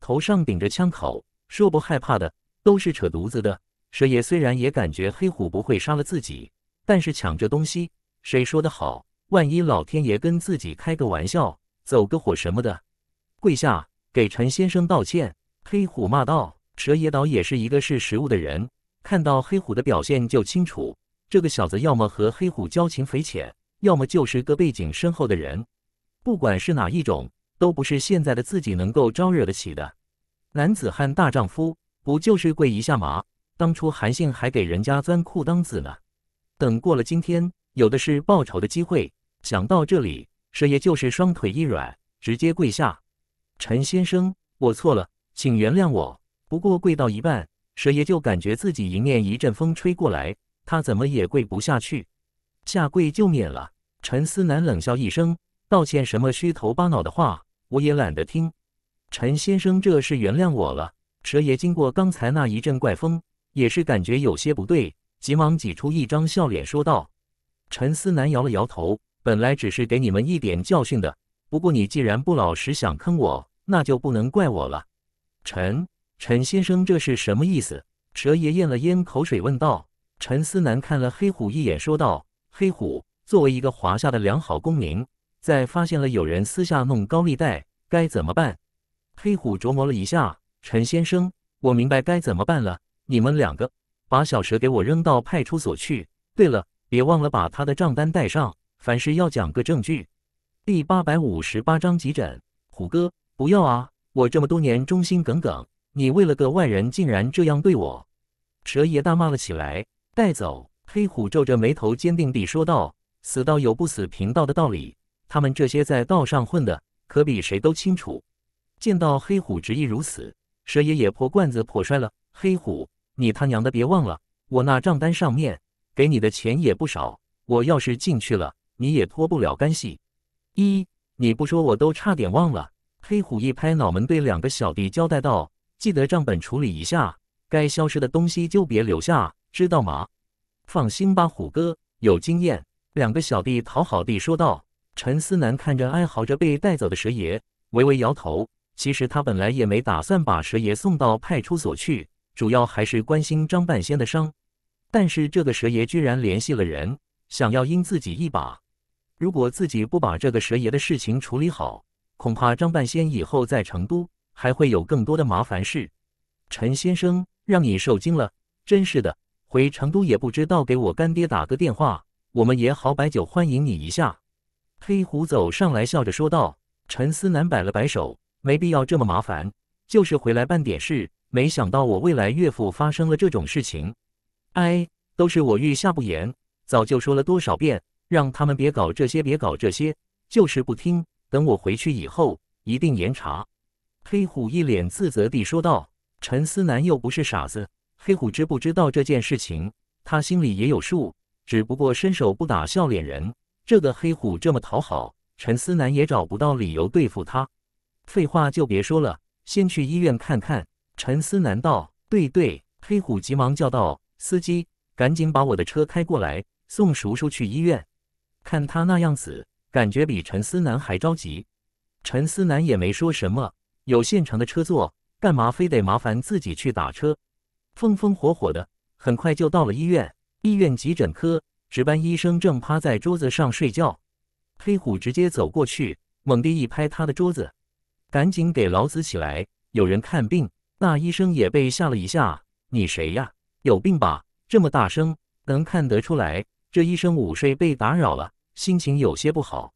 头上顶着枪口，说不害怕的都是扯犊子的。”蛇爷虽然也感觉黑虎不会杀了自己，但是抢这东西，谁说的好？万一老天爷跟自己开个玩笑，走个火什么的，跪下给陈先生道歉。”黑虎骂道。蛇爷倒也是一个识时物的人，看到黑虎的表现就清楚，这个小子要么和黑虎交情匪浅，要么就是个背景深厚的人。不管是哪一种，都不是现在的自己能够招惹得起的。男子汉大丈夫，不就是跪一下吗？当初韩信还给人家钻裤裆子呢。等过了今天，有的是报仇的机会。想到这里，蛇爷就是双腿一软，直接跪下：“陈先生，我错了，请原谅我。”不过跪到一半，蛇爷就感觉自己迎面一阵风吹过来，他怎么也跪不下去，下跪就免了。陈思南冷笑一声，道歉什么虚头巴脑的话，我也懒得听。陈先生这是原谅我了。蛇爷经过刚才那一阵怪风，也是感觉有些不对，急忙挤出一张笑脸说道。陈思南摇了摇头，本来只是给你们一点教训的，不过你既然不老实想坑我，那就不能怪我了。陈。陈先生，这是什么意思？蛇爷咽了咽口水问道。陈思南看了黑虎一眼，说道：“黑虎，作为一个华夏的良好公民，在发现了有人私下弄高利贷，该怎么办？”黑虎琢磨了一下，陈先生，我明白该怎么办了。你们两个把小蛇给我扔到派出所去。对了，别忘了把他的账单带上，凡事要讲个证据。第八百五十八章急诊。虎哥，不要啊！我这么多年忠心耿耿。你为了个外人竟然这样对我！蛇爷大骂了起来。带走！黑虎皱着眉头，坚定地说道：“死道有不死，贫道的道理。他们这些在道上混的，可比谁都清楚。”见到黑虎执意如此，蛇爷也破罐子破摔了。“黑虎，你他娘的别忘了，我那账单上面给你的钱也不少。我要是进去了，你也脱不了干系。”一，你不说我都差点忘了。黑虎一拍脑门，对两个小弟交代道。记得账本处理一下，该消失的东西就别留下，知道吗？放心吧，虎哥有经验。两个小弟讨好地说道。陈思南看着哀嚎着被带走的蛇爷，微微摇头。其实他本来也没打算把蛇爷送到派出所去，主要还是关心张半仙的伤。但是这个蛇爷居然联系了人，想要阴自己一把。如果自己不把这个蛇爷的事情处理好，恐怕张半仙以后在成都。还会有更多的麻烦事，陈先生让你受惊了，真是的，回成都也不知道给我干爹打个电话，我们也好摆酒欢迎你一下。黑虎走上来笑着说道。陈思南摆了摆手，没必要这么麻烦，就是回来办点事。没想到我未来岳父发生了这种事情，哎，都是我御下不严，早就说了多少遍，让他们别搞这些，别搞这些，就是不听。等我回去以后，一定严查。黑虎一脸自责地说道：“陈思南又不是傻子，黑虎知不知道这件事情，他心里也有数。只不过伸手不打笑脸人，这个黑虎这么讨好，陈思南也找不到理由对付他。废话就别说了，先去医院看看。”陈思南道：“对对。”黑虎急忙叫道：“司机，赶紧把我的车开过来，送叔叔去医院。看他那样子，感觉比陈思南还着急。”陈思南也没说什么。有现成的车坐，干嘛非得麻烦自己去打车？风风火火的，很快就到了医院。医院急诊科值班医生正趴在桌子上睡觉，黑虎直接走过去，猛地一拍他的桌子：“赶紧给老子起来！有人看病。”那医生也被吓了一下：“你谁呀？有病吧？这么大声，能看得出来？这医生午睡被打扰了，心情有些不好。”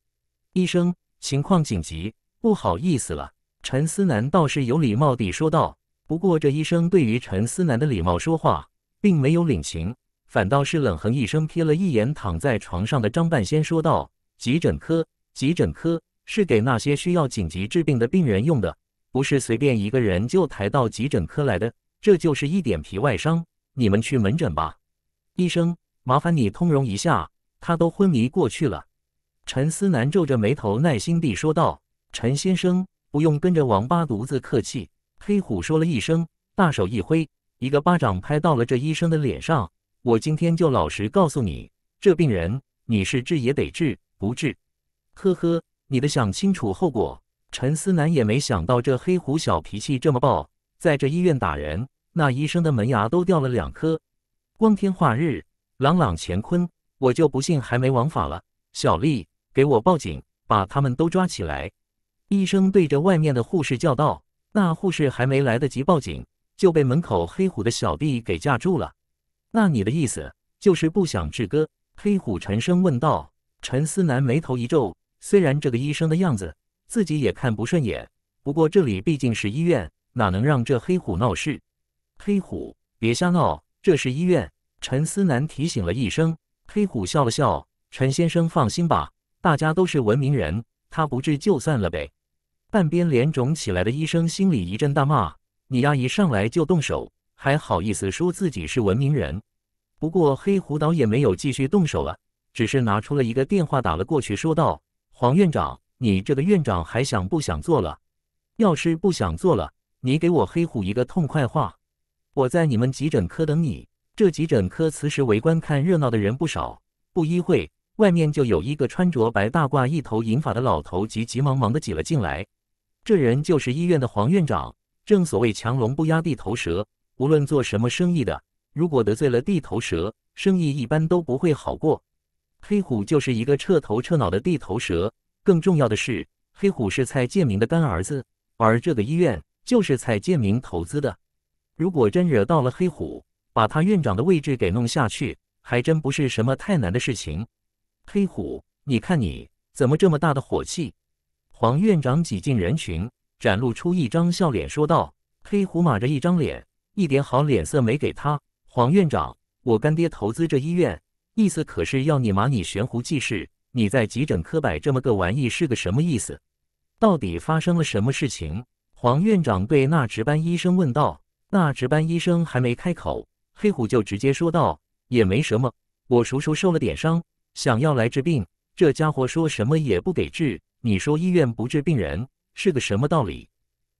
医生，情况紧急，不好意思了。陈思南倒是有礼貌地说道，不过这医生对于陈思南的礼貌说话，并没有领情，反倒是冷哼一声，瞥了一眼躺在床上的张半仙，说道：“急诊科，急诊科是给那些需要紧急治病的病人用的，不是随便一个人就抬到急诊科来的。这就是一点皮外伤，你们去门诊吧。医生，麻烦你通融一下，他都昏迷过去了。”陈思南皱着眉头，耐心地说道：“陈先生。”不用跟着王八犊子客气，黑虎说了一声，大手一挥，一个巴掌拍到了这医生的脸上。我今天就老实告诉你，这病人你是治也得治，不治，呵呵，你的想清楚后果。陈思南也没想到这黑虎小脾气这么暴，在这医院打人，那医生的门牙都掉了两颗。光天化日，朗朗乾坤，我就不信还没王法了。小丽，给我报警，把他们都抓起来。医生对着外面的护士叫道：“那护士还没来得及报警，就被门口黑虎的小弟给架住了。”“那你的意思就是不想治哥？”黑虎沉声问道。陈思南眉头一皱，虽然这个医生的样子自己也看不顺眼，不过这里毕竟是医院，哪能让这黑虎闹事？黑虎，别瞎闹，这是医院。”陈思南提醒了一声。黑虎笑了笑：“陈先生放心吧，大家都是文明人。”他不治就算了呗，半边脸肿起来的医生心里一阵大骂：“你丫一上来就动手，还好意思说自己是文明人。”不过黑虎倒也没有继续动手了，只是拿出了一个电话打了过去，说道：“黄院长，你这个院长还想不想做了？要是不想做了，你给我黑虎一个痛快话，我在你们急诊科等你。”这急诊科此时围观看热闹的人不少，不一会。外面就有一个穿着白大褂、一头银发的老头，急急忙忙的挤了进来。这人就是医院的黄院长。正所谓强龙不压地头蛇，无论做什么生意的，如果得罪了地头蛇，生意一般都不会好过。黑虎就是一个彻头彻脑的地头蛇。更重要的是，黑虎是蔡建明的干儿子，而这个医院就是蔡建明投资的。如果真惹到了黑虎，把他院长的位置给弄下去，还真不是什么太难的事情。黑虎，你看你怎么这么大的火气！黄院长挤进人群，展露出一张笑脸，说道：“黑虎，马着一张脸，一点好脸色没给他。”黄院长，我干爹投资这医院，意思可是要你马你悬壶济世。你在急诊科摆这么个玩意，是个什么意思？到底发生了什么事情？黄院长对那值班医生问道。那值班医生还没开口，黑虎就直接说道：“也没什么，我叔叔受了点伤。”想要来治病，这家伙说什么也不给治。你说医院不治病人是个什么道理？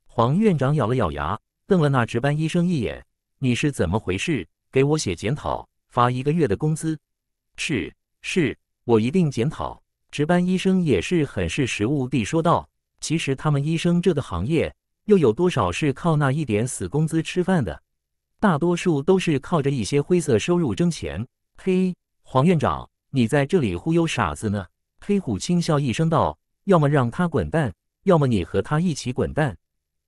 黄院长咬了咬牙，瞪了那值班医生一眼：“你是怎么回事？给我写检讨，发一个月的工资。”“是是，我一定检讨。”值班医生也是很是识时务地说道：“其实他们医生这个行业，又有多少是靠那一点死工资吃饭的？大多数都是靠着一些灰色收入挣钱。”嘿，黄院长。你在这里忽悠傻子呢？黑虎轻笑一声道：“要么让他滚蛋，要么你和他一起滚蛋。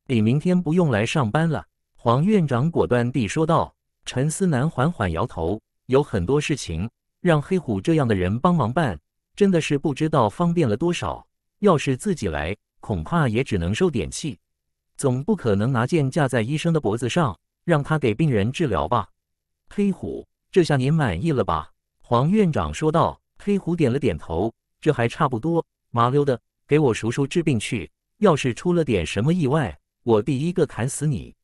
你明天不用来上班了。”黄院长果断地说道。陈思南缓缓摇头：“有很多事情让黑虎这样的人帮忙办，真的是不知道方便了多少。要是自己来，恐怕也只能受点气，总不可能拿剑架在医生的脖子上，让他给病人治疗吧？”黑虎，这下您满意了吧？黄院长说道：“黑虎点了点头，这还差不多。麻溜的，给我叔叔治病去。要是出了点什么意外，我第一个砍死你。”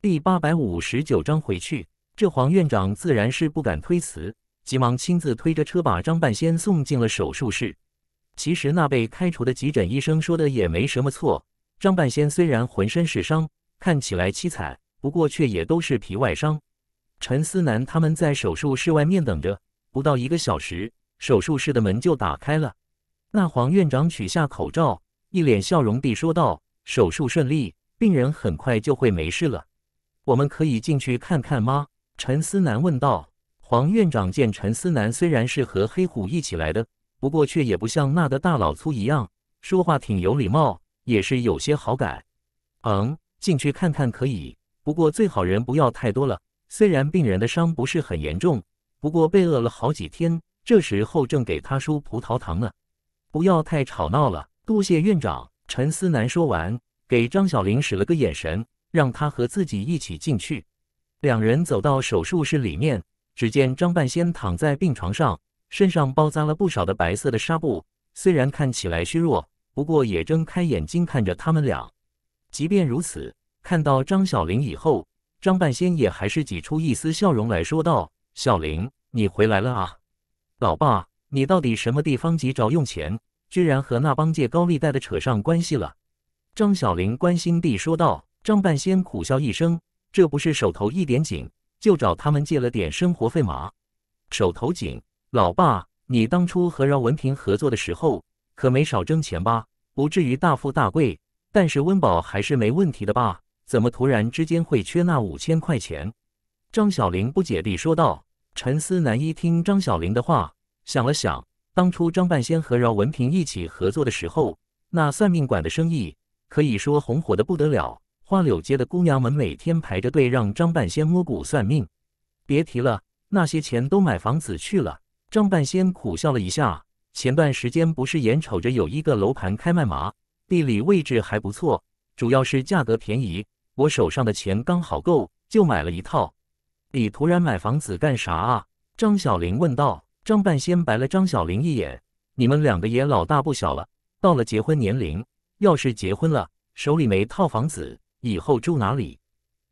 第八百五十九章回去。这黄院长自然是不敢推辞，急忙亲自推着车把张半仙送进了手术室。其实那被开除的急诊医生说的也没什么错。张半仙虽然浑身是伤，看起来凄惨，不过却也都是皮外伤。陈思南他们在手术室外面等着。不到一个小时，手术室的门就打开了。那黄院长取下口罩，一脸笑容地说道：“手术顺利，病人很快就会没事了。我们可以进去看看吗？”陈思南问道。黄院长见陈思南虽然是和黑虎一起来的，不过却也不像那的大老粗一样，说话挺有礼貌，也是有些好感。嗯，进去看看可以，不过最好人不要太多了。虽然病人的伤不是很严重。不过被饿了好几天，这时候正给他输葡萄糖呢。不要太吵闹了，多谢院长。陈思南说完，给张小玲使了个眼神，让他和自己一起进去。两人走到手术室里面，只见张半仙躺在病床上，身上包扎了不少的白色的纱布。虽然看起来虚弱，不过也睁开眼睛看着他们俩。即便如此，看到张小玲以后，张半仙也还是挤出一丝笑容来说道。小林，你回来了啊！老爸，你到底什么地方急着用钱，居然和那帮借高利贷的扯上关系了？张小林关心地说道。张半仙苦笑一声：“这不是手头一点紧，就找他们借了点生活费嘛？手头紧，老爸，你当初和饶文平合作的时候，可没少挣钱吧？不至于大富大贵，但是温饱还是没问题的吧？怎么突然之间会缺那五千块钱？”张小林不解地说道。陈思南一听张小玲的话，想了想，当初张半仙和饶文平一起合作的时候，那算命馆的生意可以说红火的不得了。花柳街的姑娘们每天排着队让张半仙摸骨算命，别提了，那些钱都买房子去了。张半仙苦笑了一下，前段时间不是眼瞅着有一个楼盘开卖吗？地理位置还不错，主要是价格便宜，我手上的钱刚好够，就买了一套。你突然买房子干啥啊？张小玲问道。张半仙白了张小玲一眼：“你们两个也老大不小了，到了结婚年龄，要是结婚了，手里没套房子，以后住哪里？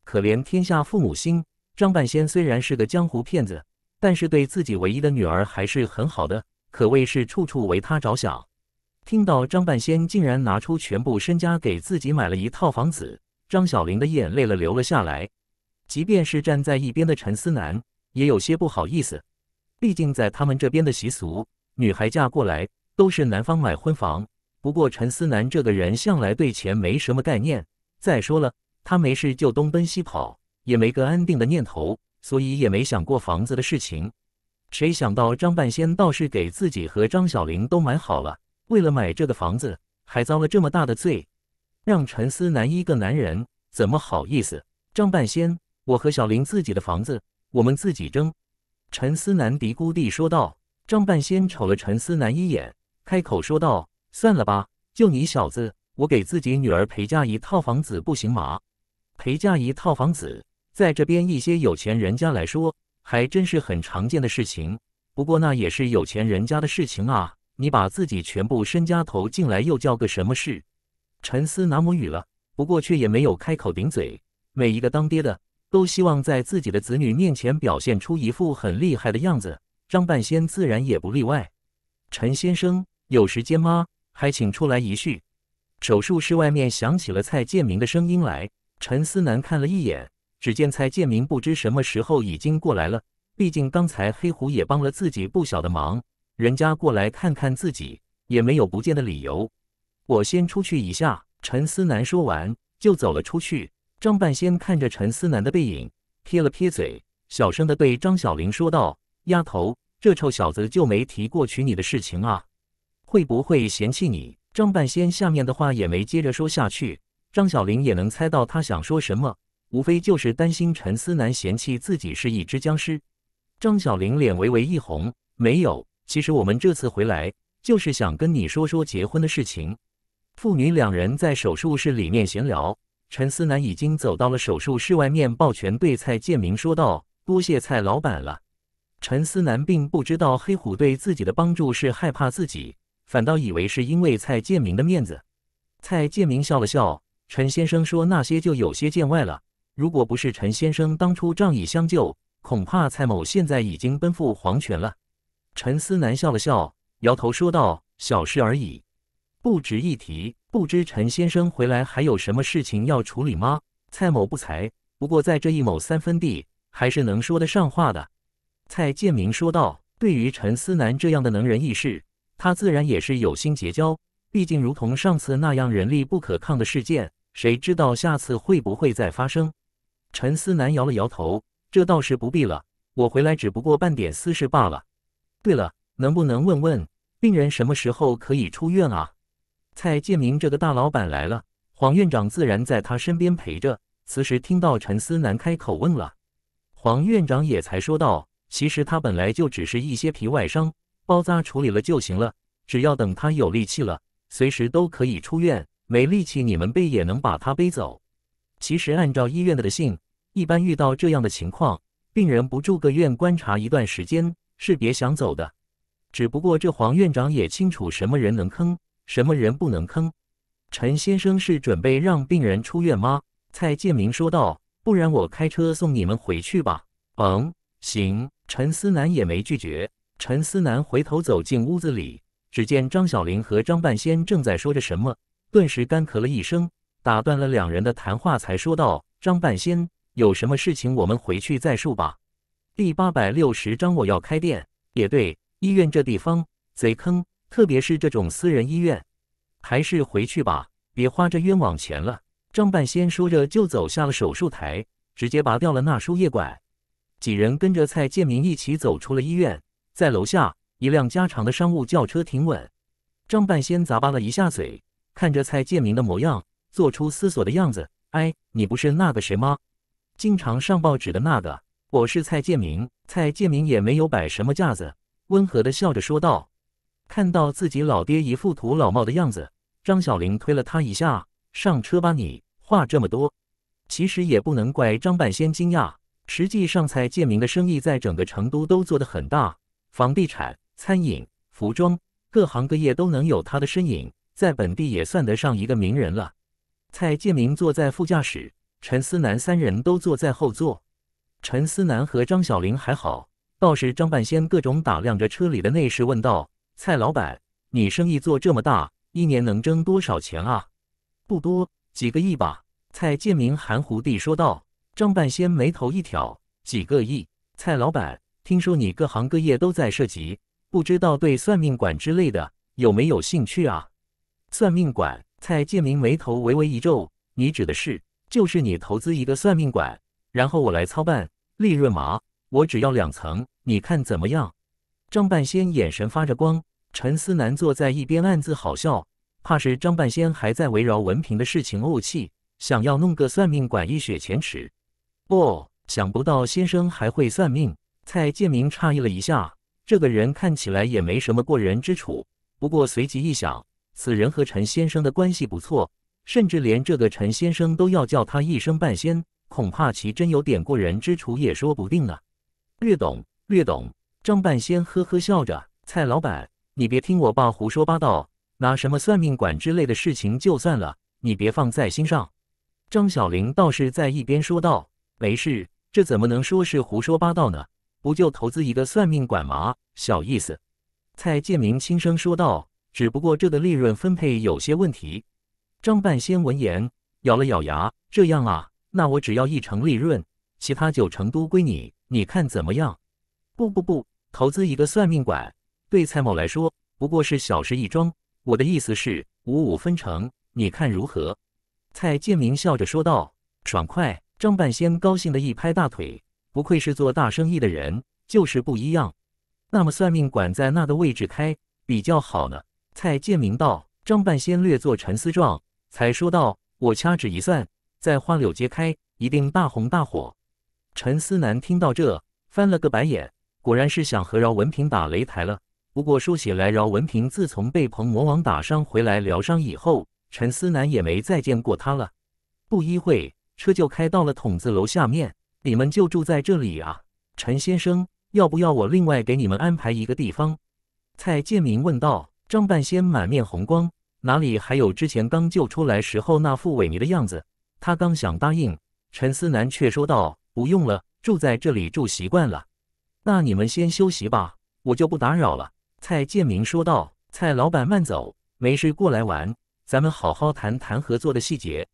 可怜天下父母心。”张半仙虽然是个江湖骗子，但是对自己唯一的女儿还是很好的，可谓是处处为她着想。听到张半仙竟然拿出全部身家给自己买了一套房子，张小玲的眼泪了流了下来。即便是站在一边的陈思南也有些不好意思，毕竟在他们这边的习俗，女孩嫁过来都是男方买婚房。不过陈思南这个人向来对钱没什么概念，再说了，他没事就东奔西跑，也没个安定的念头，所以也没想过房子的事情。谁想到张半仙倒是给自己和张小玲都买好了，为了买这个房子还遭了这么大的罪，让陈思南一个男人怎么好意思？张半仙。我和小林自己的房子，我们自己争。”陈思南嘀咕地说道。张半仙瞅了陈思南一眼，开口说道：“算了吧，就你小子，我给自己女儿陪嫁一套房子不行吗？陪嫁一套房子，在这边一些有钱人家来说，还真是很常见的事情。不过那也是有钱人家的事情啊，你把自己全部身家投进来，又叫个什么事？”陈思南无语了，不过却也没有开口顶嘴。每一个当爹的。都希望在自己的子女面前表现出一副很厉害的样子，张半仙自然也不例外。陈先生有时间吗？还请出来一叙。手术室外面响起了蔡建明的声音来。陈思南看了一眼，只见蔡建明不知什么时候已经过来了。毕竟刚才黑虎也帮了自己不小的忙，人家过来看看自己，也没有不见的理由。我先出去一下。陈思南说完就走了出去。张半仙看着陈思南的背影，撇了撇嘴，小声的对张小玲说道：“丫头，这臭小子就没提过娶你的事情啊，会不会嫌弃你？”张半仙下面的话也没接着说下去，张小玲也能猜到他想说什么，无非就是担心陈思南嫌弃自己是一只僵尸。张小玲脸微微一红，没有，其实我们这次回来就是想跟你说说结婚的事情。父女两人在手术室里面闲聊。陈思南已经走到了手术室外面，抱拳对蔡建明说道：“多谢蔡老板了。”陈思南并不知道黑虎对自己的帮助是害怕自己，反倒以为是因为蔡建明的面子。蔡建明笑了笑：“陈先生说那些就有些见外了。如果不是陈先生当初仗义相救，恐怕蔡某现在已经奔赴黄泉了。”陈思南笑了笑，摇头说道：“小事而已。”不值一提，不知陈先生回来还有什么事情要处理吗？蔡某不才，不过在这一亩三分地，还是能说得上话的。蔡建明说道：“对于陈思南这样的能人异士，他自然也是有心结交。毕竟，如同上次那样人力不可抗的事件，谁知道下次会不会再发生？”陈思南摇了摇头：“这倒是不必了，我回来只不过办点私事罢了。对了，能不能问问病人什么时候可以出院啊？”蔡建明这个大老板来了，黄院长自然在他身边陪着。此时听到陈思南开口问了，黄院长也才说道：“其实他本来就只是一些皮外伤，包扎处理了就行了。只要等他有力气了，随时都可以出院。没力气，你们背也能把他背走。其实按照医院的性，一般遇到这样的情况，病人不住个院观察一段时间是别想走的。只不过这黄院长也清楚什么人能坑。”什么人不能坑？陈先生是准备让病人出院吗？蔡建明说道：“不然我开车送你们回去吧。”“嗯，行。”陈思南也没拒绝。陈思南回头走进屋子里，只见张小玲和张半仙正在说着什么，顿时干咳了一声，打断了两人的谈话，才说道：“张半仙，有什么事情我们回去再说吧。”第八百六十章我要开店。也对，医院这地方贼坑。特别是这种私人医院，还是回去吧，别花这冤枉钱了。张半仙说着就走下了手术台，直接拔掉了那输液管。几人跟着蔡建明一起走出了医院，在楼下一辆加长的商务轿车停稳。张半仙咂巴了一下嘴，看着蔡建明的模样，做出思索的样子。哎，你不是那个谁吗？经常上报纸的那个。我是蔡建明。蔡建明也没有摆什么架子，温和的笑着说道。看到自己老爹一副土老帽的样子，张小玲推了他一下：“上车吧，你话这么多。”其实也不能怪张半仙惊讶。实际上，蔡建明的生意在整个成都都做得很大，房地产、餐饮、服装，各行各业都能有他的身影，在本地也算得上一个名人了。蔡建明坐在副驾驶，陈思南三人都坐在后座。陈思南和张小玲还好，倒是张半仙各种打量着车里的内饰，问道。蔡老板，你生意做这么大，一年能挣多少钱啊？不多，几个亿吧。蔡建明含糊地说道。张半仙眉头一挑，几个亿？蔡老板，听说你各行各业都在涉及，不知道对算命馆之类的有没有兴趣啊？算命馆？蔡建明眉头微微一皱，你指的是？就是你投资一个算命馆，然后我来操办，利润嘛，我只要两层，你看怎么样？张半仙眼神发着光，陈思南坐在一边暗自好笑，怕是张半仙还在围绕文凭的事情怄气，想要弄个算命馆一雪前耻。哦，想不到先生还会算命。蔡建明诧异了一下，这个人看起来也没什么过人之处。不过随即一想，此人和陈先生的关系不错，甚至连这个陈先生都要叫他一声半仙，恐怕其真有点过人之处也说不定啊。略懂，略懂。张半仙呵呵笑着：“蔡老板，你别听我爸胡说八道，拿什么算命馆之类的事情就算了，你别放在心上。”张小玲倒是在一边说道：“没事，这怎么能说是胡说八道呢？不就投资一个算命馆吗？小意思。”蔡建明轻声说道：“只不过这的利润分配有些问题。”张半仙闻言咬了咬牙：“这样啊，那我只要一成利润，其他九成都归你，你看怎么样？”“不不不。”投资一个算命馆，对蔡某来说不过是小事一桩。我的意思是五五分成，你看如何？蔡建明笑着说道。爽快！张半仙高兴的一拍大腿，不愧是做大生意的人，就是不一样。那么算命馆在那个位置开比较好呢？蔡建明道。张半仙略作沉思状，才说道：“我掐指一算，在花柳街开，一定大红大火。”陈思南听到这，翻了个白眼。果然是想和饶文平打擂台了。不过说起来，饶文平自从被彭魔王打伤回来疗伤以后，陈思南也没再见过他了。不一会，车就开到了筒子楼下面，你们就住在这里啊？陈先生，要不要我另外给你们安排一个地方？蔡建明问道。张半仙满面红光，哪里还有之前刚救出来时候那副萎靡的样子？他刚想答应，陈思南却说道：“不用了，住在这里住习惯了。”那你们先休息吧，我就不打扰了。”蔡建明说道。“蔡老板，慢走，没事过来玩，咱们好好谈谈合作的细节。”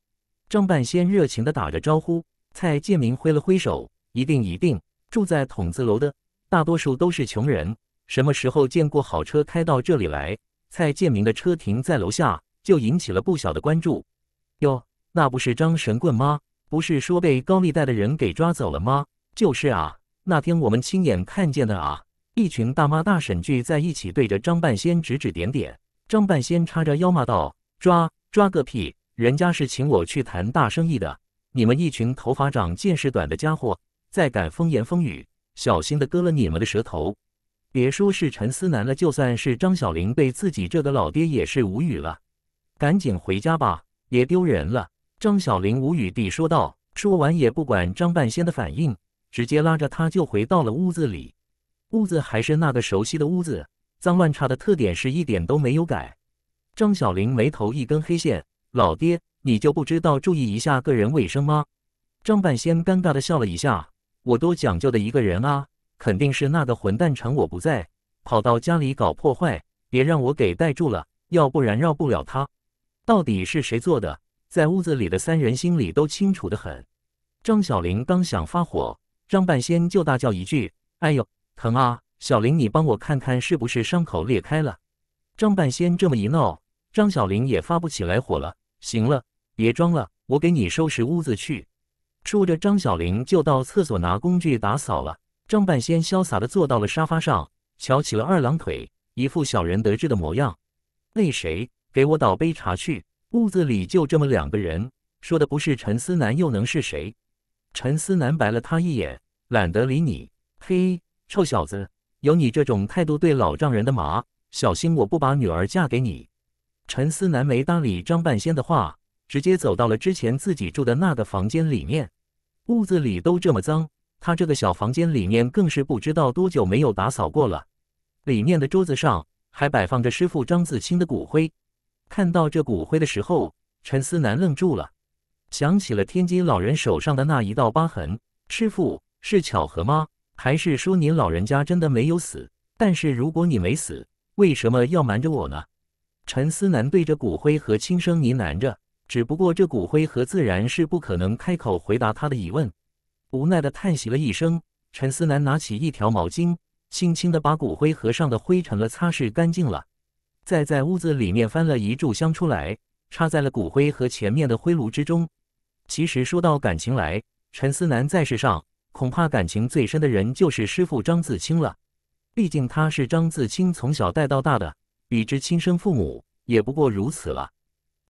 张半仙热情地打着招呼。蔡建明挥了挥手：“一定一定。”住在筒子楼的大多数都是穷人，什么时候见过好车开到这里来？蔡建明的车停在楼下，就引起了不小的关注。哟，那不是张神棍吗？不是说被高利贷的人给抓走了吗？就是啊。那天我们亲眼看见的啊，一群大妈大婶聚在一起，对着张半仙指指点点。张半仙叉着腰骂道：“抓抓个屁！人家是请我去谈大生意的，你们一群头发长见识短的家伙，再敢风言风语，小心的割了你们的舌头！”别说是陈思南了，就算是张小玲，被自己这个老爹也是无语了。赶紧回家吧，也丢人了。张小玲无语地说道。说完也不管张半仙的反应。直接拉着他就回到了屋子里，屋子还是那个熟悉的屋子，脏乱差的特点是一点都没有改。张小玲眉头一根黑线：“老爹，你就不知道注意一下个人卫生吗？”张半仙尴尬的笑了一下：“我多讲究的一个人啊，肯定是那个混蛋趁我不在，跑到家里搞破坏，别让我给逮住了，要不然饶不了他。到底是谁做的，在屋子里的三人心里都清楚的很。张小玲刚想发火。张半仙就大叫一句：“哎呦，疼啊！”小林，你帮我看看是不是伤口裂开了。张半仙这么一闹，张小林也发不起来火了。行了，别装了，我给你收拾屋子去。说着，张小林就到厕所拿工具打扫了。张半仙潇洒地坐到了沙发上，翘起了二郎腿，一副小人得志的模样。那谁，给我倒杯茶去。屋子里就这么两个人，说的不是陈思南又能是谁？陈思南白了他一眼，懒得理你。嘿，臭小子，有你这种态度对老丈人的麻，小心我不把女儿嫁给你！陈思南没搭理张半仙的话，直接走到了之前自己住的那个房间里面。屋子里都这么脏，他这个小房间里面更是不知道多久没有打扫过了。里面的桌子上还摆放着师傅张自清的骨灰。看到这骨灰的时候，陈思南愣住了。想起了天津老人手上的那一道疤痕，师傅是巧合吗？还是说您老人家真的没有死？但是如果你没死，为什么要瞒着我呢？陈思南对着骨灰盒轻声呢喃着。只不过这骨灰盒自然是不可能开口回答他的疑问，无奈的叹息了一声。陈思南拿起一条毛巾，轻轻的把骨灰盒上的灰尘了擦拭干净了，再在屋子里面翻了一炷香出来，插在了骨灰盒前面的灰炉之中。其实说到感情来，陈思南在世上恐怕感情最深的人就是师傅张自清了。毕竟他是张自清从小带到大的，比之亲生父母也不过如此了。